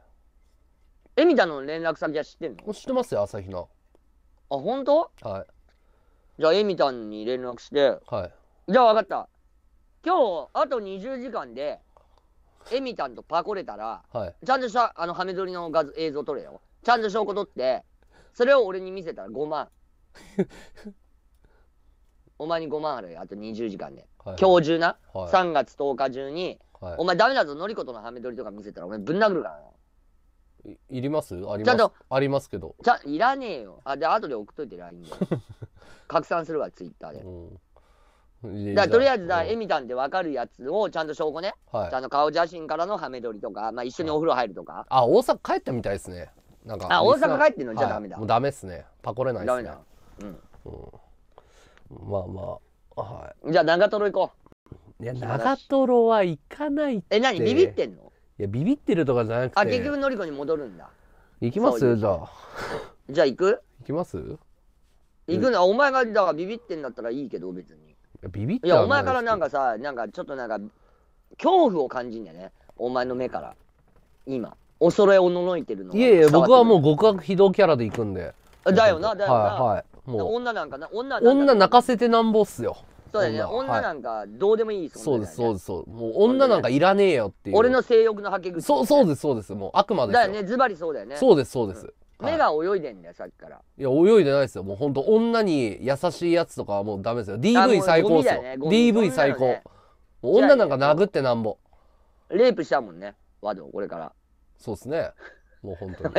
えみたの連絡先は知ってんの知ってますよ朝比奈あ本当はいじゃあえみたんに連絡してはいじゃあ分かった今日、あと20時間で、エミタンとパコれたら、はい、ちゃんとしたあのハメ撮りの画像映像撮れよ。ちゃんと証拠撮って、それを俺に見せたら5万。*laughs* お前に5万あるよ、あと20時間で。はい、今日中な、はい、3月10日中に、はい、お前ダメだぞ、のりことのハメ撮りとか見せたら、俺ぶん殴るからいいりますありますちゃんとありますけど。じゃいらねえよ。あ、で、後で送っといて LINE で。*laughs* 拡散するわ、ツイッターで。うんだとりあえずだ、うん、たんで分かるやつをちゃんと証拠ね、はい、ちゃんと顔写真からのハメ撮りとか、まあ、一緒にお風呂入るとか、あ大阪帰ったみたいですねなんかあ大阪帰ってんのじゃダメだ、はい、もうダメっすねパコれないっすねダメだ、うん、うん、まあまあはいじゃあ長瀞行こういや長瀞は行かないってえ何ビビってんのいやビビってるとかじゃなくてあ結局のりこに戻るんだ行きますじゃあじゃあ行く行きます行くなお前がだからビビってんだったらいいけど別にビビったいや、お前からなんかさ、なんかちょっとなんか、恐怖を感じんだよね。お前の目から。今。恐れおののいてるのいやいや、僕はもう極悪非道キャラで行くんで。だよな、だよな。はいはい。もう、女なんかな、女なん女泣かせてなんぼっすよ。そうだよね。女女なんかどうでもいいそうです、そうです、そうです。もう女なんかいらねえよっていう。俺の性欲の吐け口。そう、そうです、そうです。もうあくまですだよよ。ね、ズバリそうだよね。そうです、そうです。目が泳いでんだよ、さっきから。いや、泳いでないですよ。もうほんと、女に優しいやつとかはもうダメですよ。DV 最高ですよ。DV 最高。女なんか殴ってなんぼ。レイプしたもんね、ワド、これから。そうですね。もう本当に。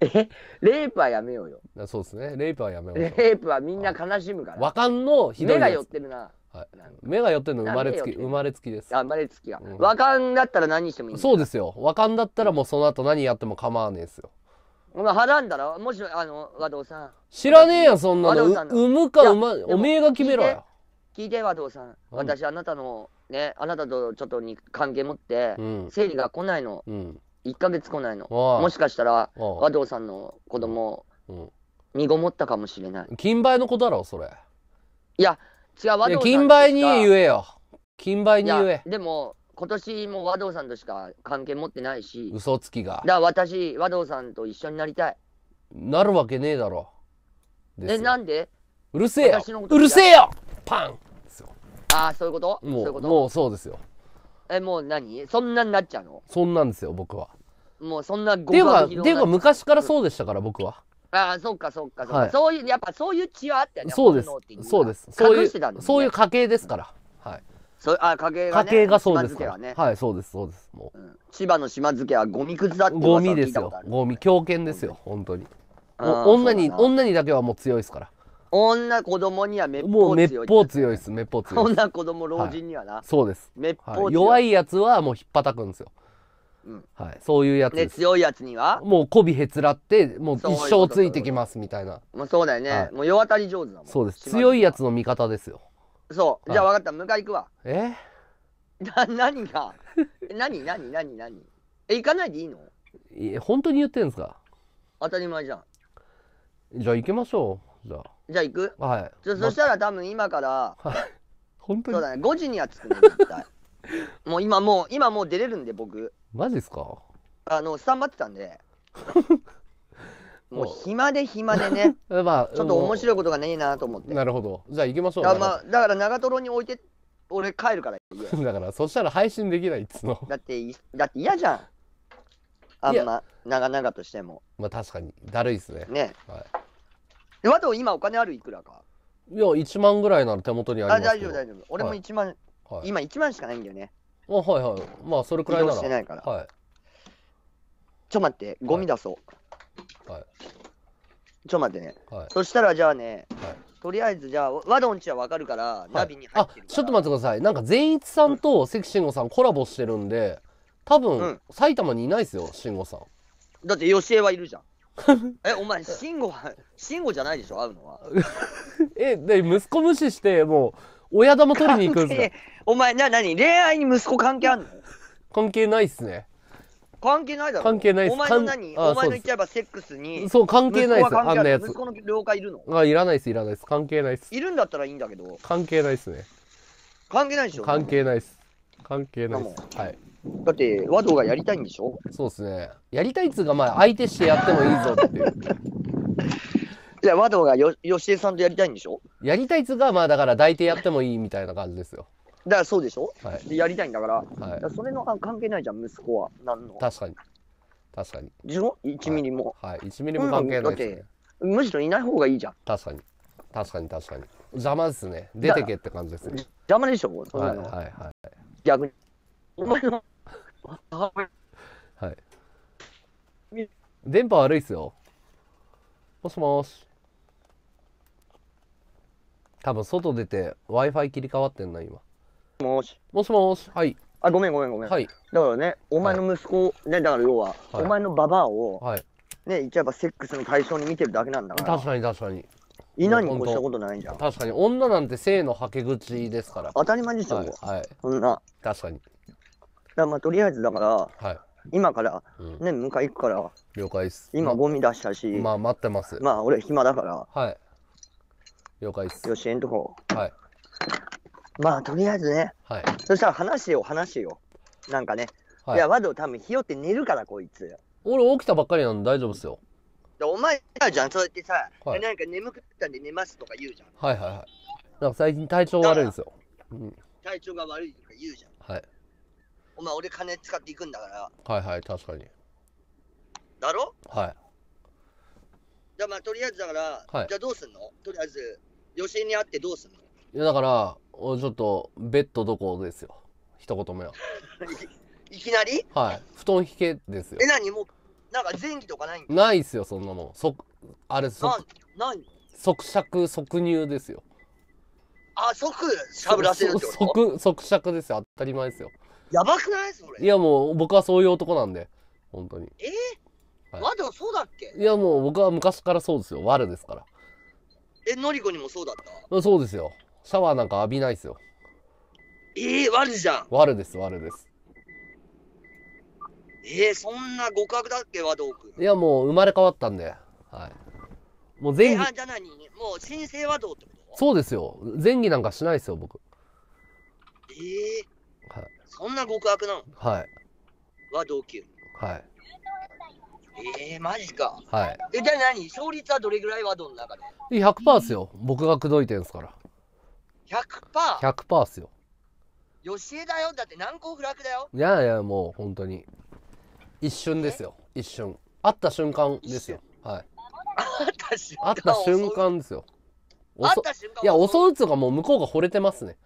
*laughs* えレイプはやめようよ。そうですね。レイプはやめよう。レイプはみんな悲しむから。わかんのひどい目が寄ってるな。はい、目が寄ってるの生まれつき生まれつきですあ生まれつきが、ん、和漢だったら何してもいいそうですよ和漢だったらもうその後何やっても構わねえですよお前はんだろもしあの和道さん知らねえよそんなの産むか産まおめえが決めろよ聞いて和道さん私あなたのねあなたとちょっとに関係持って、うん、生理が来ないの、うん、1か月来ないのもしかしたら和道さんの子供、うん身ごもったかもしれない金梅の子だろそれいや違う和道さん金梅に言えよ金梅に言えでも今年も和道さんとしか関係持ってないし、嘘つきがだか。ら私、和道さんと一緒になりたい。なるわけねえだろ。え、なんでうるせえようるせえよパンああ、そういうこともうもうそうですよ。え、もう何そんなになっちゃうのそんなんですよ、僕は。もうそんなっごていうか、ていうか、昔からそうでしたから、僕は。ああ、そっかそっかそっか、はいそういう、やっぱそういう血はあったよね。そうですそうです。そういう、そういう家系ですから。はい。そあ家計が、ね、家計がそうですから、ね、はいそうですそうですもう、千葉の島漬けはゴミくずだってゴミですよ、ゴミ狂犬ですよ本当に女に女にだけはもう強いですから女子供にはめっぽう強いもうめっぽう強いですめっぽう強い女子供老人にはな、はい、そうですめっぽう強い、はい、弱いやつはもうひっぱたくんですようん、はい、そういうやつで強いやつにはもう媚びへつらってもう一生ついてきますみたいなそうまあ、そうだよね、はい、もう世渡り上手だもんそうです強いやつの味方ですよそうじゃあ分かった迎え行くわえ *laughs* な何が何何何何え行かないでいいのえ本当に言ってんですか当たり前じゃんじゃあ行きましょうじゃあじゃあ行くはいそそしたら多分今から、はい、本当にそうだね5時には着くね絶対 *laughs* もう今もう今もう出れるんで僕マジですかあのスタンバってたんで *laughs* もう暇で暇でね *laughs* まあちょっと面白いことがねえなと思ってなるほどじゃあ行きましょうだ,、まあ、だから長瀞に置いて俺帰るからだからそしたら配信できないっつのだってだって嫌じゃんあんま長々としてもまあ確かにだるいっすねね、はい、でワと今お金あるいくらかいや1万ぐらいなら手元にありますあ大丈夫大丈夫俺も1万、はい、今1万しかないんだよねあはいはいまあそれくらいならしてないから、はい、ちょ待ってゴミ出そう、はいはいちょっと待ってね。はいそしたらじゃあね、はいとりあえずじゃあ、ワドンちはわかるから、ナビに入あってるから。ちょっと待ってくださいなんか善一さんと関慎吾さんコラボしてるんで多分、埼玉にいないですよ慎吾さんだって、よしえはいるじゃん。*laughs* え、お前、慎吾は、慎吾じゃないでしょ、会うのは。*laughs* えで息子無視してもう親玉取りに行くんですかお前、な、恋愛に息子関係あんの関係ないっすね関係ないだろ関係ないですお前の何お前の言っちゃえばセックスにそう関係ないですあんなやつ息子の了解いるのあいらないですいらないです関係ないですいるんだったらいいんだけど関係ないですね関係ないでしょ関係ないです関係ないですはいだって和道がやりたいんでしょそうですねやりたいっつうかまあ相手してやってもいいぞっていうじゃあ和道がよ吉江さんとやりたいんでしょやりたいっつうかまあだから抱いてやってもいいみたいな感じですよだからそうでしょ、はい、でやりたいんだから,、はい、からそれの関係ないじゃん息子は何の確かに確かにでしょ1ミリもはい、はい、1ミリも関係ないですね、うん、むしろいない方がいいじゃん確かに確かに確かに邪魔ですね出てけって感じですね邪魔でしょそんなのはいはい、はい、逆にお前の母親はい電波悪いっすよもしもし多分外出て w i f i 切り替わってんな今もし。もしもし。はい。あ、ごめんごめんごめん。はい。だからね、お前の息子、ね、だから要は、お前のババアを、はい。ね、言っちゃえばセックスの対象に見てるだけなんだから。確かに確かに。稲にもしたことないじゃん。確かに。女なんて性のはけ口ですから。当たり前でしょ、はい。はい、そんな。確かに。だまあ、とりあえずだから、はい。今から、ね、迎え行くから。了解です。今、ゴミ出したし。まあ、待ってます。まあ、俺、暇だから。はい。了解です。よし、えんとこ。はい。まあ、とりあえずね。はい。そしたら話をよ、話を。よ。なんかね。はい、いや、ワド多分ひよって寝るから、こいつ。俺起きたばっかりなんで大丈夫っすよ。お前じゃん、そうやってさ、はい、なんか眠くったんで寝ますとか言うじゃん。はいはいはい。なんか最近体調悪いんですよ。うん、体調が悪いとか言うじゃん。はい。お前俺金使っていくんだから。はいはい、確かに。だろはい。じゃあまあとりあえずだから、はい、じゃあどうすんのとりあえず、予診に会ってどうすんのいやだから、おちょっと、ベッドどこですよ。一言目は。*laughs* いきなりはい。布団引けですよえ、。何もう、なんか前期とかないんないっすよ、そんなもん。即、あれ、な即、ない即尺、即入ですよ。あ、即しゃぶらせるってこと即、即尺ですよ。当たり前ですよ。やばくないそれ。いや、もう、僕はそういう男なんで、本当に。えーはいまあでもそうだっけいや、もう、僕は昔からそうですよ。悪ですから。え、のりこにもそうだったそうですよ。シャワーなんか浴びないですよ。ええー、悪じゃん。悪です、悪です。ええー、そんな互角だっけ、和道くん。いや、もう生まれ変わったんで。はい。もう前儀。えー、じゃ何もう和道ってことそうですよ。前儀なんかしないですよ、僕。ええー、はい。そんな極悪なのはい。和道級。はい。ええー、マジか。はい。え、じゃあ何勝率はどれぐらい和道の中で ?100% ですよ。僕が口説いてるんですから。100%? 100%っすよ。吉江だよ。だって難攻不落だよ。いやいや、もう本当に。一瞬ですよ。一瞬。会った瞬間ですよ。はい。会った瞬間会った瞬間ですよ。会った瞬間いや、襲うつうかもう向こうが惚れてますね。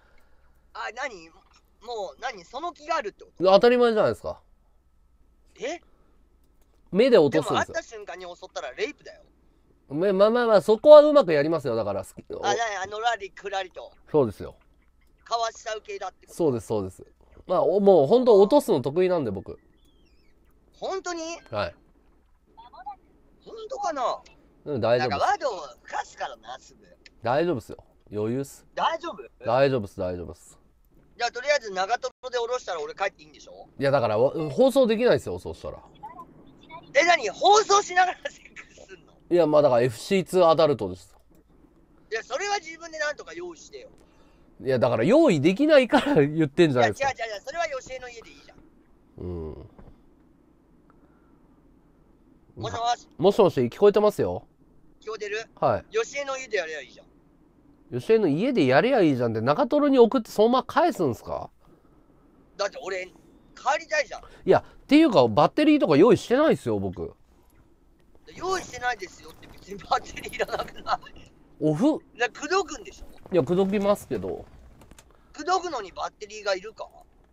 あ、何もう何その気があるってこと当たり前じゃないですか。え目で落とすんですよ。でも会った瞬間に襲ったらレイプだよ。まあまあまあ、そこはうまくやりますよ、だから。あ、なのらりくらりと。そうですよ。かわしちゃう系だってそうです、そうです。まあ、おもう本当落とすの得意なんで、僕。本当にはい。本当かなうん、大丈夫。なんかワードをかすからな、すぐ。大丈夫っすよ。余裕っす。大丈夫大丈夫っす、大丈夫っす。じゃあ、とりあえず長友で降ろしたら俺帰っていいんでしょいや、だから放送できないですよ、そうしたら。え、何放送しながらいや、まあだから FC2 アダルトです。いや、それは自分でなんとか用意してよ。いや、だから用意できないから言ってんじゃないですか。いや、違う違う違う、それは吉江の家でいいじゃん。うん。もしもし。もしもし、聞こえてますよ。聞こえてるはい。吉江の家でやればいいじゃん。吉江の家でやればいいじゃんって中トロに送ってそのまま返すんすかだって俺帰りたいじゃんいやっていうかバッテリーとか用意してないですよ僕用意してないですよって別にバッテリーいらなくないおふフな口説くんでしょいや口説きますけど口説くのにバッテリーがいるか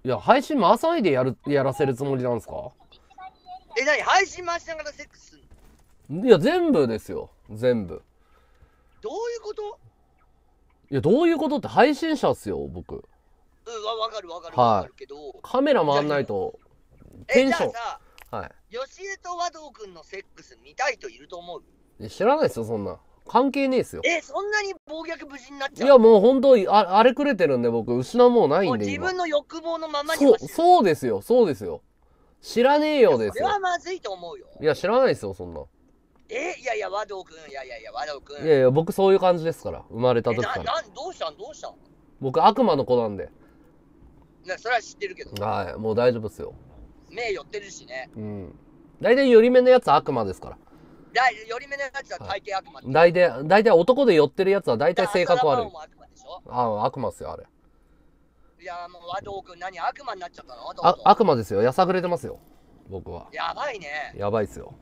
いや配信回さないでやるやらせるつもりなんですかえ何配信回しながらセックスいや全部ですよ全部どういうこといやどういうことって配信者っすよ僕うんわ分かる分かる分かるけど、はい、カメラ回んないとテンションはいしえと和道くんのセックス見たいといると思う知らないですよ、そんな。関係ねえっすよ。え、そんなに暴虐無事になっちゃういや、もう本当あ、あれくれてるんで僕、失うものないんで自分の欲望のままにそう、るそうですよ、そうですよ。知らねえよでそすれは。まずいと思うよ。いや、知らないですよ、そんな。え、いやいや、和道くん、いやいやいや、和道くん。いやいや、僕そういう感じですから、生まれた時かな、ら。ん、どうしたんどうしたん僕、悪魔の子なんで。なそれは知ってるけど。はい、もう大丈夫っすよ。目寄ってるしね。うん。大体寄り目のやつは悪魔ですから。だ寄り目のやつは大抵悪魔、はい、大体、大体男で寄ってるやつは大体性格悪い。ああ、悪魔っすよ、あれ。いや、もう和道君何悪魔になっちゃったのあ悪魔ですよ。やさぐれてますよ。僕は。やばいね。やばいっすよ。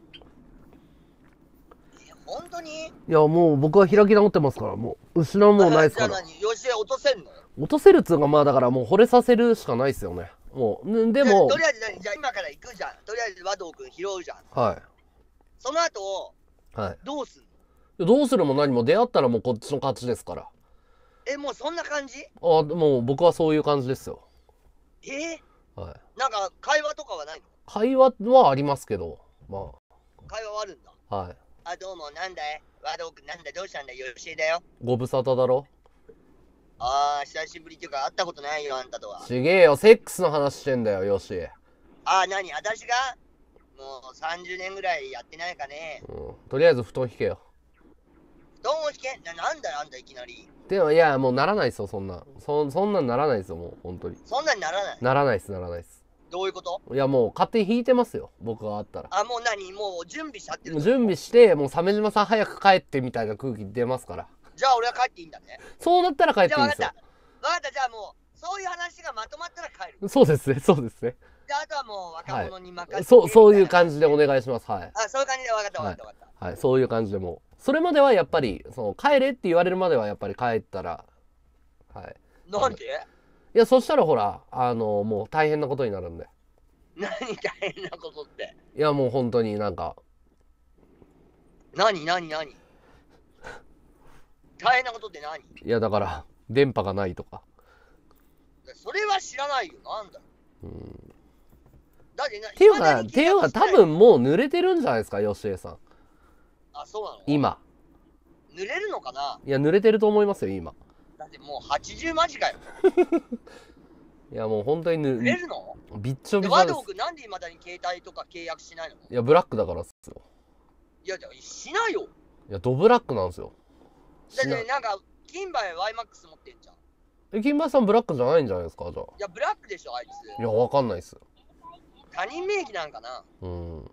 本当にいやもう僕は開き直ってますからもう失うもんないっすから落とせるっつうかまあだからもう惚れさせるしかないっすよねもう、でも。とりあえず何、じゃ今から行くじゃん。とりあえず和道君拾うじゃん。はい。その後、はい。どうすんのどうするも何も出会ったらもうこっちの勝ちですから。え、もうそんな感じあ、もう僕はそういう感じですよ。ええ。はい。なんか会話とかはないの会話はありますけど、まあ。会話はあるんだ。はい。あ、どうも、なんだい和道君、なんだ、どうしたんだよ、教えだよ。ご無沙汰だろああ、久しぶりっていうか、会ったことないよ、あんたとは。すげえよ、セックスの話してんだよ、よし。ああ、なに、私がもう30年ぐらいやってないかね。うん、とりあえず布団引けよ。布団を引けななんだよ、あんたいきなり。でも、いや、もうならないっすよ、そんな。そそんなんならないっすよ、もう、本当に。そんなんならないならないっす、ならないっす。どういうこといや、もう勝手に引いてますよ、僕があったら。あ、もう何もう準備しちゃってる準備して、もう鮫島さん早く帰ってみたいな空気出ますから。じゃあ俺は帰っていいんだね。そうなったら帰っていいんですよ。わかった、じゃあもう、そういう話がまとまったら帰る。そうですね、そうですね。じゃあ、あとはもう若者に任せて、はい、そう、そういう感じでお願いします。はい。あ、そういう感じで分かった、分かった、分かった。はい、そういう感じでもう。それまではやっぱり、その、帰れって言われるまではやっぱり帰ったら、はい。なんでいや、そしたらほら、あの、もう大変なことになるんで。何大変なことって。いや、もう本当になんか。何、何、何大変なことって何いやだから電波がないとかそれは知らないよなんだうんだってなていうかっていうか多分もう濡れてるんじゃないですか吉江さんあそうなの今濡れるのかないや濡れてると思いますよ今だってもう80間近よ *laughs* いやもう本当にぬ濡れるのびっちょびちょです僕なんでいまだに携帯とか契約しないのいやブラックだからっすよいやじゃしないよいやドブラックなんですよだってなんか銀杯ワイマックス持ってんじゃんえ銀杯さんブラックじゃないんじゃないですかじゃあいやブラックでしょあいついやわかんないっす他人名義なんかなうん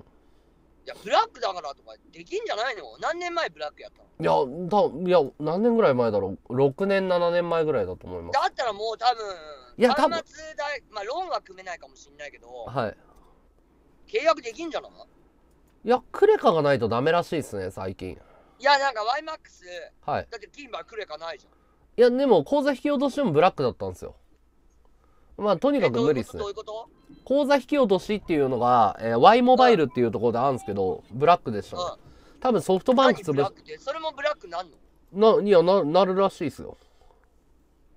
いやブラックだからとかできんじゃないの何年前ブラックやったのいやだいや何年ぐらい前だろう6年7年前ぐらいだと思いますだったらもう多分いや多分末代まあローンは組めないかもしれないけどはい契約できんじゃないいやクレカがないとダメらしいっすね最近いや、なんかマックス、はい、だって金馬来るかないじゃん。いや、でも、口座引き落としもブラックだったんですよ。まあ、とにかく無理っすね。口座引き落としっていうのが、えー、Y モバイルっていうところであるんですけど、ブラックでした、ね、うん、多分ソフトバンク潰す。それもブラックなんのな、いやな、なるらしいっすよ。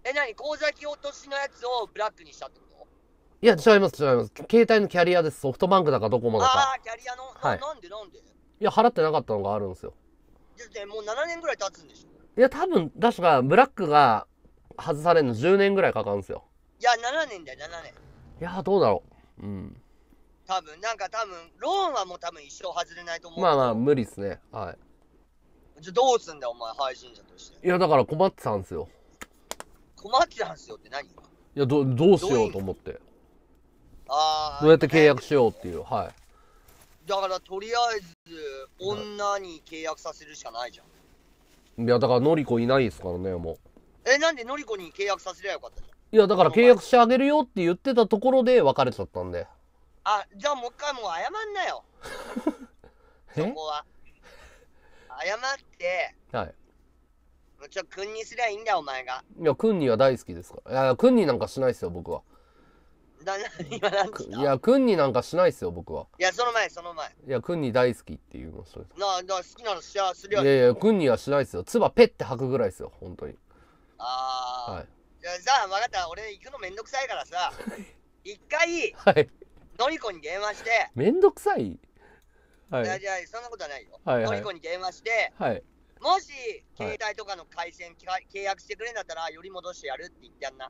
え、なに口座引き落としのやつをブラックにしたってこといや、違います、違います。携帯のキャリアです。ソフトバンクだかドコモだか。ああ、キャリアの。はい、なんでなんでいや、払ってなかったのがあるんですよ。でもう7年ぐらい経つんでしょいや、多分、確か、ブラックが外されるの10年ぐらいかかるんですよ。いや、7年だよ、7年。いや、どうだろう。うん。多分、なんか多分、ローンはもう多分一生外れないと思う。まあまあ、無理っすね。はい。じゃどうすんだよ、お前、配信者として。いや、だから困ってたんですよ。困ってたんですよって何いや、ど、どうしようと思って。ああ。どうやって契約しようっていう、はい。だからとりあえず女に契約させるしかないじゃん、いやだからのりこいないですからねもうえなんでのりこに契約させりゃよかったじゃんいやだから契約してあげるよって言ってたところで別れちゃったんであじゃあもう一回もう謝んなよ *laughs* そこは謝ってはいちょ君にすりゃいいんだよお前がいや君には大好きですからいや君になんかしないですよ僕はだ今何いや、くんになんかしないっすよ、僕は。やその前その前いや、くんに大好きっていうの、それ。なあ好きなのシェするよいやいや、くんにはしないっすよ。唾ペッて吐くぐらいっすよ、本当に。ああ、はい。じゃあ分かった俺行くのめんどくさいからさ一回はい。のりこに電話して、めんどくさいはいいやそんなことはないよ、はいはいのりこに電話してはい。もし携帯とかの回線契約してくれんだったらより戻してやるって言ってやんな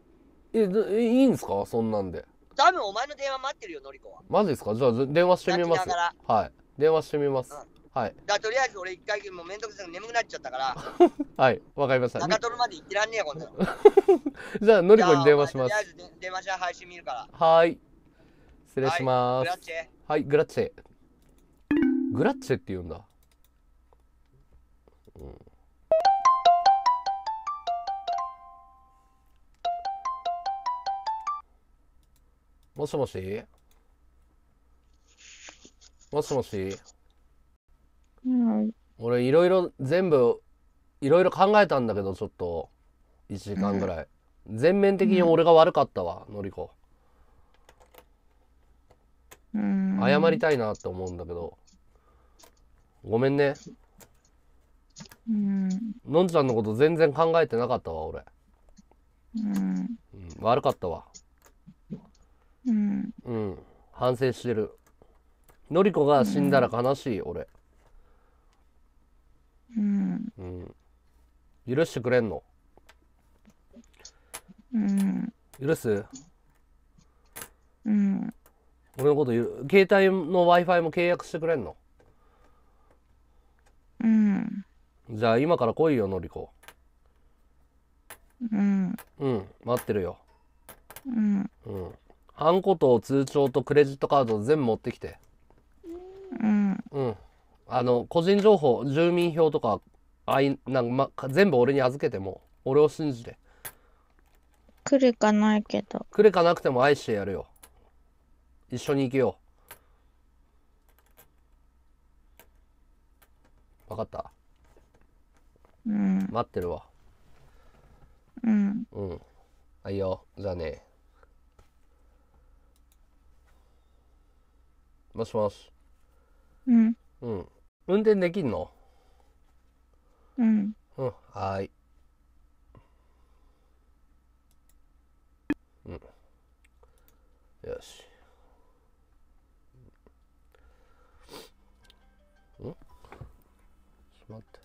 え、どえいいんすかそんなんで。多分お前の電話待ってるよ、のりこは。マジですかじゃあ電話してみます。はい。電話してみます。うん、はい。だとりあえず俺一回もうめんどくさく眠くなっちゃったから。*laughs* はい、わかりました。中トロまで行ってらんねえよ、こんなの。*laughs* じゃあのりこに電話します。とりあえず電話し配信見るから。はい。失礼します。はい、グラッチェ。はい、グラッチェ。グラッチェって言うんだ。うん。もしもしもしもしはい。俺いろいろ全部いろいろ考えたんだけどちょっと1時間ぐらい全面的に俺が悪かったわのりこ謝りたいなって思うんだけどごめんねうん。のんちゃんのこと全然考えてなかったわ俺、うん。うん、悪かったわうん、うん、反省してるのりこが死んだら悲しい、うん、俺うん、うん、許してくれんのうん許すうん俺のこと携帯の w i f i も契約してくれんのうんじゃあ今から来いよのりこうんうん待ってるようんうんハンコと通帳とクレジットカード全部持ってきて。うん。うん。あの、個人情報、住民票とか、あいなんま、全部俺に預けても、俺を信じて。来るかないけど。来るかなくても愛してやるよ。一緒に行けよう。わかったうん。待ってるわ。うん。うん。はいよ。じゃあね。もしもし。うん。うん。運転できんのうん。うん、はい。うん。よし。うんちょっと待って。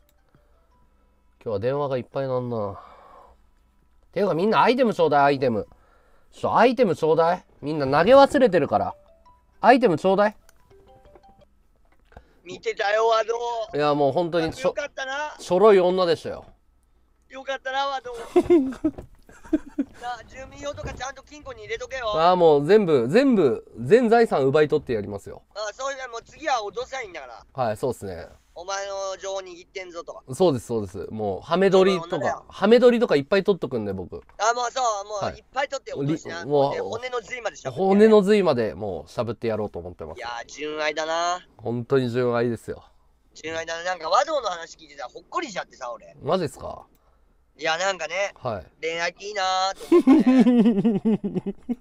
今日は電話がいっぱいなんな。ていうかみんなアイテムちょうだい、アイテム。ちょ、アイテムちょうだい。みんな投げ忘れてるから。アイテムちょうだい。見てたよ、ワド。いや、もう本当にちょよかったな。ちょろい女でしたよ。よかったな、ワド。なあ、住民用とかちゃんと金庫に入れとけよ。ああ、もう全部、全部、全財産奪い取ってやりますよ。ああ、そうじゃ、もう次はとせないんだから。はい、そうっすね。お前の情握ってんぞと。かそうですそうですもうハメ撮りとかハメ撮りとかいっぱい撮っとくんで僕あ、もうそう、もう、いっぱい撮っておくしな。もう骨の髄までしゃべって。骨の髄までもうしゃぶってやろうと思ってますいやー、純愛だな。本当に純愛ですよ純愛だな。なんか和道の話聞いてたらほっこりしちゃってさ、俺。マジっすかいや、なんかね、はい恋愛っていいなーと思って、ね。*laughs*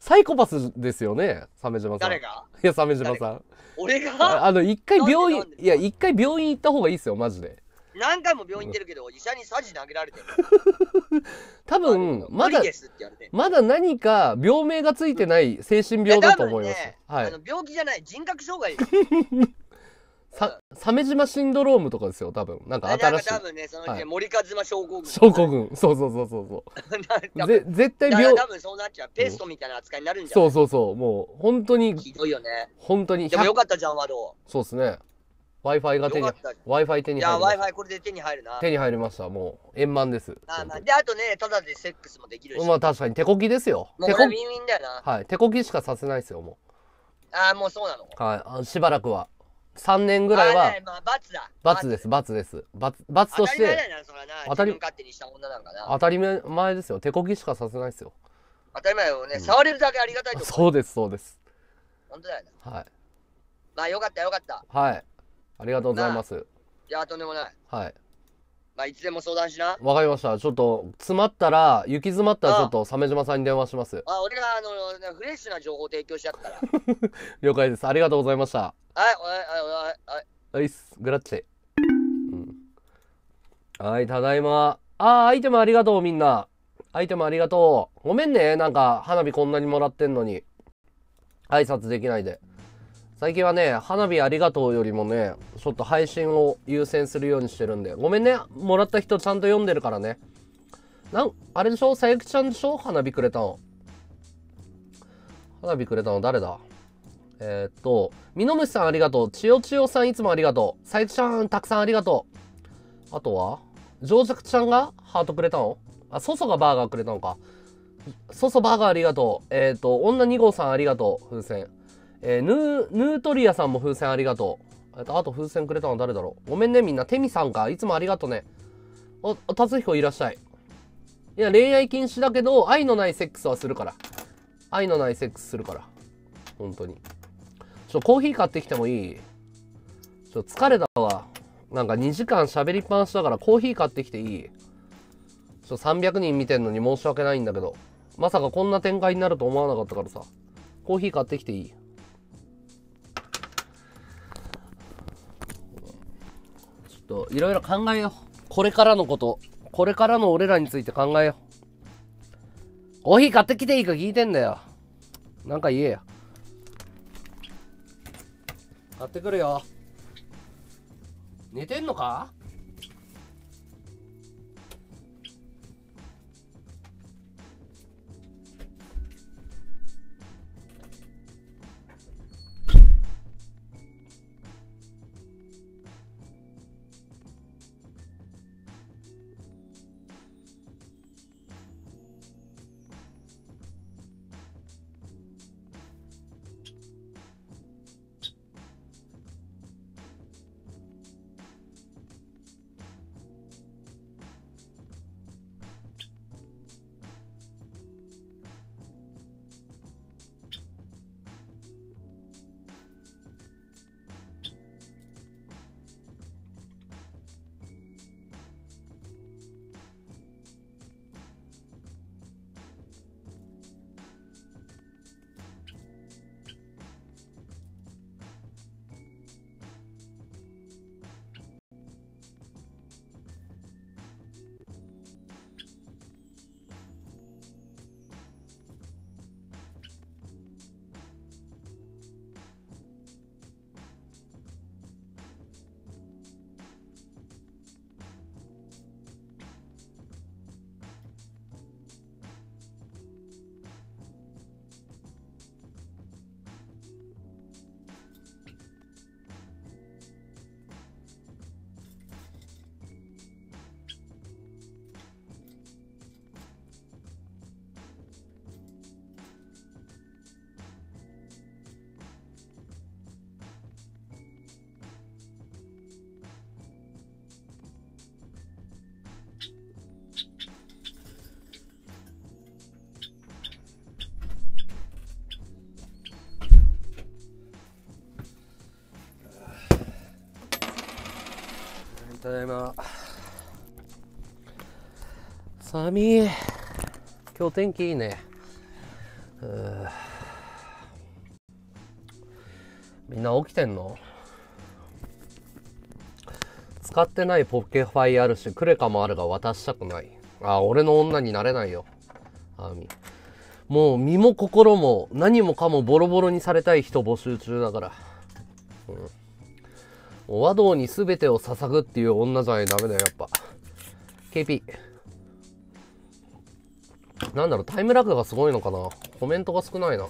サイコパスですよね、鮫島さん。誰がいや、鮫島さん。俺があの、一回病院、いや、一回病院行った方がいいですよ、マジで。何回も病院行ってるけど、医者にサジ投げられてる。*laughs* 多分、まだ、まだ何か病名がついてない精神病だと思います。はい。病気じゃない、人格障害。*laughs* さ、鮫島シンドロームとかですよ、多分。なんか新しい。多分ね、その、はい、森一症候群。症候群。そうそうそうそうそう。ぜ絶対病。多分そうなっちゃう。ペストみたいな扱いになるんじゃない、ん、そうそうそう。もう、本当に。ひどいよね。本当に。でもよかったじゃん、ワド。そうですね。Wi-Fi が手に、Wi-Fi 手に入りしいや、Wi-Fi これで手に入るな。手に入りました。もう、円満です。あまあ、で、あとね、ただでセックスもできるし。まあ確かに、手こきですよ。もうこれウィンウィンだよな。はい。手こきしかさせないですよ、もう。ああ、もうそうなのはい。しばらくは。3年ぐらいは、罰だ。罰です、罰です。罰、罰として、当たり前当たり前ですよ。手こぎしかさせないですよ。当たり前よね、触れるだけありがたいとそうです、そうです。本当だよね。はい。まあ、よかった、よかった。はい。ありがとうございます。いや、とんでもない。はい。まあ、いつでも相談しな。わかりました。ちょっと、詰まったら、行き詰まったら、ちょっと、鮫島さんに電話します。あ、俺ら、あの、フレッシュな情報提供しちゃったら。*laughs* 了解です。ありがとうございました。はい、おい、おい、おい、おい。はい、グラッチェ。はい、ただいま。あー、アイテムありがとう、みんな。アイテムありがとう。ごめんね、なんか、花火こんなにもらってんのに。挨拶できないで。うん最近はね、花火ありがとうよりもね、ちょっと配信を優先するようにしてるんで、ごめんね、もらった人ちゃんと読んでるからね。なん、あれでしょさゆきちゃんでしょ花火くれたの。花火くれたの誰だえー、っと、みのむしさんありがとう。ちよちよさんいつもありがとう。さゆきちゃんたくさんありがとう。あとは上弱ちゃんがハートくれたのあ、そそがバーガーくれたのか。そそバーガーありがとう。えー、っと、女2号さんありがとう。風船。えー、ヌー、ヌートリアさんも風船ありがとう。あと風船くれたの誰だろう。ごめんねみんな。テミさんか。いつもありがとうね。お、達彦いらっしゃい。いや、恋愛禁止だけど、愛のないセックスはするから。愛のないセックスするから。本当に。ちょ、コーヒー買ってきてもいいちょ、疲れたわ。なんか2時間喋りっぱなしだからコーヒー買ってきていいちょ、300人見てんのに申し訳ないんだけど。まさかこんな展開になると思わなかったからさ。コーヒー買ってきていいっといろいろ考えよう。これからのこと。これからの俺らについて考えよう。コーヒー買ってきていいか聞いてんだよ。なんか言えよ。買ってくるよ。寝てんのかただいま寒い今日天気いいねみんな起きてんの使ってないポケファイあるしクレカもあるが渡したくないあ俺の女になれないよあみもう身も心も何もかもボロボロにされたい人募集中だから和道に全てを捧ぐっていう女じゃないダメだよ、やっぱ。KP。なんだろう、タイムラグがすごいのかなコメントが少ないな。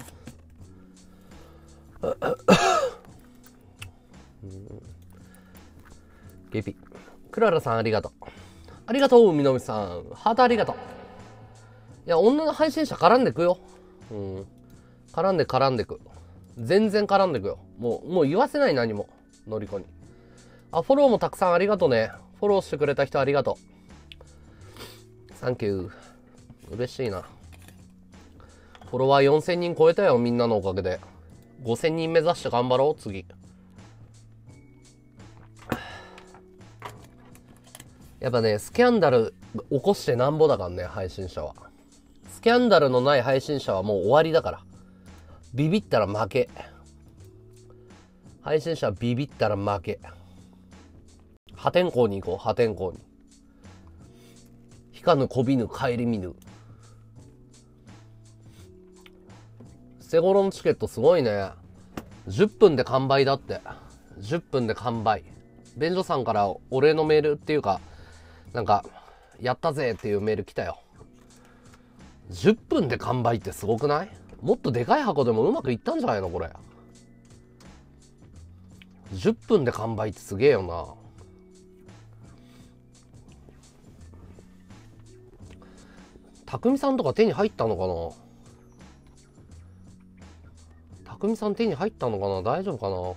KP。クララさんありがとう。ありがとう、みのみさん。ハートありがとう。いや、女の配信者絡んでくよ。うん。絡んで絡んでく。全然絡んでくよ。もう、もう言わせない何も。のりこに。あ、フォローもたくさんありがとうね。フォローしてくれた人ありがとう。サンキュー。嬉しいな。フォロワー4000人超えたよ、みんなのおかげで。5000人目指して頑張ろう、次。やっぱね、スキャンダル起こしてなんぼだからね、配信者は。スキャンダルのない配信者はもう終わりだから。ビビったら負け。配信者はビビったら負け。破天荒に行こう、破天荒に。引かぬ、こびぬ、帰り見ぬ。セゴロンチケットすごいね。10分で完売だって。10分で完売。便所さんからお礼のメールっていうか、なんか、やったぜっていうメール来たよ。10分で完売ってすごくないもっとでかい箱でもうまくいったんじゃないのこれ。10分で完売ってすげえよな。みさんとか手に入ったのかなみさん手に入ったのかな大丈夫かな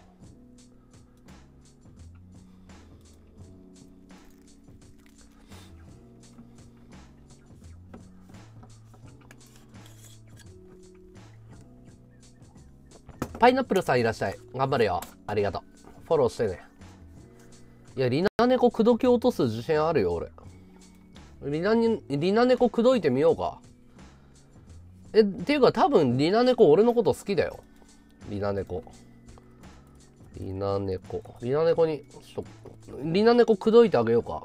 パイナップルさんいらっしゃい。頑張れよ。ありがとう。フォローしてね。いや、リナネコ口説き落とす自信あるよ、俺。リナに、リナ猫口説いてみようか。え、っていうか多分リナ猫俺のこと好きだよ。リナ猫。リナ猫。リナ猫に、ちょっと、リナ猫口説いてあげようか。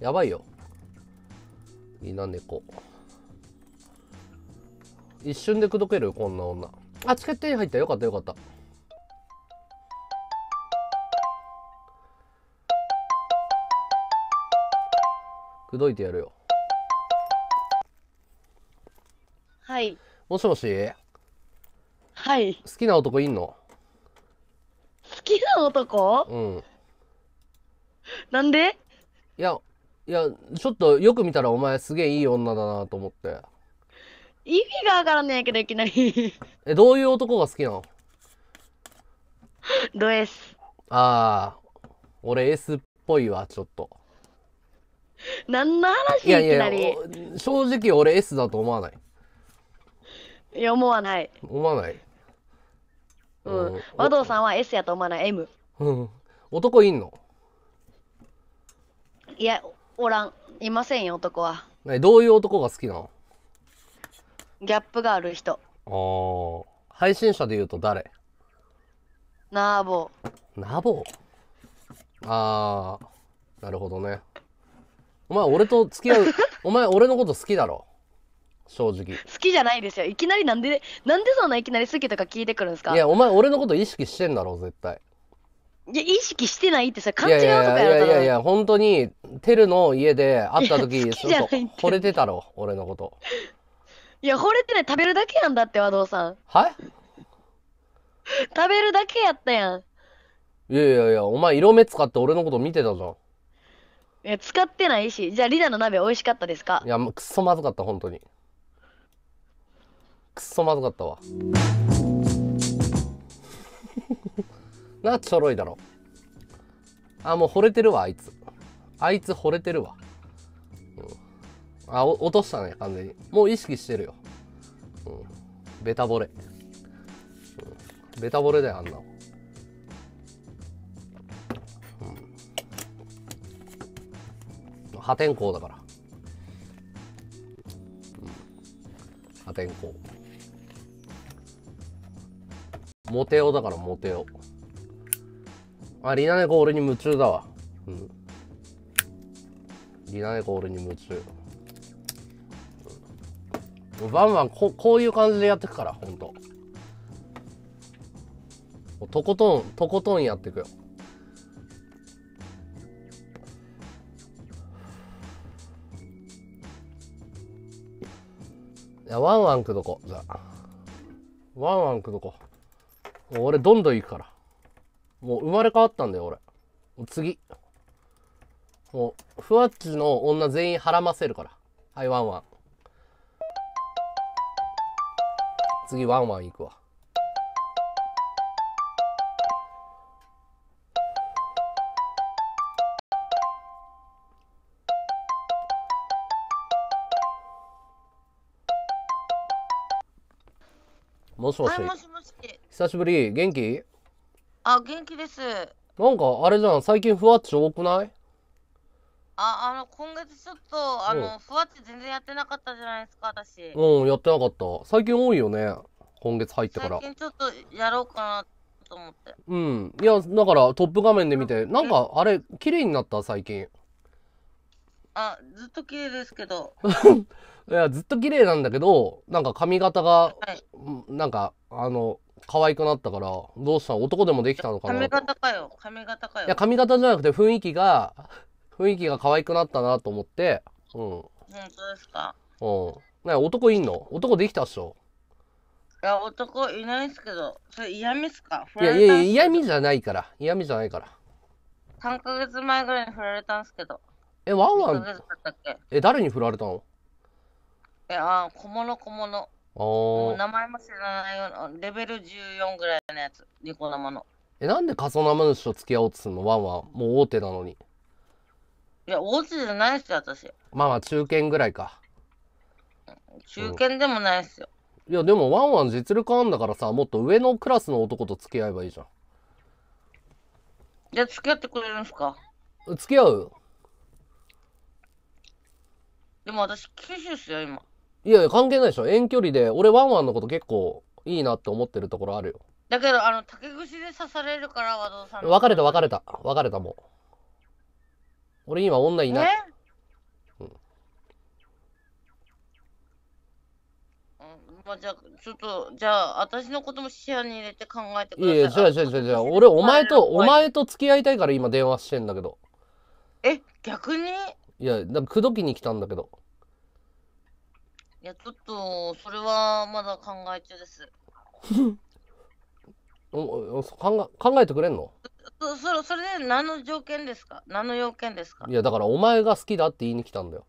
やばいよ。リナ猫。一瞬で口説けるこんな女。あ、チケットに入った。よかったよかった。口説いてやるよはいもしもしはい好きな男いんの好きな男うんなんでいやいやちょっとよく見たらお前すげえいい女だなと思って意味が分からんねやけどいきなり *laughs* えどういう男が好きなのド S ああ俺 S っぽいわちょっと *laughs* 何の話いやいや、いきな正直俺 S だと思わない。いや、思わない。思わない。うん和道さんは S やと思わない M。うん。男いんのいや、おらん。いませんよ、男は。ねどういう男が好きなのギャップがある人。ああ。配信者で言うと誰なあぼナボああ。なるほどね。お前俺と付き合う、*laughs* お前俺のこと好きだろ。正直。好きじゃないですよ。いきなりなんで、なんでそんないきなり好きとか聞いてくるんですかいや、お前俺のこと意識してんだろ、絶対。いや、意識してないってさ、勘違いとかややいろ、やいやいや、本当に、テルの家で会った時、や *laughs* 好ちょっと惚れてたろ、俺のこと。いや、惚れてない。食べるだけやんだって、和道さん。はい食べるだけやったやん。いやいやいや、お前色目使って俺のこと見てたじゃん。使ってないしじゃあリナの鍋美味しかったですかいやもうくっそまずかった本当にくっそまずかったわ *laughs* なちょろいだろあもう惚れてるわあいつあいつ惚れてるわ、うん、あ落としたね完全にもう意識してるよ、うん、ベタ惚れ、うん、ベタ惚れだよあんなの破天荒だから、うん、破天荒モテオだからモテオあリナネコ俺に夢中だわうんリナネコ俺に夢中バンバンここういう感じでやってくからほんととことんとことんやってくよいや、ワンワンくどこ。じゃワンワンくどこ。俺どんどん行くから。もう生まれ変わったんだよ、俺。もう次。もう、ふわっちの女全員はらませるから。はい、ワンワン。次、ワンワン行くわ。しもし。はい、もしもし。久しぶり、元気あ、元気です。なんか、あれじゃん、最近ふわっち多くないあ、あの、今月ちょっと、あの、ふわっち全然やってなかったじゃないですか、私。うん、やってなかった。最近多いよね。今月入ってから。最近ちょっとやろうかなと思って。うん。いや、だから、トップ画面で見て、なんか、あれ、綺麗になった、最近。あ、ずっと綺麗ですけど。*laughs* いや、ずっと綺麗なんだけど、なんか髪型が、なんか、あの、可愛くなったから、どうした男でもできたのかな。髪型かよ、髪型かよ。いや、髪型じゃなくて雰囲気が、雰囲気が可愛くなったなと思って、うん。本当ですかうん。ね男いんの男できたっしょいや、男いないですけど、それ嫌味っすかいやいや、嫌味じゃないから。嫌味じゃないから。3ヶ月前ぐらいに振られたんすけど。え、ワンワンえ、誰に振られたのいや、小物小物。おお名前も知らないような、レベル14ぐらいのやつ、ニコ生の。え、なんで仮想生主と付き合おうとするのワンワン。もう大手なのに。いや、大手じゃないっすよ、私。まあまあ、中堅ぐらいか。中堅でもないっすよ。いや、でもワンワン実力あんだからさ、もっと上のクラスの男と付き合えばいいじゃん。じゃあ、付き合ってくれるんすか付き合うでも私、騎手っすよ、今。いやいや、関係ないでしょ。遠距離で、俺ワンワンのこと結構いいなって思ってるところあるよ。だけど、あの、竹串で刺されるから、和道さん。別れた別れた。別れたもう。俺今女いない。えうんまあ、じゃあ、ちょっと、じゃあ、私のことも視野に入れて考えてくいださやい。いや、違う違う違う違う。俺、お前と、お前と付き合いたいから今電話してんだけど。え、逆にいや、だから口説きに来たんだけど。いや、ちょっと、それはまだ考え中です。*laughs* おお考え考えてくれんのそ、それ、それで何の条件ですか何の要件ですかいやだからお前が好きだって言いに来たんだよ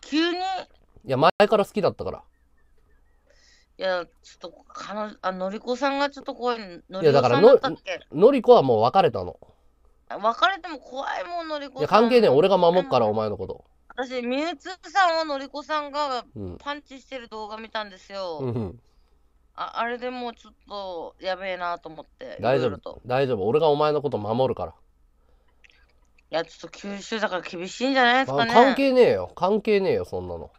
急に、いや前から好きだったからいや、ちょっと、かの、あ、のりこさんがちょっと怖い。のりこさんだったっけのりこはもう別れたの別れても怖いもん、のりこさん。や関係ねえ俺が守っからお前のこと私、ミュウツーさんはのりこさんがパンチしてる動画見たんですよ。うん、ああれでもうちょっとやべえなと思って。大丈夫、大丈夫。俺がお前のこと守るから。いや、ちょっと九州だから厳しいんじゃないですかね。関係ねえよ。関係ねえよ、そんなの。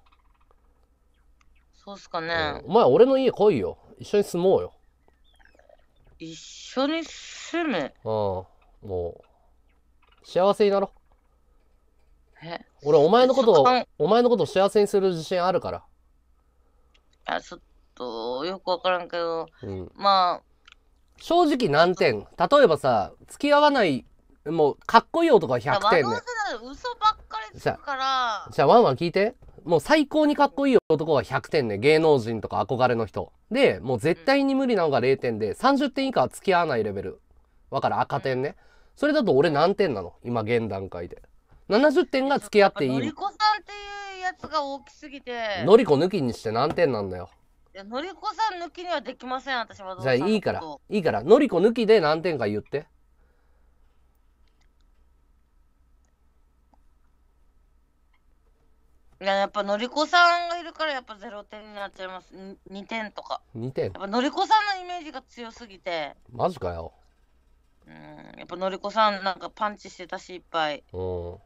そうっすかね。うん、お前、俺の家来いよ。一緒に住もうよ。一緒に住むうん。もう、幸せになろう。俺、お前のことを、お前のことを幸せにする自信あるから。あ、ちょっと、よくわからんけど、うんまあ、正直何点例えばさ、付き合わない、もう、かっこいい男は100点ねうそ嘘ばっかりつくから、じゃあ、ワンワン聞いて。もう最高にかっこいい男は100点ね。芸能人とか憧れの人。で、もう絶対に無理なのが0点で、30点以下は付き合わないレベル。わかる赤点ね。それだと俺何点なの今現段階で。70点が付き合っていい。のりこさんっていうやつが大きすぎて。のりこ抜きにして何点なんだよ。いや、のりこさん抜きにはできません、私は。じゃあいいから、いいから、のりこ抜きで何点か言って。いや、やっぱのりこさんがいるから、やっぱ0点になっちゃいます。2点とか。2点やっぱのりこさんのイメージが強すぎて。マジかよ。うん、やっぱのりこさんなんかパンチしてたし、いっぱい。うん。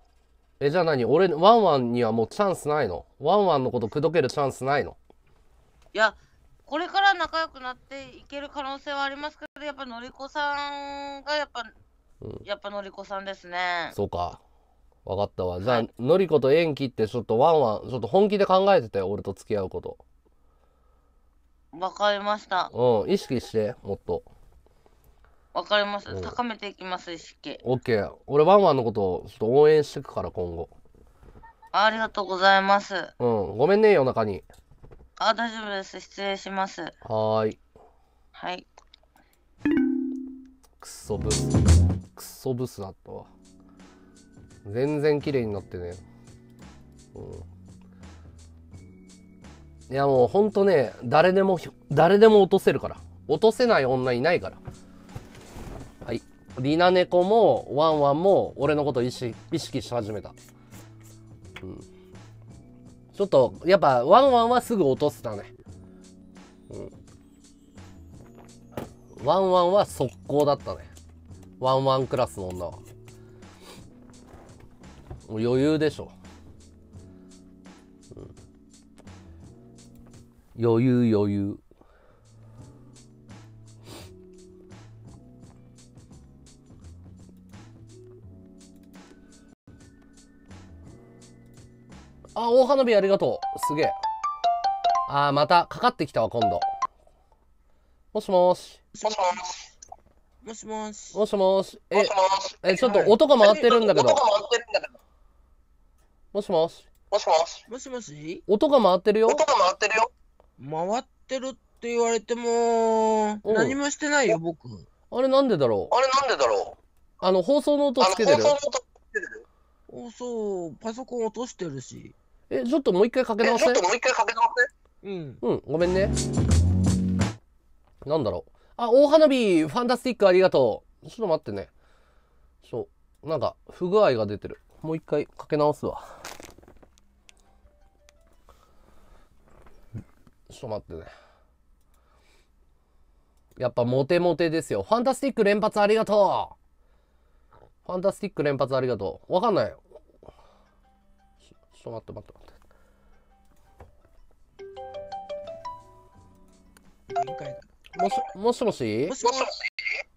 え、じゃあ何俺、ワンワンにはもうチャンスないのワンワンのこと口説けるチャンスないのいや、これから仲良くなっていける可能性はありますけど、やっぱのりこさんがやっぱ、うん、やっぱのりこさんですね。そうか。分かったわ。じゃあ、はい、のりこと縁切ってちょっとワンワン、ちょっと本気で考えてたよ、俺と付き合うこと。わかりました。うん、意識して、もっと。わかります。高めていきます、意識。オッケー。俺、ワンワンのことをちょっと応援していくから、今後。ありがとうございます。うん。ごめんね、夜中に。あ、大丈夫です。失礼します。はーい。はい。クそブス。くそブスだったわ。全然綺麗になってね。うん。いや、もうほんとね、誰でも、誰でも落とせるから。落とせない女いないから。リナネコもワンワンも俺のこと意識意識し始めた、うん、ちょっとやっぱワンワンはすぐ落とすたね、うん、ワンワンは速攻だったねワンワンクラスの女はもう余裕でしょ、うん、余裕余裕あ、大花火ありがとう。すげえ。あまた、かかってきたわ、今度。もしもーし。もしもーし。もしもし。もしもし。え、え、ちょっと音が回ってるんだけど。もしもし。もしもし。もしもし。音が回ってるよ。音が回ってるよ。回ってるって言われても、何もしてないよ、僕。あれなんでだろう。あれなんでだろう。あの、放送の音つけてる。放送の音つけてる。放送、パソコン落としてるし。え、ちょっともう一回かけ直せ。ちょっともう一回かけ直せ。うん。うん、ごめんね。なんだろう。あ、大花火、ファンタスティックありがとう。ちょっと待ってね。そう。なんか、不具合が出てる。もう一回かけ直すわ。ちょっと待ってね。やっぱモテモテですよ。ファンタスティック連発ありがとうファンタスティック連発ありがとう。わかんない。ちょっと待って待って待って。もし、もしもしもし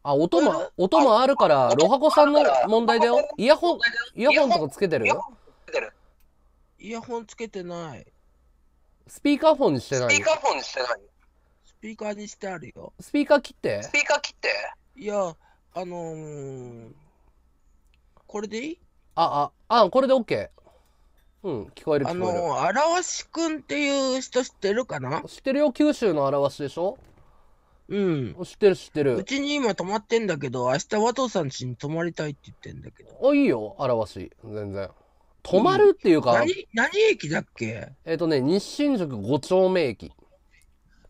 あ、音も、音もあるから、ロハコさんの問題だよ。イヤホン、イヤホンとかつけてるイヤホンつけてない。スピーカーフォンにしてない。スピーカーフォンにしてない。スピーカーにしてあるよ。スピーカー切って。スピーカー切って。いや、あのー、これでいいあ、あ、あ、これで OK。うん、聞こえる聞こえる。あの、荒しくんっていう人知ってるかな知ってるよ、九州の荒しでしょうん。知ってる知ってる。うちに今泊まってんだけど、明日和藤さん家に泊まりたいって言ってんだけど。あ、いいよ、荒し。全然。泊まるっていうか。うん、何、何駅だっけえっ、ー、とね、西新宿5丁目駅。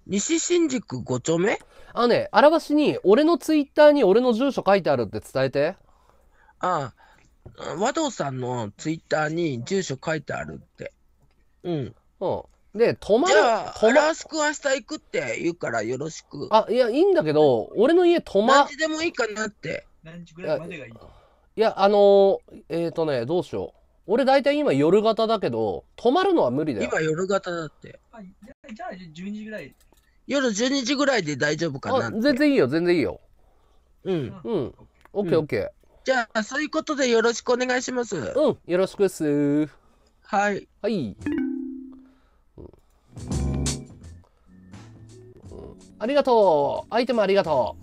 西新宿5丁目あのね、荒しに、俺のツイッターに俺の住所書いてあるって伝えて。ああ。和藤さんのツイッターに住所書いてあるって。うん。うん。で、泊まる。じゃあ、泊まスク明日行くって言うからよろしく。あ、いや、いいんだけど、俺の家泊ま。何時でもいいかなって。何時ぐらいまでがいいいや、あのー、えっ、ー、とね、どうしよう。俺大体今夜型だけど、泊まるのは無理だよ。今夜型だって。じゃあ12時ぐらい。夜12時ぐらいで大丈夫かな全然いいよ、全然いいよ。うん。うん。オッケーオッケー。じゃあ、そういうことでよろしくお願いします。うん、よろしくです。はい。はい。ありがとうアイテムありがと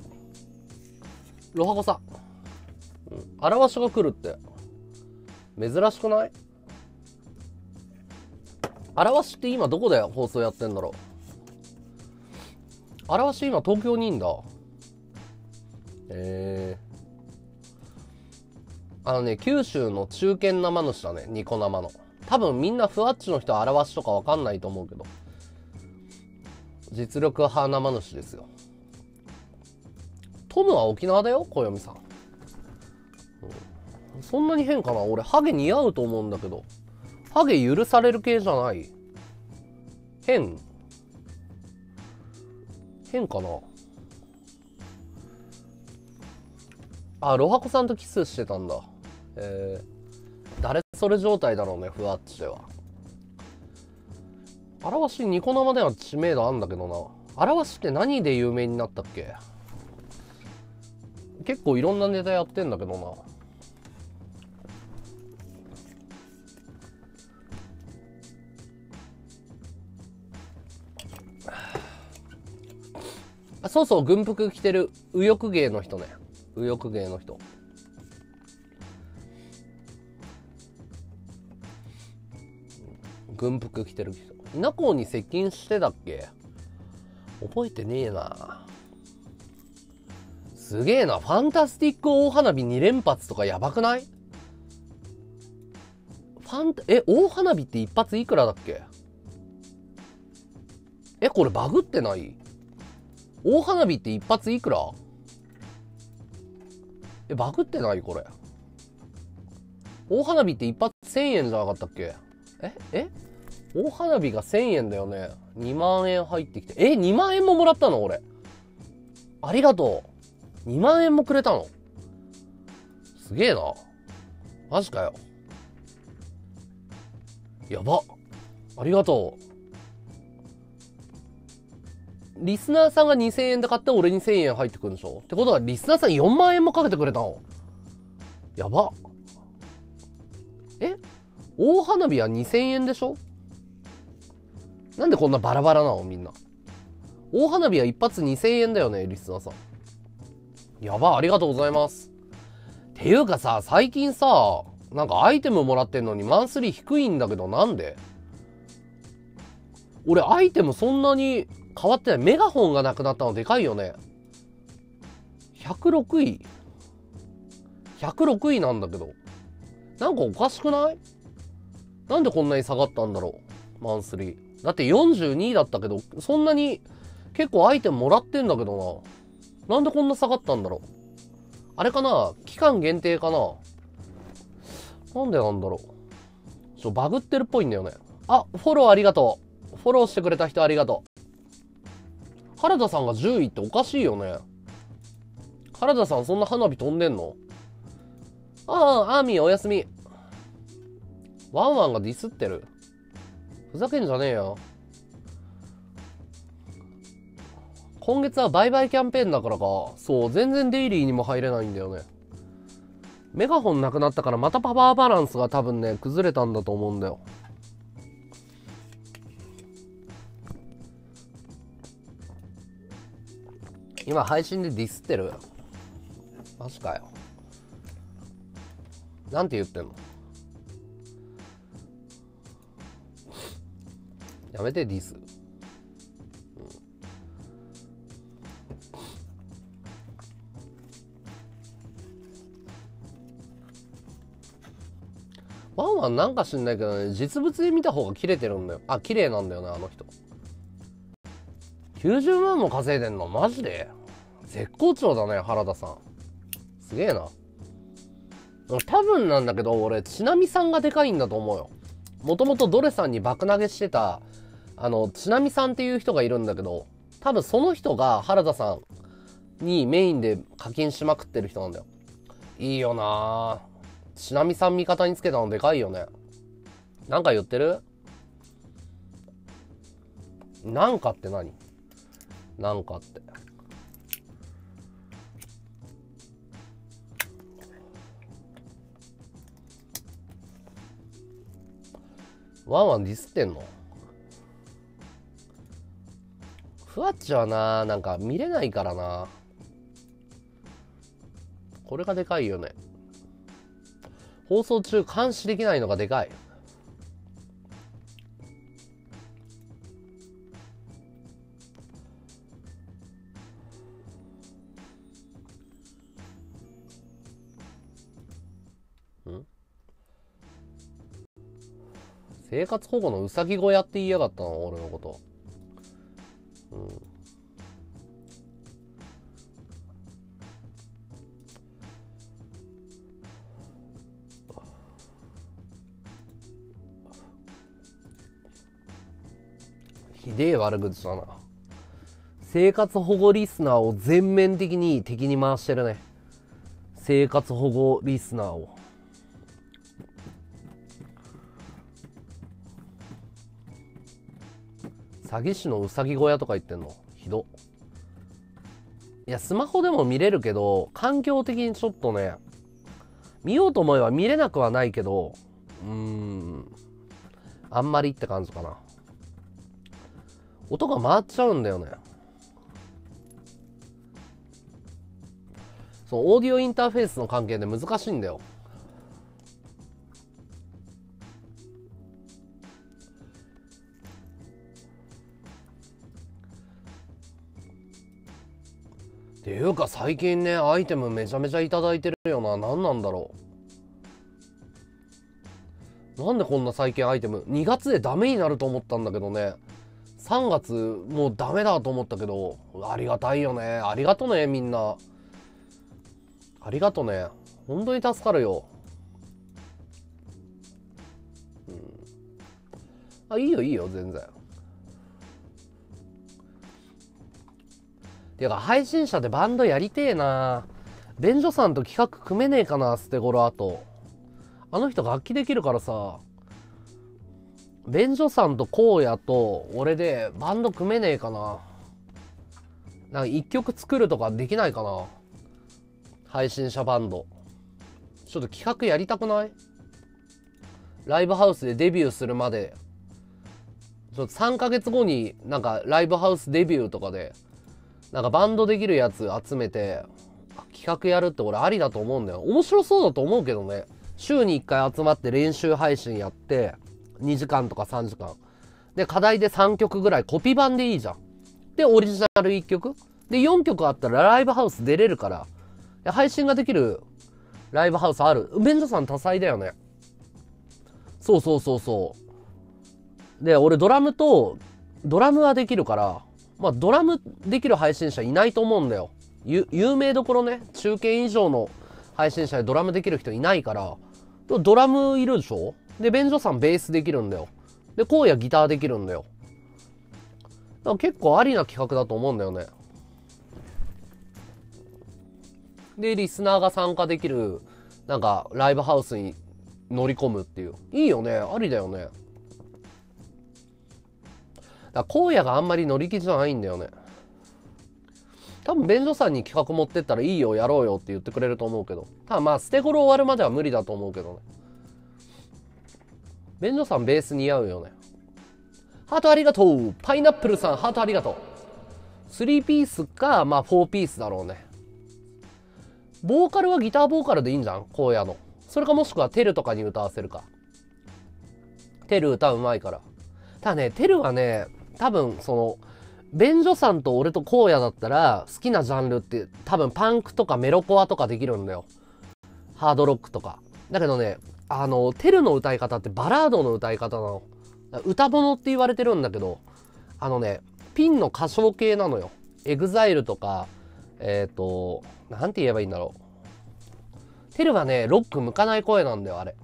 うロハコさ、ん。うん。表しが来るって。珍しくない表しって今どこで放送やってんだろう表し今東京にいんだ。えー。あのね、九州の中堅生主だね、ニコ生の。多分みんなふわっちの人表しとかわかんないと思うけど。実力派生主ですよ。トムは沖縄だよ、小読さん。ん、そんなに変かな俺、ハゲ似合うと思うんだけど。ハゲ許される系じゃない変変かなあロハコさんとキスしてたんだえー、誰それ状態だろうねふわっちではわしニコ生では知名度あんだけどなわしって何で有名になったっけ結構いろんなネタやってんだけどな *sighs* そうそう、軍服着てる右翼芸の人ね。右翼芸の人。軍服着てる人稲子に接近してだっけ覚えてねえなすげえなファンタスティック大花火2連発とかやばくないファンタえ大花火って一発いくらだっけえこれバグってない大花火って一発いくらえバグってないこれ大花火って一発1000円じゃなかったっけええ大花火が1000円だよね。2万円入ってきて。え、2万円ももらったの俺。ありがとう。2万円もくれたの。すげえな。マジかよ。やば。ありがとう。リスナーさんが2000円で買って俺に1000円入ってくるんでしょってことはリスナーさん4万円もかけてくれたの。やば。え大花火は2000円でしょなんでこんなバラバラなのみんな。大花火は一発2000円だよね、リスナーさん。やば、ありがとうございます。ていうかさ、最近さ、なんかアイテムもらってんのにマンスリー低いんだけど、なんで俺、アイテムそんなに変わってない。メガホンがなくなったのでかいよね。106位。106位なんだけど。なんかおかしくないなんでこんなに下がったんだろうマンスリー。だって42位だったけど、そんなに結構アイテムもらってんだけどな。なんでこんな下がったんだろう。あれかな期間限定かななんでなんだろう。ちょ、バグってるっぽいんだよね。あ、フォローありがとう。フォローしてくれた人ありがとう。原田さんが10位っておかしいよね。原田さんそんな花火飛んでんのああ、アーミーおやすみ。ワンワンがディスってる。ふざけんじゃねえよ。今月は売買キャンペーンだからか。そう、全然デイリーにも入れないんだよね。メガホンなくなったからまたパワーバランスが多分ね、崩れたんだと思うんだよ。今配信でディスってるマジかよ。なんて言ってんのやめてディス、ワンワンなんか知んないけどね実物で見た方が切れてるんだよあ綺麗なんだよねあの人90万も稼いでんのマジで絶好調だね原田さんすげえな多分なんだけど俺ちなみさんがでかいんだと思うよもともとドレさんに爆投げしてたあの、ちなみさんっていう人がいるんだけど、多分その人が原田さんにメインで課金しまくってる人なんだよ。いいよなぁ。ちなみさん味方につけたのでかいよね。なんか言ってるなんかって何なんかって。ワンワンディスってんのふわっちはな、なんか見れないからな。これがでかいよね。放送中監視できないのがでかい。生活保護のうさぎ小屋って言いやがったの俺のこと。げえ悪口だな。生活保護リスナーを全面的に敵に回してるね。生活保護リスナーを。詐欺師のうさぎ小屋とか言ってんのひど。いや、スマホでも見れるけど、環境的にちょっとね、見ようと思えば見れなくはないけど、うーん、あんまりって感じかな。音が回っちゃうんだよね。そのオーディオインターフェースの関係で難しいんだよ。っていうか最近ねアイテムめちゃめちゃ頂いてるよな何なんだろうなんでこんな最近アイテム2月でダメになると思ったんだけどね3月もうダメだと思ったけどありがたいよねありがとねみんなありがとね本当に助かるよ、うん、あいいよいいよ全然ていうか配信者でバンドやりてえな便所さんと企画組めねえかなステゴロあとあの人楽器できるからさ便所さんと荒野と俺でバンド組めねえかな。なんか一曲作るとかできないかな。配信者バンド。ちょっと企画やりたくないライブハウスでデビューするまで。ちょっと3ヶ月後になんかライブハウスデビューとかで、なんかバンドできるやつ集めて、企画やるって俺ありだと思うんだよ。面白そうだと思うけどね。週に1回集まって練習配信やって、2時間とか3時間。で、課題で3曲ぐらいコピー版でいいじゃん。で、オリジナル1曲。で、4曲あったらライブハウス出れるから、配信ができるライブハウスある。メンドさん多彩だよね。そうそうそうそう。で、俺ドラムと、ドラムはできるから、まあドラムできる配信者いないと思うんだよ。有名どころね、中堅以上の配信者でドラムできる人いないから、ドラムいるでしょで、ベンジョさんベースできるんだよ。で、荒野ギターできるんだよ。だから結構ありな企画だと思うんだよね。で、リスナーが参加できる、なんか、ライブハウスに乗り込むっていう。いいよね。ありだよね。だ荒野があんまり乗り気じゃないんだよね。多分、便所さんに企画持ってったらいいよ、やろうよって言ってくれると思うけど。ただまあ、捨て頃終わるまでは無理だと思うけどね。ベンジョさんベース似合うよね。ハートありがとうパイナップルさんハートありがとう !3 ピースか、まあ4ピースだろうね。ボーカルはギターボーカルでいいんじゃん荒野の。それかもしくはテルとかに歌わせるか。テル歌うまいから。ただね、テルはね、多分その、便所さんと俺と荒野だったら好きなジャンルって多分パンクとかメロコアとかできるんだよ。ハードロックとか。だけどね、あの、テルの歌い方ってバラードの歌い方なの。歌物って言われてるんだけど、あのね、ピンの歌唱系なのよ。エグザイルとか、えっ、ー、と、なんて言えばいいんだろう。テルはね、ロック向かない声なんだよ、あれ。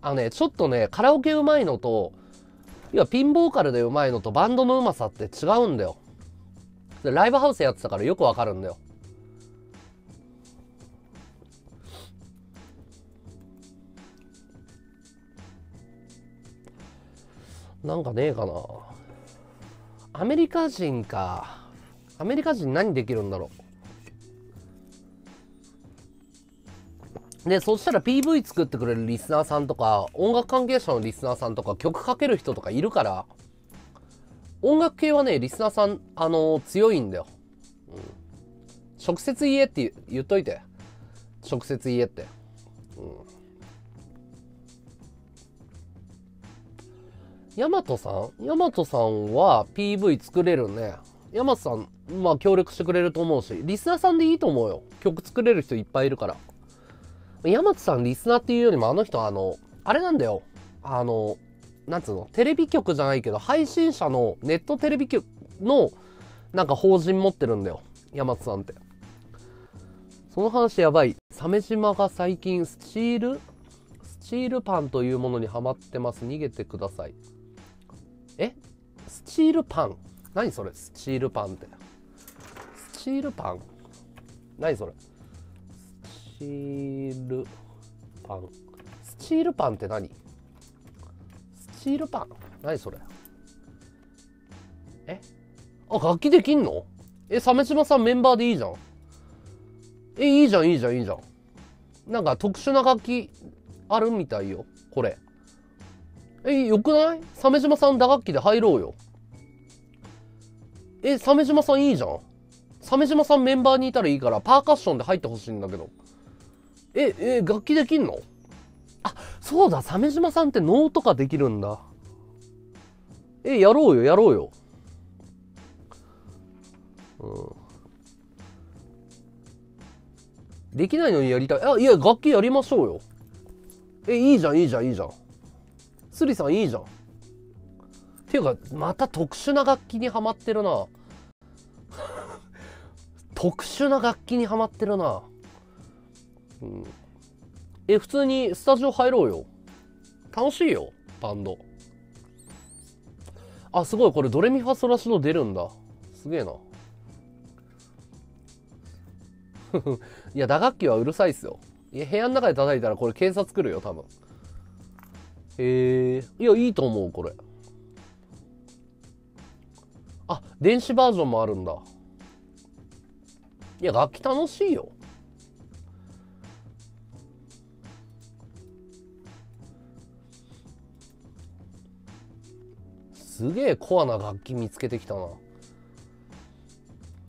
あのね、ちょっとね、カラオケうまいのと、要はピンボーカルでうまいのとバンドのうまさって違うんだよ。ライブハウスやってたからよくわかるんだよ。なんかねえかなアメリカ人かアメリカ人何できるんだろうでそしたら PV 作ってくれるリスナーさんとか音楽関係者のリスナーさんとか曲かける人とかいるから音楽系はねリスナーさんあのー、強いんだよ、うん、直接言えって言っといて直接言えってヤマトさんヤマトさんは PV 作れるね。ヤマトさん、まあ協力してくれると思うし、リスナーさんでいいと思うよ。曲作れる人いっぱいいるから。ヤマトさんリスナーっていうよりもあの人あの、あれなんだよ。あの、なんつうの、テレビ局じゃないけど、配信者のネットテレビ局の、なんか法人持ってるんだよ。ヤマトさんって。その話やばい。鮫島が最近スチールスチールパンというものにハマってます。逃げてください。えスチールパン何それスチールパンってスチールパン何それスチールパンスチールパンって何スチールパン何それえあ楽器できんのえ鮫島さんメンバーでいいじゃんえいいじゃんいいじゃんいいじゃんなんか特殊な楽器あるみたいよこれえ、よくない鮫島さん打楽器で入ろうよ。え、鮫島さんいいじゃん。鮫島さんメンバーにいたらいいから、パーカッションで入ってほしいんだけど。え、え、楽器できんのあ、そうだ、鮫島さんって能とかできるんだ。え、やろうよ、やろうよ。うん。できないのにやりたい。あ、いや、楽器やりましょうよ。え、いいじゃん、いいじゃん、いいじゃん。スリさんいいじゃん。っていうか、また特殊な楽器にはまってるな。*laughs* 特殊な楽器にはまってるな。うん。え、普通にスタジオ入ろうよ。楽しいよ、バンド。あ、すごい、これドレミファソラシド出るんだ。すげえな。*laughs* いや、打楽器はうるさいっすよ。いや、部屋の中で叩いたらこれ警察来るよ、多分。えー、いや、いいと思う、これ。あ、電子バージョンもあるんだ。いや、楽器楽しいよ。すげえコアな楽器見つけてきたな。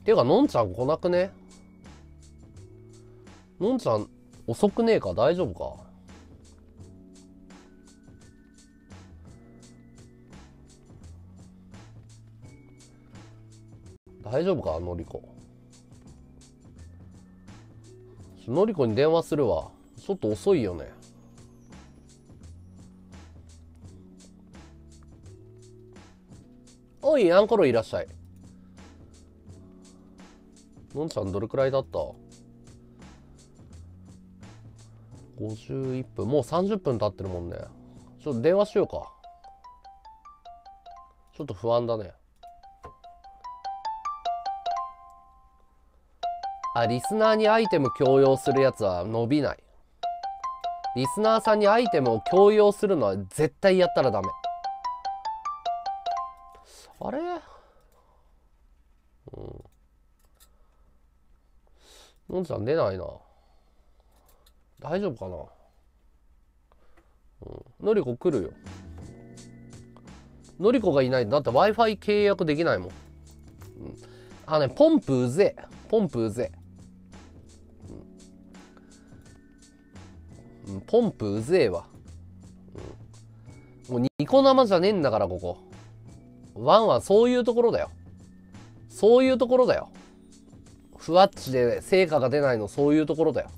ていうか、のんちゃん来なくねのんちゃん遅くねえか大丈夫か大丈夫かのりこのりこに電話するわちょっと遅いよねおいアンコロいらっしゃいのんちゃんどれくらいだった51分もう30分経ってるもんねちょっと電話しようかちょっと不安だねあ、リスナーにアイテム強要するやつは伸びない。リスナーさんにアイテムを強要するのは絶対やったらダメ。あれうん。のんちゃん出ないな。大丈夫かなうん。のりこ来るよ。のりこがいないだって Wi-Fi 契約できないもん。うん、あのね、ポンプうぜポンプうぜポンプうぜえわ、もうニコ生じゃねえんだからここワンはそういうところだよそういうところだよふわっちで成果が出ないのそういうところだよ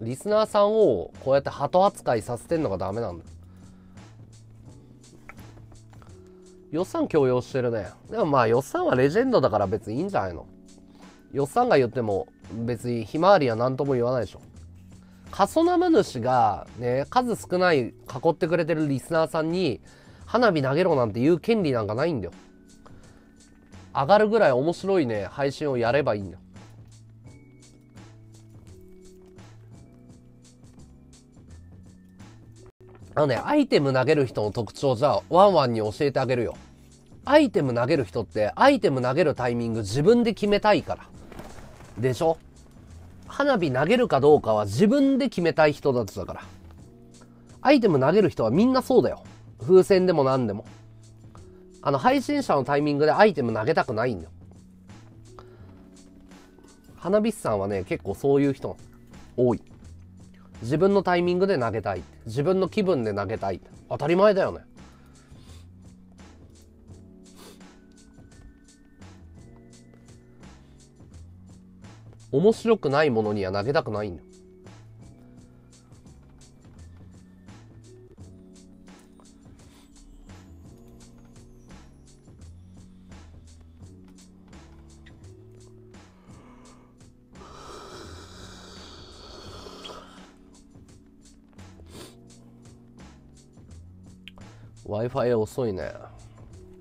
リスナーさんをこうやって鳩扱いさせてんのがダメなんだ予算強要してるね。でもまあ予算はレジェンドだから別にいいんじゃないの予算が言っても別にひまわりは何とも言わないでしょ。カソナム主がね、数少ない囲ってくれてるリスナーさんに花火投げろなんて言う権利なんかないんだよ。上がるぐらい面白いね、配信をやればいいんだよ。あのね、アイテム投げる人の特徴じゃワンワンに教えてあげるよ。アイテム投げる人って、アイテム投げるタイミング自分で決めたいから。でしょ花火投げるかどうかは自分で決めたい人たちだから。アイテム投げる人はみんなそうだよ。風船でも何でも。あの、配信者のタイミングでアイテム投げたくないんだよ。花火師さんはね、結構そういう人多い。自分のタイミングで投げたい自分の気分で投げたい当たり前だよね面白くないものには投げたくないんだ Wi-Fi 遅いね。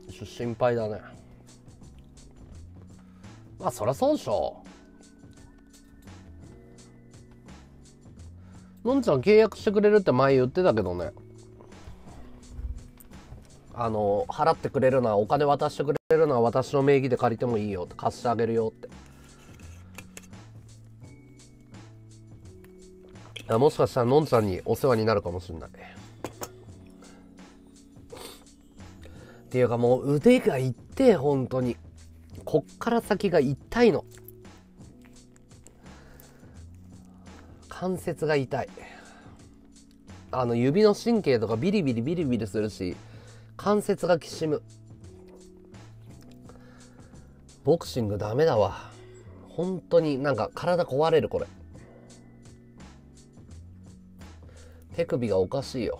ちょっと心配だね。まあ、そりゃそうでしょ。のんちゃん契約してくれるって前言ってたけどね。あの、払ってくれるのは、お金渡してくれるのは私の名義で借りてもいいよって、貸してあげるよって。もしかしたらのんちゃんにお世話になるかもしれない。っていうかもう腕が痛え本当にこっから先が痛いの関節が痛いあの指の神経とかビリビリビリビリするし関節がきしむボクシングダメだわ本当になんか体壊れるこれ手首がおかしいよ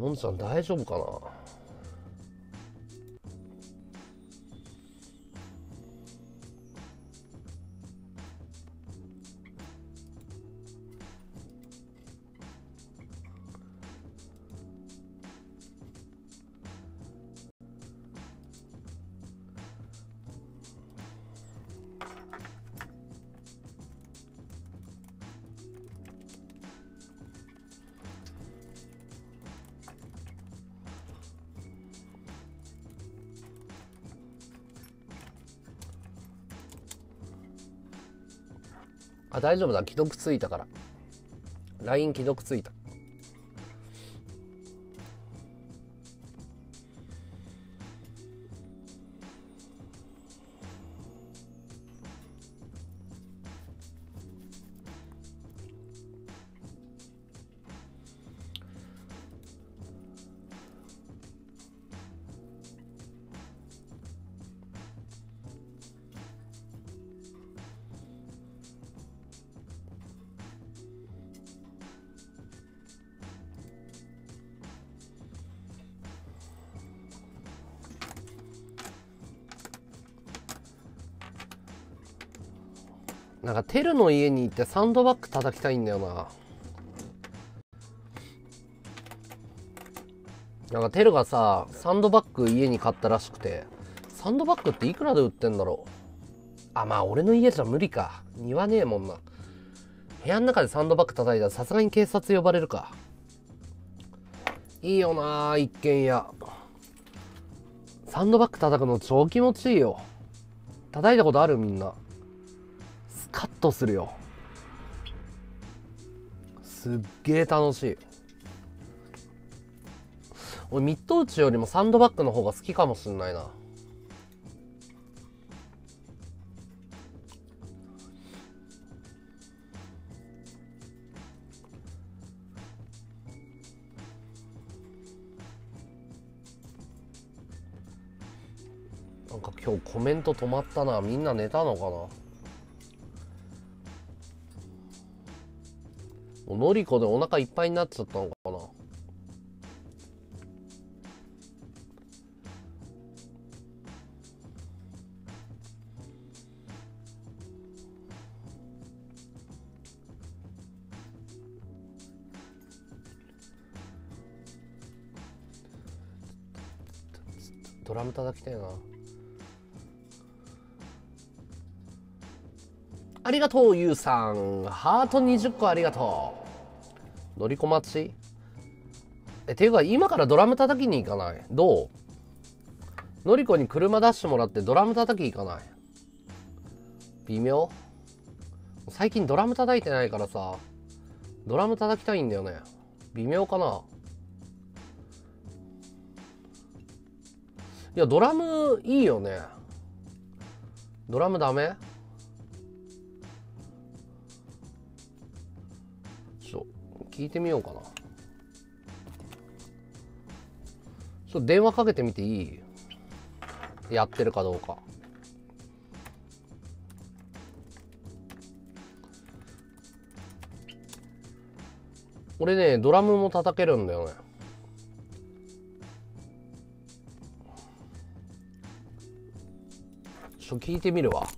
もんさん大丈夫かな丈夫だ。既読ついたから。LINE 既読ついた。の家に行ってサンドバッグ叩きたいんだよな。なんかテルがさ、サンドバッグ家に買ったらしくて、サンドバッグっていくらで売ってんだろうあ、まあ俺の家じゃ無理か。庭ねえもんな。部屋の中でサンドバッグ叩いたらさすがに警察呼ばれるか。いいよな一軒家。サンドバッグ叩くの超気持ちいいよ。叩いたことあるみんな。カッとするよすっげえ楽しい俺ミット打ちよりもサンドバッグの方が好きかもしんないななんか今日コメント止まったなみんな寝たのかなのりこでお腹いっぱいになっちゃったのかなドラム叩きたいな。ありがとう、ゆうさん。ハート20個ありがとう。のりこまちえ、ていうか、今からドラム叩きに行かないどうのりこに車出してもらってドラム叩き行かない微妙最近ドラム叩いてないからさ、ドラム叩きたいんだよね。微妙かないや、ドラムいいよね。ドラムダメ聞いてみようかなちょっと電話かけてみていいやってるかどうか俺ねドラムも叩けるんだよねちょっと聞いてみるわ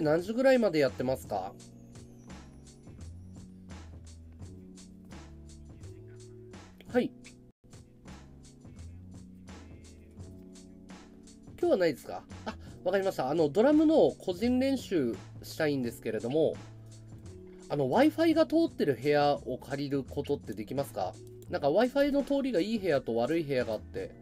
って何時ぐらいまでやってますかはい。今日はないですかあ、わかりました。あの、ドラムの個人練習したいんですけれども、あの、Wi-Fi が通ってる部屋を借りることってできますかなんか Wi-Fi の通りがいい部屋と悪い部屋があって、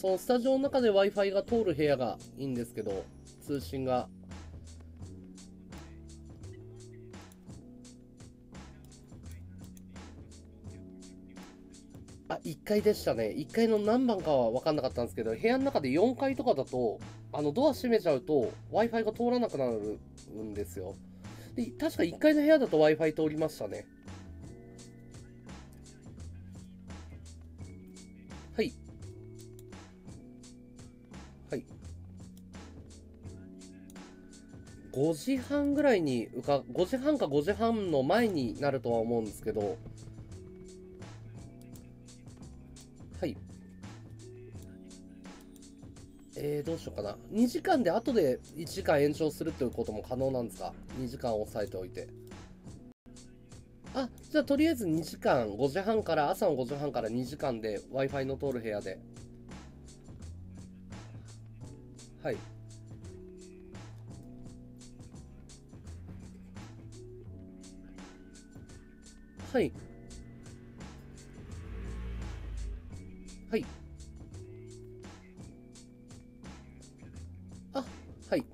そのスタジオの中で Wi-Fi が通る部屋がいいんですけど、通信が。あ、1階でしたね。1階の何番かは分かんなかったんですけど、部屋の中で4階とかだと、あの、ドア閉めちゃうと、Wi-Fi が通らなくなるんですよ。で、確か1階の部屋だと Wi-Fi 通りましたね。5時半ぐらいにうか、5時半か5時半の前になるとは思うんですけど、はい。えー、どうしようかな。2時間で後で1時間延長するということも可能なんですか ?2 時間押さえておいて。あ、じゃあとりあえず2時間、5時半から、朝の5時半から2時間で Wi-Fi の通る部屋で。はい。はい。はい。あ、はい。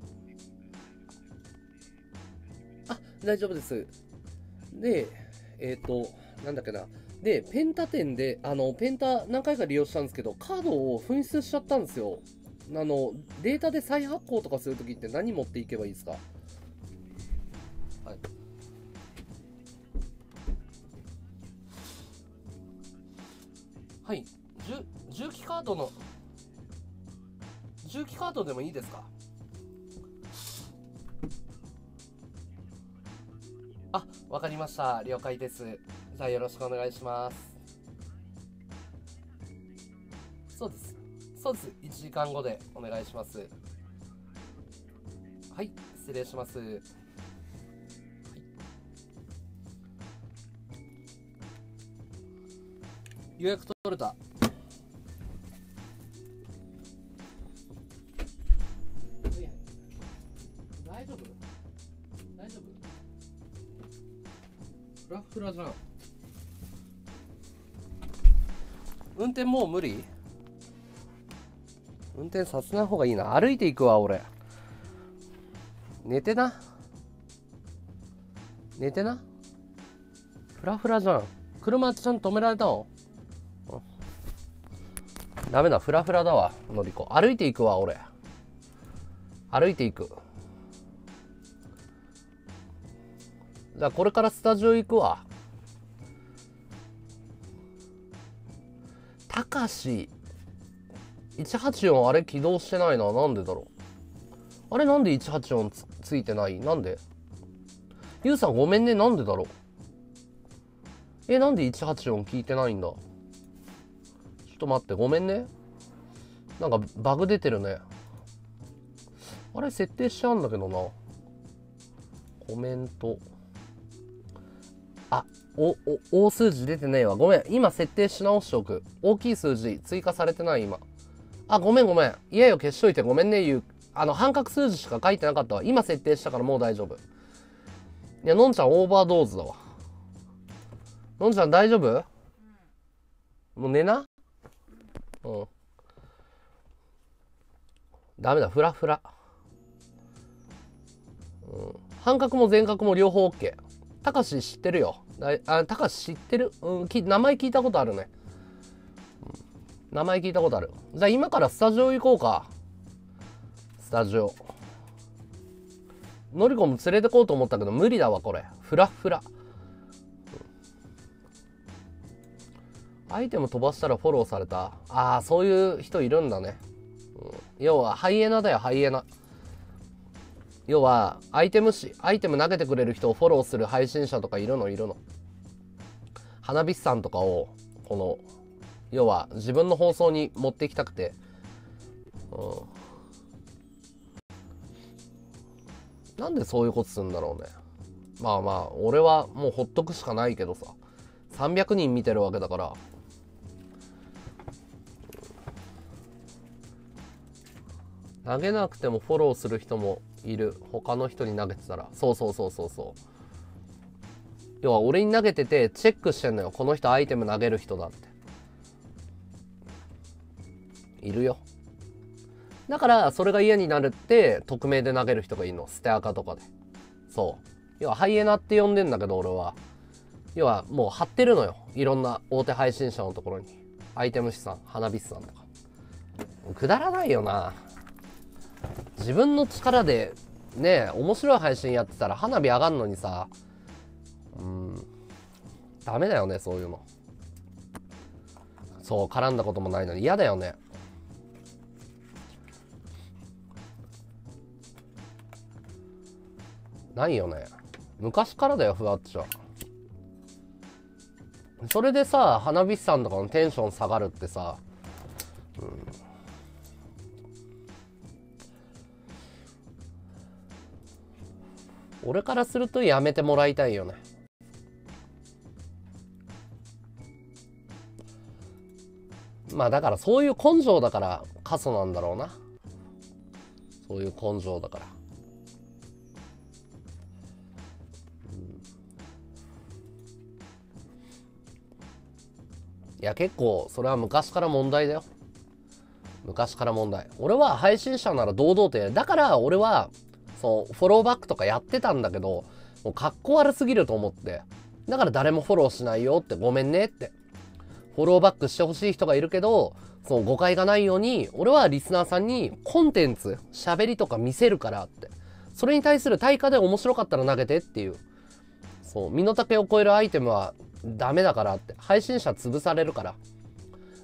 あ、大丈夫です。で、えっ、ー、と、なんだっけな。で、ペンタ店で、あの、ペンタ何回か利用したんですけど、カードを紛失しちゃったんですよ。あの、データで再発行とかするときって何持っていけばいいですかはい重機カードの重機カードでもいいですかあわかりました了解ですじゃあよろしくお願いしますそうですそうです1時間後でお願いしますはい失礼します予約取れた大丈夫大丈夫フラフラじゃん運転もう無理運転させない方がいいな歩いていくわ俺寝てな寝てなフラフラじゃん車ちゃんと止められたのダメだ、フラフラだわ、のりこ。歩いていくわ、俺。歩いていく。じゃあ、これからスタジオ行くわ。たかし、184あれ起動してないな。なんでだろう。あれなんで184つついてないなんでゆうさんごめんね。なんでだろう。え、なんで184聞いてないんだと待って、ごめんね。なんかバグ出てるね。あれ、設定しちゃうんだけどな。コメント。あ、お、お、大数字出てねえわ。ごめん。今設定し直しておく。大きい数字追加されてない今。あ、ごめんごめん。家よ消しといてごめんね、ゆう。あの、半角数字しか書いてなかったわ。今設定したからもう大丈夫。いや、のんちゃんオーバードーズだわ。のんちゃん大丈夫もう寝なうんダメだフラフラうん半角も全角も両方 OK たかし知ってるよあたかし知ってる、うん、き名前聞いたことあるね、名前聞いたことあるじゃあ今からスタジオ行こうかスタジオノリコも連れてこうと思ったけど無理だわこれフラフラアイテム飛ばしたらフォローされた。ああ、そういう人いるんだね。要は、ハイエナだよ、ハイエナ。要は、アイテムし、アイテム投げてくれる人をフォローする配信者とかいるの、いるの。花火師さんとかを、この、要は、自分の放送に持ってきたくて、うん。なんでそういうことするんだろうね。まあまあ、俺はもうほっとくしかないけどさ。300人見てるわけだから、投げなくてもフォローする人もいる他の人に投げてたらそうそうそうそうそう要は俺に投げててチェックしてんのよこの人アイテム投げる人だっているよだからそれが嫌になるって匿名で投げる人がいるのステアとかでそう要はハイエナって呼んでんだけど俺は要はもう貼ってるのよいろんな大手配信者のところにアイテム資産花火師さんとかくだらないよな自分の力でね面白い配信やってたら花火上がんのにさうんダメだよねそういうのそう絡んだこともないのに嫌だよねないよね昔からだよふわっちはそれでさ花火師さんとかのテンション下がるってさ、うん、俺からするとやめてもらいたいよねまあだからそういう根性だから過疎なんだろうなそういう根性だから、うん、いや結構それは昔から問題だよ昔から問題俺は配信者なら堂々とやるだから俺はそのフォローバックとかやってたんだけど、もうかっこ悪すぎると思って。だから誰もフォローしないよって、ごめんねって。フォローバックしてほしい人がいるけど、その誤解がないように、俺はリスナーさんにコンテンツ、喋りとか見せるからって。それに対する対価で面白かったら投げてっていう。そう、身の丈を超えるアイテムはダメだからって。配信者潰されるから。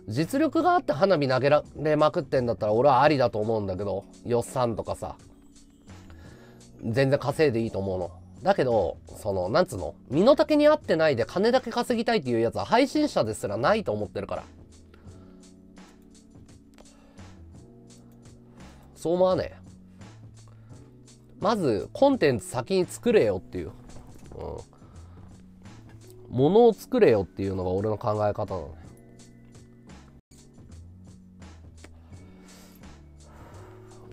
実力があって花火投げられまくってんだったら俺はありだと思うんだけど、予算とかさ。全然稼いでいいと思うの。だけど、その、なんつうの、身の丈に合ってないで金だけ稼ぎたいっていうやつは配信者ですらないと思ってるから。そう思わねえ。まず、コンテンツ先に作れよっていう。うん。ものを作れよっていうのが俺の考え方なのね。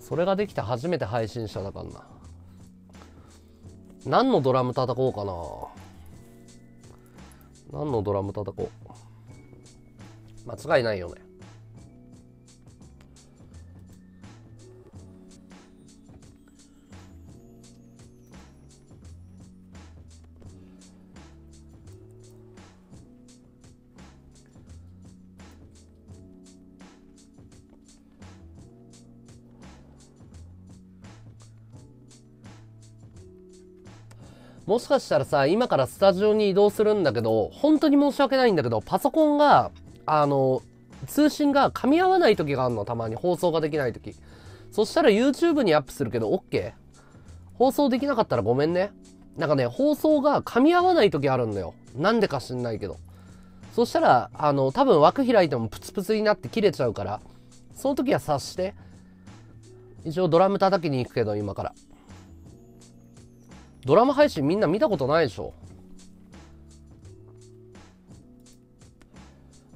それができて初めて配信者だからな。何のドラム叩こうかな何のドラム叩こう間違いないよねもしかしたらさ、今からスタジオに移動するんだけど、本当に申し訳ないんだけど、パソコンが、あの、通信が噛み合わない時があるの、たまに。放送ができない時。そしたら YouTube にアップするけど OK? 放送できなかったらごめんね。なんかね、放送が噛み合わない時あるんだよ。なんでか知んないけど。そしたら、あの、多分枠開いてもプツプツになって切れちゃうから、その時は察して。一応ドラム叩きに行くけど、今から。ドラマ配信みんな見たことないでしょ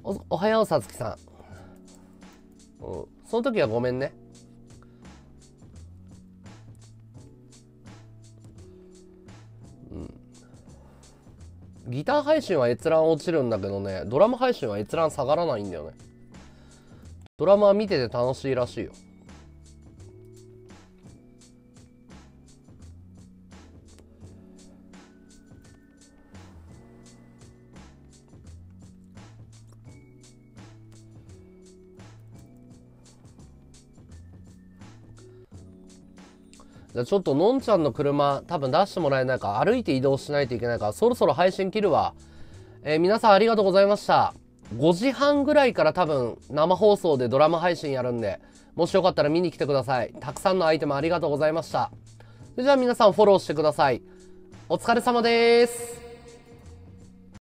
おおはようさつきさん、うん、その時はごめんねうんギター配信は閲覧落ちるんだけどねドラマ配信は閲覧下がらないんだよねドラマは見てて楽しいらしいよじゃあちょっとのんちゃんの車多分出してもらえないか歩いて移動しないといけないからそろそろ配信切るわ。えー、皆さんありがとうございました。5時半ぐらいから多分生放送でドラマ配信やるんで、もしよかったら見に来てください。たくさんのアイテムありがとうございました。それじゃあ皆さんフォローしてください。お疲れ様です。